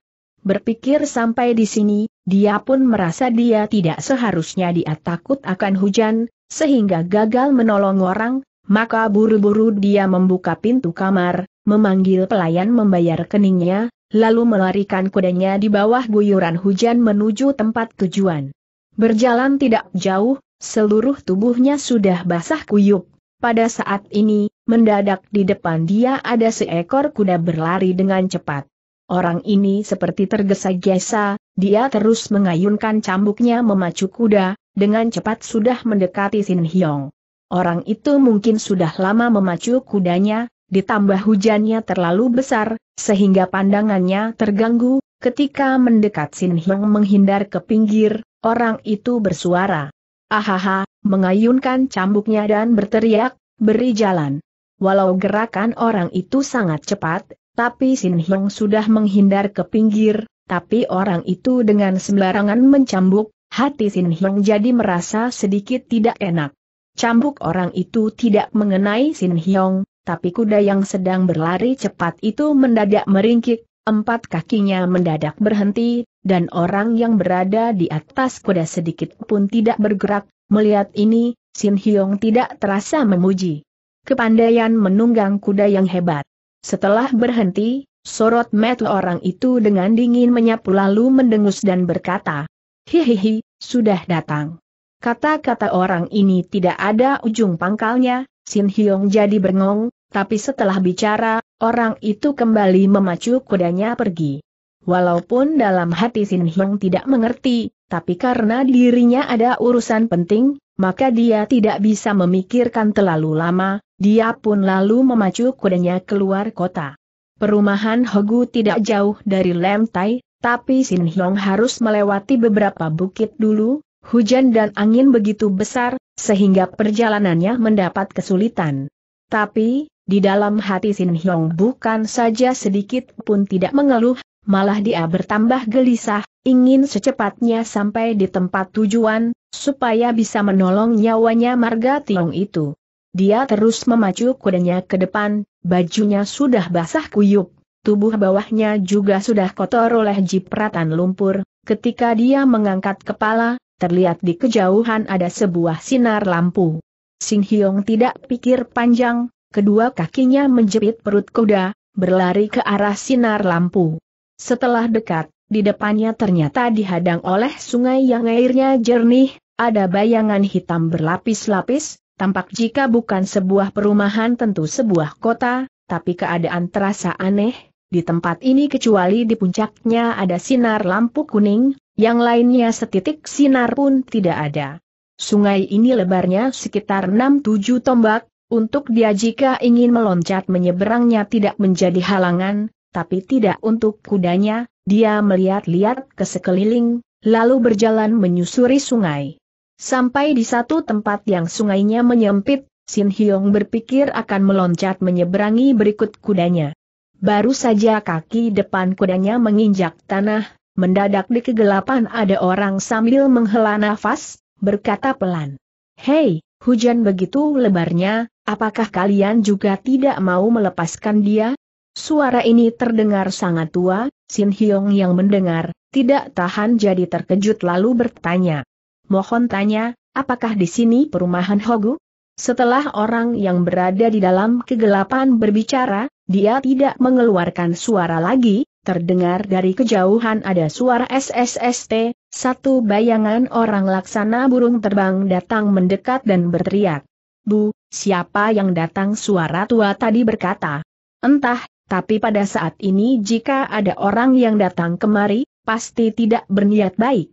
Berpikir sampai di sini, dia pun merasa dia tidak seharusnya dia takut akan hujan, sehingga gagal menolong orang, maka buru-buru dia membuka pintu kamar, memanggil pelayan membayar keningnya, lalu melarikan kudanya di bawah guyuran hujan menuju tempat tujuan. Berjalan tidak jauh, seluruh tubuhnya sudah basah kuyup. Pada saat ini, mendadak di depan dia ada seekor kuda berlari dengan cepat. Orang ini seperti tergesa-gesa, dia terus mengayunkan cambuknya memacu kuda, dengan cepat sudah mendekati Sin Hyong. Orang itu mungkin sudah lama memacu kudanya, ditambah hujannya terlalu besar, sehingga pandangannya terganggu, ketika mendekat Sin Hyang menghindar ke pinggir, orang itu bersuara. Ahaha, mengayunkan cambuknya dan berteriak, beri jalan. Walau gerakan orang itu sangat cepat, tapi Sin Hyang sudah menghindar ke pinggir, tapi orang itu dengan sembarangan mencambuk, hati Sin Hyang jadi merasa sedikit tidak enak. Cambuk orang itu tidak mengenai Sin Hyong, tapi kuda yang sedang berlari cepat itu mendadak meringkik, empat kakinya mendadak berhenti, dan orang yang berada di atas kuda sedikit pun tidak bergerak. Melihat ini, Sin Hyong tidak terasa memuji. Kepandaian menunggang kuda yang hebat. Setelah berhenti, sorot metu orang itu dengan dingin menyapu lalu mendengus dan berkata, Hihihi, sudah datang. Kata-kata orang ini tidak ada ujung pangkalnya, Sin Hyong jadi bengong, tapi setelah bicara, orang itu kembali memacu kudanya pergi. Walaupun dalam hati Sin Hyong tidak mengerti, tapi karena dirinya ada urusan penting, maka dia tidak bisa memikirkan terlalu lama, dia pun lalu memacu kudanya keluar kota. Perumahan Hogu tidak jauh dari Lem Tai, tapi Sin Hyong harus melewati beberapa bukit dulu, Hujan dan angin begitu besar, sehingga perjalanannya mendapat kesulitan. Tapi, di dalam hati Sin Hyong bukan saja sedikit pun tidak mengeluh, malah dia bertambah gelisah, ingin secepatnya sampai di tempat tujuan, supaya bisa menolong nyawanya Marga Tiong itu. Dia terus memacu kudanya ke depan, bajunya sudah basah kuyup, tubuh bawahnya juga sudah kotor oleh jipratan lumpur, ketika dia mengangkat kepala, terlihat di kejauhan ada sebuah sinar lampu. Sing Hyong tidak pikir panjang, kedua kakinya menjepit perut kuda, berlari ke arah sinar lampu. Setelah dekat, di depannya ternyata dihadang oleh sungai yang airnya jernih, ada bayangan hitam berlapis-lapis, tampak jika bukan sebuah perumahan tentu sebuah kota, tapi keadaan terasa aneh, di tempat ini kecuali di puncaknya ada sinar lampu kuning, yang lainnya setitik sinar pun tidak ada. Sungai ini lebarnya sekitar 6-7 tombak, untuk dia jika ingin meloncat menyeberangnya tidak menjadi halangan, tapi tidak untuk kudanya, dia melihat-lihat ke sekeliling, lalu berjalan menyusuri sungai. Sampai di satu tempat yang sungainya menyempit, Sin Hyong berpikir akan meloncat menyeberangi berikut kudanya. Baru saja kaki depan kudanya menginjak tanah, Mendadak di kegelapan ada orang sambil menghela nafas, berkata pelan. Hei, hujan begitu lebarnya, apakah kalian juga tidak mau melepaskan dia? Suara ini terdengar sangat tua, Sin Hyong yang mendengar, tidak tahan jadi terkejut lalu bertanya. Mohon tanya, apakah di sini perumahan Hogu? Setelah orang yang berada di dalam kegelapan berbicara, dia tidak mengeluarkan suara lagi, terdengar dari kejauhan ada suara SSST, satu bayangan orang laksana burung terbang datang mendekat dan berteriak. Bu, siapa yang datang suara tua tadi berkata. Entah, tapi pada saat ini jika ada orang yang datang kemari, pasti tidak berniat baik.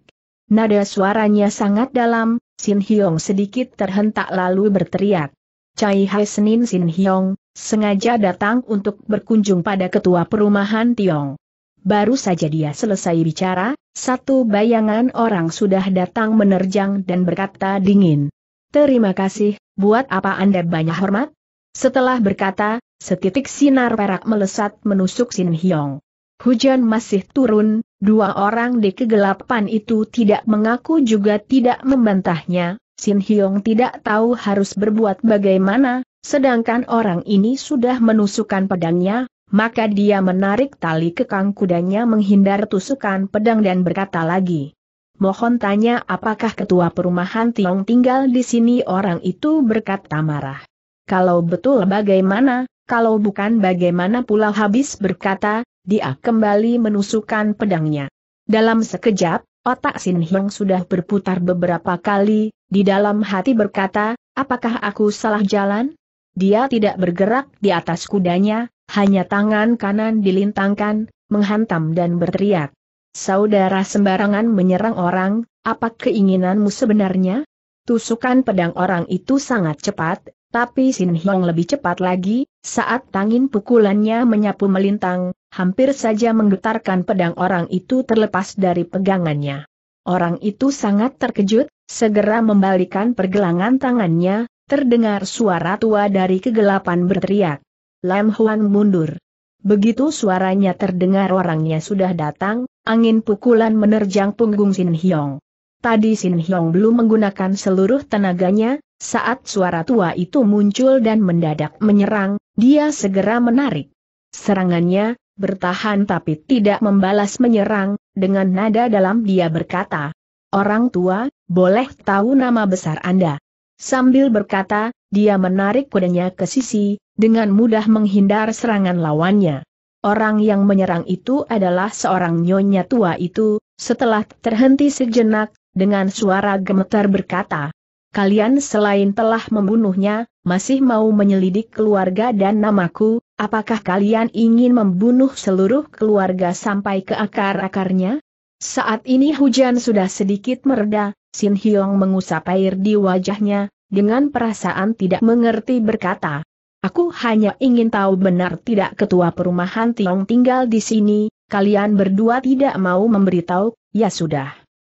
Nada suaranya sangat dalam, Sin Hyong sedikit terhentak lalu berteriak. Cai Hai Senin Sin Hyong, sengaja datang untuk berkunjung pada ketua perumahan Tiong. Baru saja dia selesai bicara, satu bayangan orang sudah datang menerjang dan berkata dingin. Terima kasih, buat apa Anda banyak hormat? Setelah berkata, setitik sinar perak melesat menusuk Sin Hyong. Hujan masih turun, dua orang di kegelapan itu tidak mengaku juga tidak membantahnya, Sin Hyong tidak tahu harus berbuat bagaimana, sedangkan orang ini sudah menusukkan pedangnya, maka dia menarik tali kekang kudanya menghindar tusukan pedang dan berkata lagi. Mohon tanya apakah ketua perumahan Tiong tinggal di sini orang itu berkata marah. Kalau betul bagaimana, kalau bukan bagaimana pula habis berkata, dia kembali menusukkan pedangnya. Dalam sekejap, Otak Sin Hyong sudah berputar beberapa kali, di dalam hati berkata, apakah aku salah jalan? Dia tidak bergerak di atas kudanya, hanya tangan kanan dilintangkan, menghantam dan berteriak. Saudara sembarangan menyerang orang, apa keinginanmu sebenarnya? Tusukan pedang orang itu sangat cepat, tapi Sin Hiong lebih cepat lagi, saat tangin pukulannya menyapu melintang, hampir saja menggetarkan pedang orang itu terlepas dari pegangannya. Orang itu sangat terkejut, Segera membalikan pergelangan tangannya, terdengar suara tua dari kegelapan berteriak. Lam Huan mundur. Begitu suaranya terdengar orangnya sudah datang, angin pukulan menerjang punggung Sin Hyong. Tadi Sin Hyong belum menggunakan seluruh tenaganya, saat suara tua itu muncul dan mendadak menyerang, dia segera menarik. Serangannya, bertahan tapi tidak membalas menyerang, dengan nada dalam dia berkata, Orang tua, boleh tahu nama besar Anda? Sambil berkata, dia menarik kudanya ke sisi, dengan mudah menghindar serangan lawannya. Orang yang menyerang itu adalah seorang nyonya tua itu, setelah terhenti sejenak, dengan suara gemetar berkata, Kalian selain telah membunuhnya, masih mau menyelidik keluarga dan namaku, apakah kalian ingin membunuh seluruh keluarga sampai ke akar-akarnya? Saat ini hujan sudah sedikit mereda, Sin Hyong mengusap air di wajahnya, dengan perasaan tidak mengerti berkata. Aku hanya ingin tahu benar tidak ketua perumahan Tiong tinggal di sini, kalian berdua tidak mau memberitahu, ya sudah.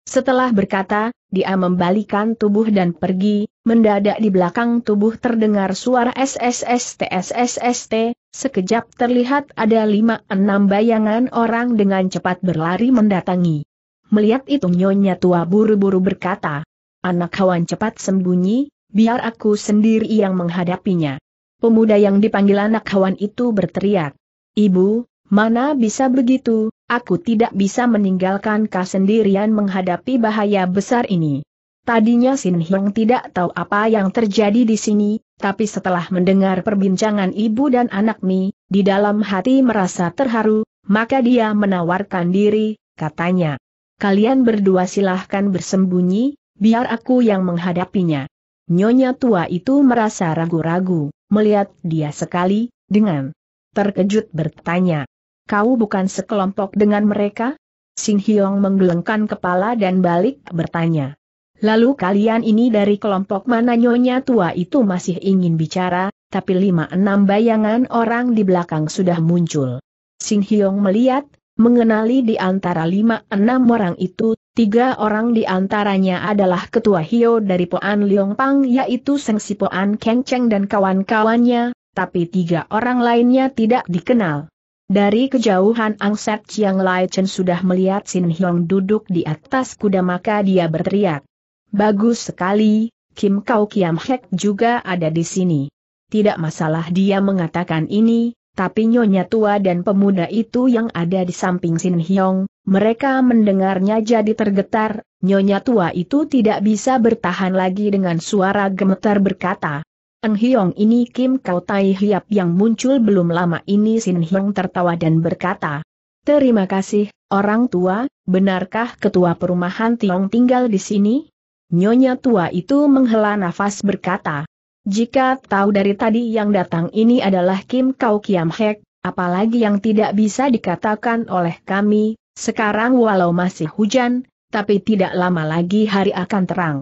Setelah berkata, dia membalikan tubuh dan pergi, mendadak di belakang tubuh terdengar suara SSSTSSST, sekejap terlihat ada lima enam bayangan orang dengan cepat berlari mendatangi. Melihat itu nyonya tua buru-buru berkata, Anak kawan cepat sembunyi, biar aku sendiri yang menghadapinya. Pemuda yang dipanggil anak kawan itu berteriak. Ibu, mana bisa begitu, aku tidak bisa meninggalkan kau sendirian menghadapi bahaya besar ini. Tadinya Sin Hyang tidak tahu apa yang terjadi di sini, tapi setelah mendengar perbincangan ibu dan anak Mi, di dalam hati merasa terharu, maka dia menawarkan diri, katanya kalian berdua silahkan bersembunyi, biar aku yang menghadapinya. Nyonya tua itu merasa ragu-ragu, melihat dia sekali, dengan terkejut bertanya. Kau bukan sekelompok dengan mereka? Sing Hyong menggelengkan kepala dan balik bertanya. Lalu kalian ini dari kelompok mana nyonya tua itu masih ingin bicara, tapi lima enam bayangan orang di belakang sudah muncul. Sing Hyong melihat, mengenali di antara lima enam orang itu, tiga orang di antaranya adalah ketua Hio dari Poan Liong Pang yaitu Seng Si Poan Keng Cheng dan kawan-kawannya, tapi tiga orang lainnya tidak dikenal. Dari kejauhan Angset Chiang Lai Chen sudah melihat Sin Hyong duduk di atas kuda maka dia berteriak. Bagus sekali, Kim Kau Kiam Hek juga ada di sini. Tidak masalah dia mengatakan ini, tapi nyonya tua dan pemuda itu yang ada di samping Sin Hyong, mereka mendengarnya jadi tergetar, nyonya tua itu tidak bisa bertahan lagi dengan suara gemetar berkata. Eng Hyong ini Kim Kau Tai Hiap yang muncul belum lama ini Sin Hyong tertawa dan berkata. Terima kasih, orang tua, benarkah ketua perumahan Tiong tinggal di sini? Nyonya tua itu menghela nafas berkata. Jika tahu dari tadi yang datang ini adalah Kim Kau Kiam Hek, apalagi yang tidak bisa dikatakan oleh kami, sekarang walau masih hujan, tapi tidak lama lagi hari akan terang.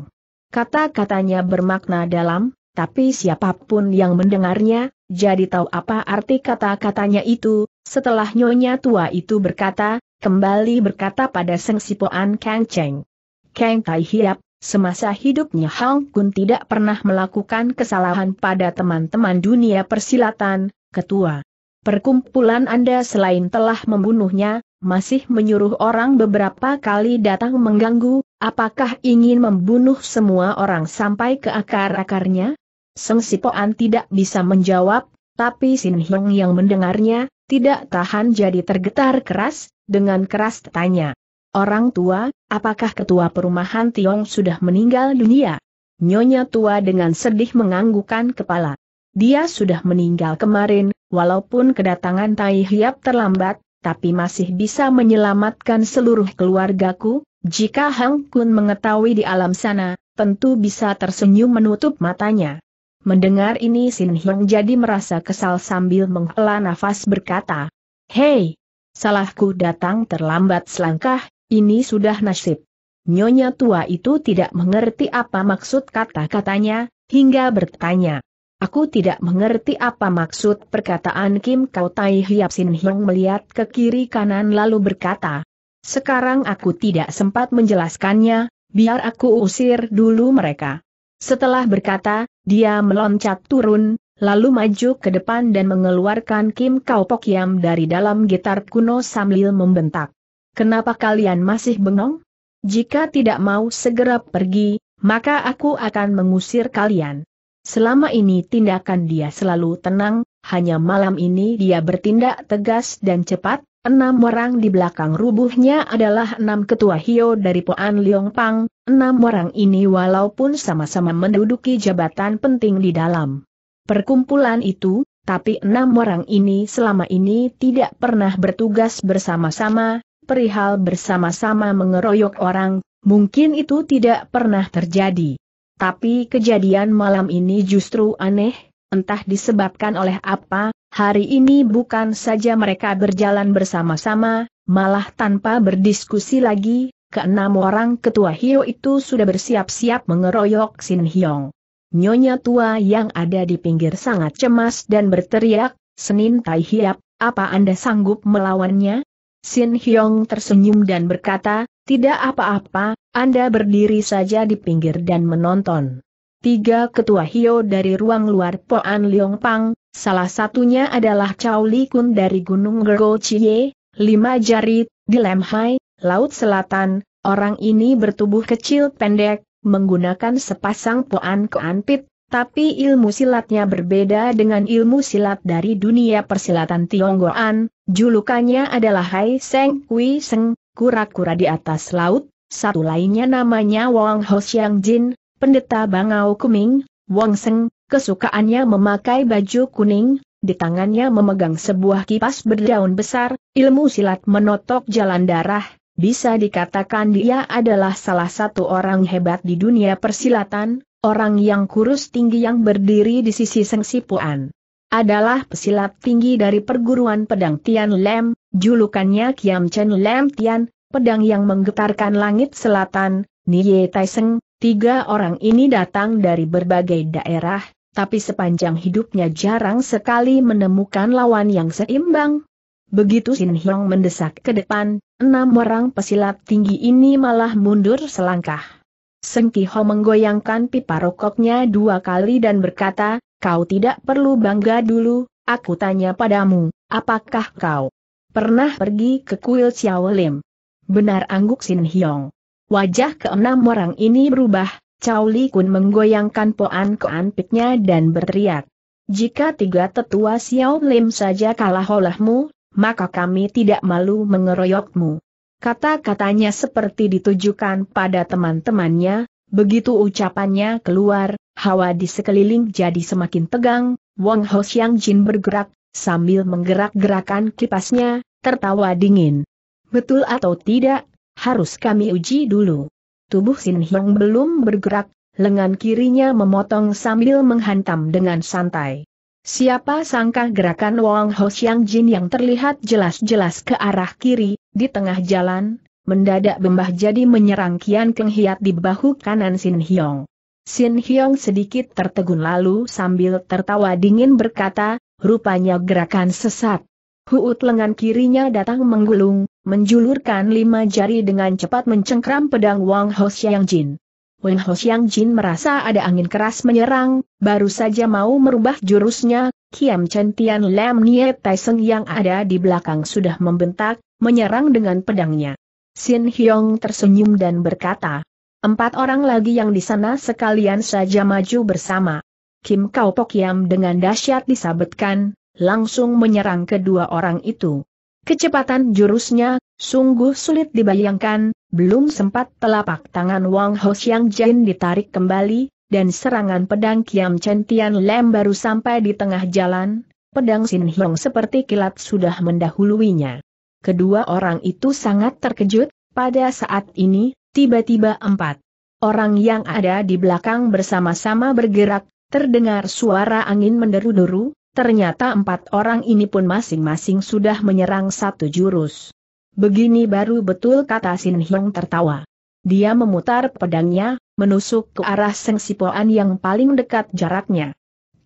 Kata-katanya bermakna dalam, tapi siapapun yang mendengarnya, jadi tahu apa arti kata-katanya itu, setelah nyonya tua itu berkata, kembali berkata pada Seng Sipoan Kang Cheng. Kang Tai Hiap, Semasa hidupnya Hang Kun tidak pernah melakukan kesalahan pada teman-teman dunia persilatan, ketua. Perkumpulan Anda selain telah membunuhnya, masih menyuruh orang beberapa kali datang mengganggu, apakah ingin membunuh semua orang sampai ke akar-akarnya? Seng Sipoan tidak bisa menjawab, tapi Sin Hong yang mendengarnya, tidak tahan jadi tergetar keras, dengan keras tanya. Orang tua, apakah ketua perumahan Tiong sudah meninggal dunia? Nyonya tua dengan sedih menganggukkan kepala. Dia sudah meninggal kemarin, walaupun kedatangan Tai Hiap terlambat, tapi masih bisa menyelamatkan seluruh keluargaku, jika Hang Kun mengetahui di alam sana, tentu bisa tersenyum menutup matanya. Mendengar ini Sin Hyang jadi merasa kesal sambil menghela nafas berkata, Hei, salahku datang terlambat selangkah, ini sudah nasib. Nyonya tua itu tidak mengerti apa maksud kata-katanya, hingga bertanya. Aku tidak mengerti apa maksud perkataan Kim Kau Tai Hiap Sin Hyong melihat ke kiri kanan lalu berkata. Sekarang aku tidak sempat menjelaskannya, biar aku usir dulu mereka. Setelah berkata, dia meloncat turun, lalu maju ke depan dan mengeluarkan Kim Kau Yam dari dalam gitar kuno sambil membentak. Kenapa kalian masih bengong? Jika tidak mau segera pergi, maka aku akan mengusir kalian. Selama ini tindakan dia selalu tenang, hanya malam ini dia bertindak tegas dan cepat, Enam orang di belakang rubuhnya adalah enam ketua Hio dari Poan Liong Pang, enam orang ini walaupun sama-sama menduduki jabatan penting di dalam perkumpulan itu, tapi enam orang ini selama ini tidak pernah bertugas bersama-sama, perihal bersama-sama mengeroyok orang, mungkin itu tidak pernah terjadi. Tapi kejadian malam ini justru aneh, entah disebabkan oleh apa, hari ini bukan saja mereka berjalan bersama-sama, malah tanpa berdiskusi lagi, keenam orang ketua Hio itu sudah bersiap-siap mengeroyok Sin Hyong. Nyonya tua yang ada di pinggir sangat cemas dan berteriak, Senin Tai Hiap, apa Anda sanggup melawannya? Sin Hyong tersenyum dan berkata, tidak apa-apa, Anda berdiri saja di pinggir dan menonton. Tiga ketua Hio dari ruang luar Poan Leong Pang, salah satunya adalah Chao Li Kun dari Gunung Gergo Chie, Lima Jari, di Lemhai, Laut Selatan, orang ini bertubuh kecil pendek, menggunakan sepasang Poan Pit. Tapi ilmu silatnya berbeda dengan ilmu silat dari dunia persilatan Tionggoan, julukannya adalah Hai Seng Kui Seng, kura-kura di atas laut, satu lainnya namanya Wang Ho Xiang Jin, pendeta Bangau Kuming, Wang Seng, kesukaannya memakai baju kuning, di tangannya memegang sebuah kipas berdaun besar, ilmu silat menotok jalan darah, bisa dikatakan dia adalah salah satu orang hebat di dunia persilatan, orang yang kurus tinggi yang berdiri di sisi Seng Sipuan. Adalah pesilat tinggi dari perguruan pedang Tian Lem, julukannya Kiam Chen Lem Tian, pedang yang menggetarkan langit selatan, Nie Tai Seng. Tiga orang ini datang dari berbagai daerah, tapi sepanjang hidupnya jarang sekali menemukan lawan yang seimbang. Begitu Sin Hyong mendesak ke depan, enam orang pesilat tinggi ini malah mundur selangkah. Seng Kiho menggoyangkan pipa rokoknya dua kali dan berkata, kau tidak perlu bangga dulu, aku tanya padamu, apakah kau pernah pergi ke kuil Xiao Lim? Benar angguk Sin Hyong. Wajah keenam orang ini berubah, Chao Li Kun menggoyangkan poan keanpitnya dan berteriak. Jika tiga tetua Xiao Lim saja kalah olehmu, maka kami tidak malu mengeroyokmu. Kata-katanya seperti ditujukan pada teman-temannya, begitu ucapannya keluar, hawa di sekeliling jadi semakin tegang, Wang Ho Xiang Jin bergerak, sambil menggerak-gerakan kipasnya, tertawa dingin. Betul atau tidak, harus kami uji dulu. Tubuh Sin Hyong belum bergerak, lengan kirinya memotong sambil menghantam dengan santai. Siapa sangka gerakan Wang Ho Xiang Jin yang terlihat jelas-jelas ke arah kiri, di tengah jalan, mendadak bembah jadi menyerang Kian Keng Hiat di bahu kanan Sin Hyong. Sin Hyong sedikit tertegun lalu sambil tertawa dingin berkata, rupanya gerakan sesat. Huut lengan kirinya datang menggulung, menjulurkan lima jari dengan cepat mencengkram pedang Wang Ho Xiang Jin. Wang Ho Xiang Jin merasa ada angin keras menyerang, baru saja mau merubah jurusnya, Kiam Chen Tian Lam Nie Tai Seng yang ada di belakang sudah membentak, menyerang dengan pedangnya. Sin Hyong tersenyum dan berkata, empat orang lagi yang di sana sekalian saja maju bersama. Kim Kau Pok Yam dengan dahsyat disabetkan, langsung menyerang kedua orang itu. Kecepatan jurusnya, sungguh sulit dibayangkan, belum sempat telapak tangan Wang Ho Xiang Jin ditarik kembali, dan serangan pedang Kiam Chen Tian Lem baru sampai di tengah jalan, pedang Sin Hyong seperti kilat sudah mendahuluinya. Kedua orang itu sangat terkejut, pada saat ini, tiba-tiba empat orang yang ada di belakang bersama-sama bergerak, terdengar suara angin menderu-deru, ternyata empat orang ini pun masing-masing sudah menyerang satu jurus. Begini baru betul kata Sin Hyong tertawa. Dia memutar pedangnya, menusuk ke arah Seng Sipoan yang paling dekat jaraknya.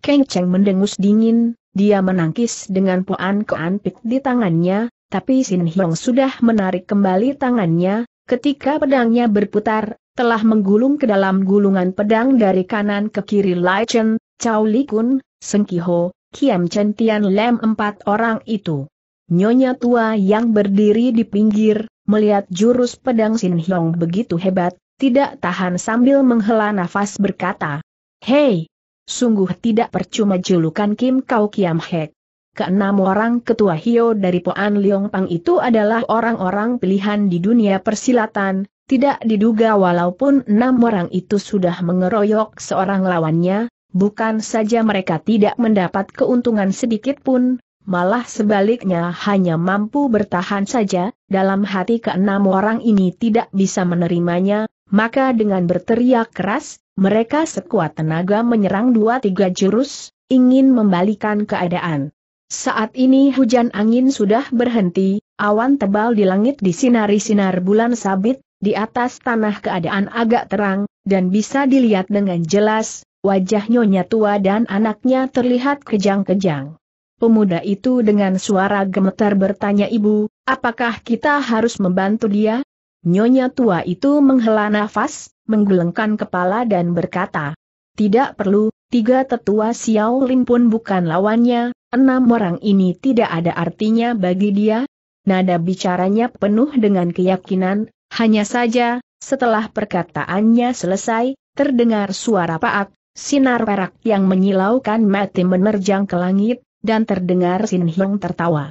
Keng Cheng mendengus dingin, dia menangkis dengan poan keanpik di tangannya, tapi Sin Hyong sudah menarik kembali tangannya, ketika pedangnya berputar, telah menggulung ke dalam gulungan pedang dari kanan ke kiri Lai Chen, Chao Li Kun, Seng Ki Ho, Kiam Chen Tian Lem empat orang itu. Nyonya tua yang berdiri di pinggir, melihat jurus pedang Sin Hyong begitu hebat, tidak tahan sambil menghela nafas berkata, Hei! Sungguh tidak percuma julukan Kim Kau Kiam Hek keenam orang ketua Hio dari Poan Liong Pang itu adalah orang-orang pilihan di dunia persilatan, tidak diduga walaupun enam orang itu sudah mengeroyok seorang lawannya, bukan saja mereka tidak mendapat keuntungan sedikit pun, malah sebaliknya hanya mampu bertahan saja, dalam hati keenam orang ini tidak bisa menerimanya, maka dengan berteriak keras, mereka sekuat tenaga menyerang dua tiga jurus, ingin membalikan keadaan. Saat ini hujan angin sudah berhenti, awan tebal di langit disinari sinar bulan sabit, di atas tanah keadaan agak terang, dan bisa dilihat dengan jelas, wajah nyonya tua dan anaknya terlihat kejang-kejang. Pemuda itu dengan suara gemetar bertanya ibu, apakah kita harus membantu dia? Nyonya tua itu menghela nafas, menggelengkan kepala dan berkata, tidak perlu, tiga tetua Xiao Lim pun bukan lawannya, enam orang ini tidak ada artinya bagi dia. Nada bicaranya penuh dengan keyakinan, hanya saja, setelah perkataannya selesai, terdengar suara paak, sinar perak yang menyilaukan mati menerjang ke langit, dan terdengar Sin Hiong tertawa.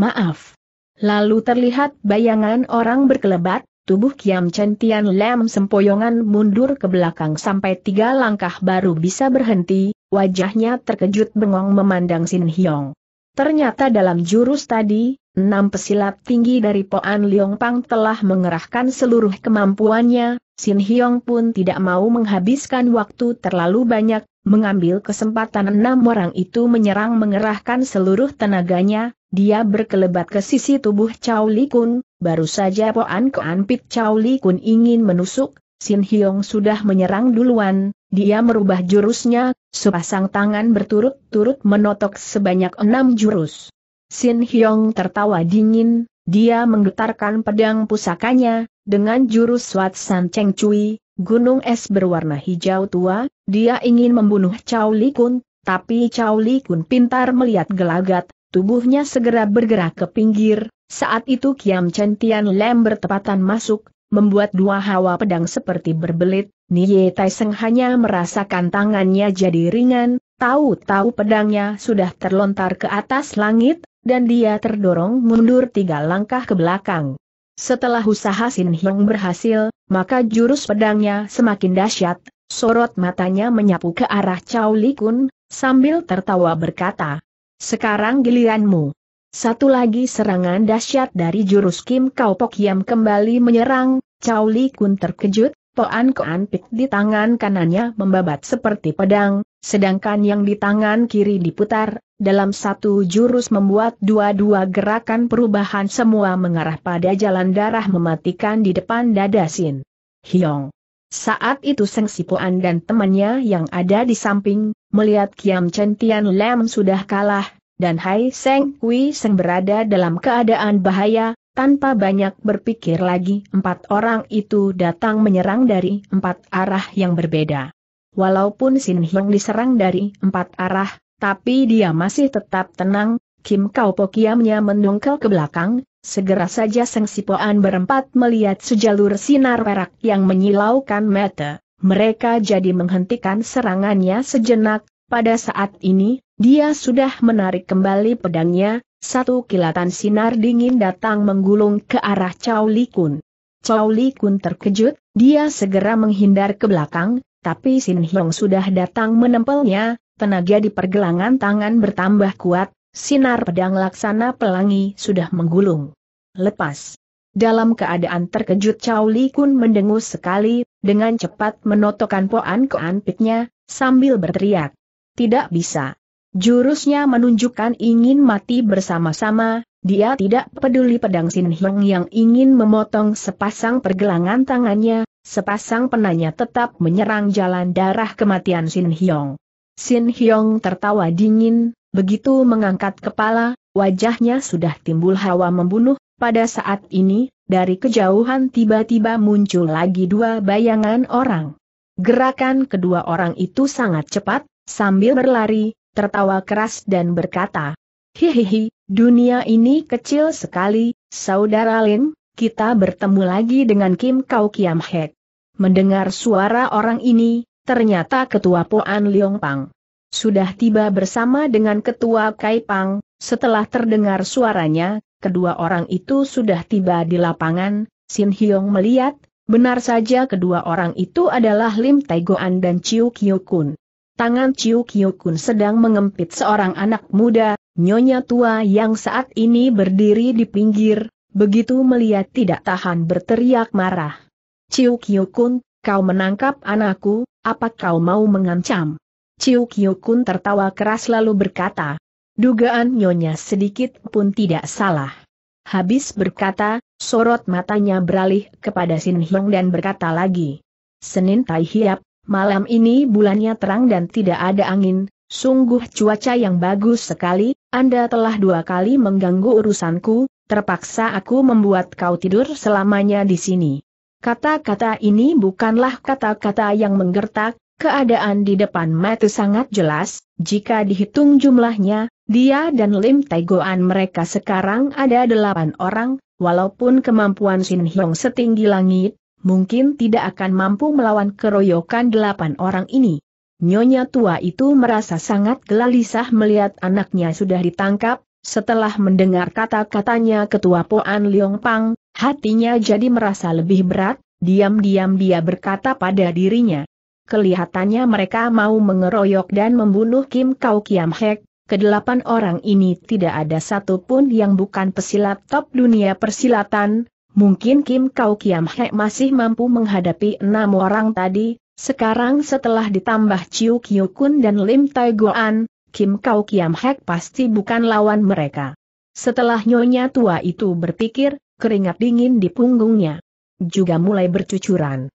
Maaf. Lalu terlihat bayangan orang berkelebat, tubuh Kiam Chen Tian Lam sempoyongan mundur ke belakang sampai tiga langkah baru bisa berhenti, Wajahnya terkejut bengong memandang Sin Hiong. Ternyata dalam jurus tadi, enam pesilat tinggi dari Poan Liong Pang telah mengerahkan seluruh kemampuannya, Sin Hiong pun tidak mau menghabiskan waktu terlalu banyak, mengambil kesempatan enam orang itu menyerang mengerahkan seluruh tenaganya, dia berkelebat ke sisi tubuh Chow Li Kun, baru saja Poan Koan Pit Chow Li Kun ingin menusuk, Sin Hyong sudah menyerang duluan, dia merubah jurusnya, sepasang tangan berturut-turut menotok sebanyak enam jurus. Sin Hyong tertawa dingin, dia menggetarkan pedang pusakanya, dengan jurus Swat San Cheng Cui, gunung es berwarna hijau tua, dia ingin membunuh Chow Li Kun, tapi Chow Li Kun pintar melihat gelagat, tubuhnya segera bergerak ke pinggir, saat itu Kiam Chen Tian Lem bertepatan masuk, membuat dua hawa pedang seperti berbelit, Nie Taiseng hanya merasakan tangannya jadi ringan, tahu-tahu pedangnya sudah terlontar ke atas langit, dan dia terdorong mundur tiga langkah ke belakang. Setelah usaha Sin Hyong berhasil, maka jurus pedangnya semakin dahsyat, sorot matanya menyapu ke arah Chao Li Kun, sambil tertawa berkata, Sekarang giliranmu. Satu lagi serangan dahsyat dari jurus Kim Kau Pok Yam kembali menyerang, Chow Li Kun terkejut, Poan Koan Pik di tangan kanannya membabat seperti pedang, sedangkan yang di tangan kiri diputar, dalam satu jurus membuat dua-dua gerakan perubahan semua mengarah pada jalan darah mematikan di depan dada Sin. Hyong. Saat itu Seng Sipuan dan temannya yang ada di samping, melihat Kiam Chen Tian Lam sudah kalah, dan Hai Seng Kui Seng berada dalam keadaan bahaya, tanpa banyak berpikir lagi empat orang itu datang menyerang dari empat arah yang berbeda. Walaupun Sin Hyong diserang dari empat arah, tapi dia masih tetap tenang, Kim Kau Pokiamnya mendongkel ke belakang, segera saja Seng Sipoan berempat melihat sejalur sinar perak yang menyilaukan mata. Mereka jadi menghentikan serangannya sejenak, pada saat ini, dia sudah menarik kembali pedangnya, satu kilatan sinar dingin datang menggulung ke arah Chow Li Kun. Chow Li Kun terkejut, dia segera menghindar ke belakang, tapi Sin Hyong sudah datang menempelnya, tenaga di pergelangan tangan bertambah kuat, sinar pedang laksana pelangi sudah menggulung. Lepas. Dalam keadaan terkejut Chow Li Kun mendengus sekali, dengan cepat menotokkan poan ke anpitnya, sambil berteriak. Tidak bisa. Jurusnya menunjukkan ingin mati bersama-sama, dia tidak peduli pedang Sin Hyong yang ingin memotong sepasang pergelangan tangannya, sepasang penanya tetap menyerang jalan darah kematian Sin Hyong. Sin Hyong tertawa dingin, begitu mengangkat kepala, wajahnya sudah timbul hawa membunuh, pada saat ini, dari kejauhan tiba-tiba muncul lagi dua bayangan orang. Gerakan kedua orang itu sangat cepat, sambil berlari, tertawa keras dan berkata, Hihihi, dunia ini kecil sekali, Saudara Lin, kita bertemu lagi dengan Kim Kau Kiam Hek. Mendengar suara orang ini, ternyata ketua Poan Liong Pang. Sudah tiba bersama dengan ketua Kai Pang, setelah terdengar suaranya, kedua orang itu sudah tiba di lapangan, Sin Hyong melihat, benar saja kedua orang itu adalah Lim Taegoan dan Chiu Kyokun. Kun tangan Ciu Kiu Kun sedang mengempit seorang anak muda, nyonya tua yang saat ini berdiri di pinggir, begitu melihat tidak tahan berteriak marah. Ciu Kiu Kun, kau menangkap anakku, apa kau mau mengancam? Ciu Kiu Kun tertawa keras lalu berkata, dugaan nyonya sedikit pun tidak salah. Habis berkata, sorot matanya beralih kepada Sin Hyung dan berkata lagi. Senin Tai Hiap, Malam ini bulannya terang dan tidak ada angin, sungguh cuaca yang bagus sekali, Anda telah dua kali mengganggu urusanku, terpaksa aku membuat kau tidur selamanya di sini. Kata-kata ini bukanlah kata-kata yang menggertak, keadaan di depan mata sangat jelas, jika dihitung jumlahnya, dia dan Lim Tegoan mereka sekarang ada delapan orang, walaupun kemampuan Sin Hyong setinggi langit, mungkin tidak akan mampu melawan keroyokan delapan orang ini. Nyonya tua itu merasa sangat gelisah melihat anaknya sudah ditangkap, setelah mendengar kata-katanya ketua Poan Liong Pang, hatinya jadi merasa lebih berat, diam-diam dia berkata pada dirinya. Kelihatannya mereka mau mengeroyok dan membunuh Kim Kau Kiam Hek, kedelapan orang ini tidak ada satupun yang bukan pesilat top dunia persilatan, Mungkin Kim Kau Kiam He masih mampu menghadapi enam orang tadi, sekarang setelah ditambah Chiu Kiu Kun dan Lim Tai Goan, Kim Kau Kiam Hek pasti bukan lawan mereka. Setelah nyonya tua itu berpikir, keringat dingin di punggungnya juga mulai bercucuran.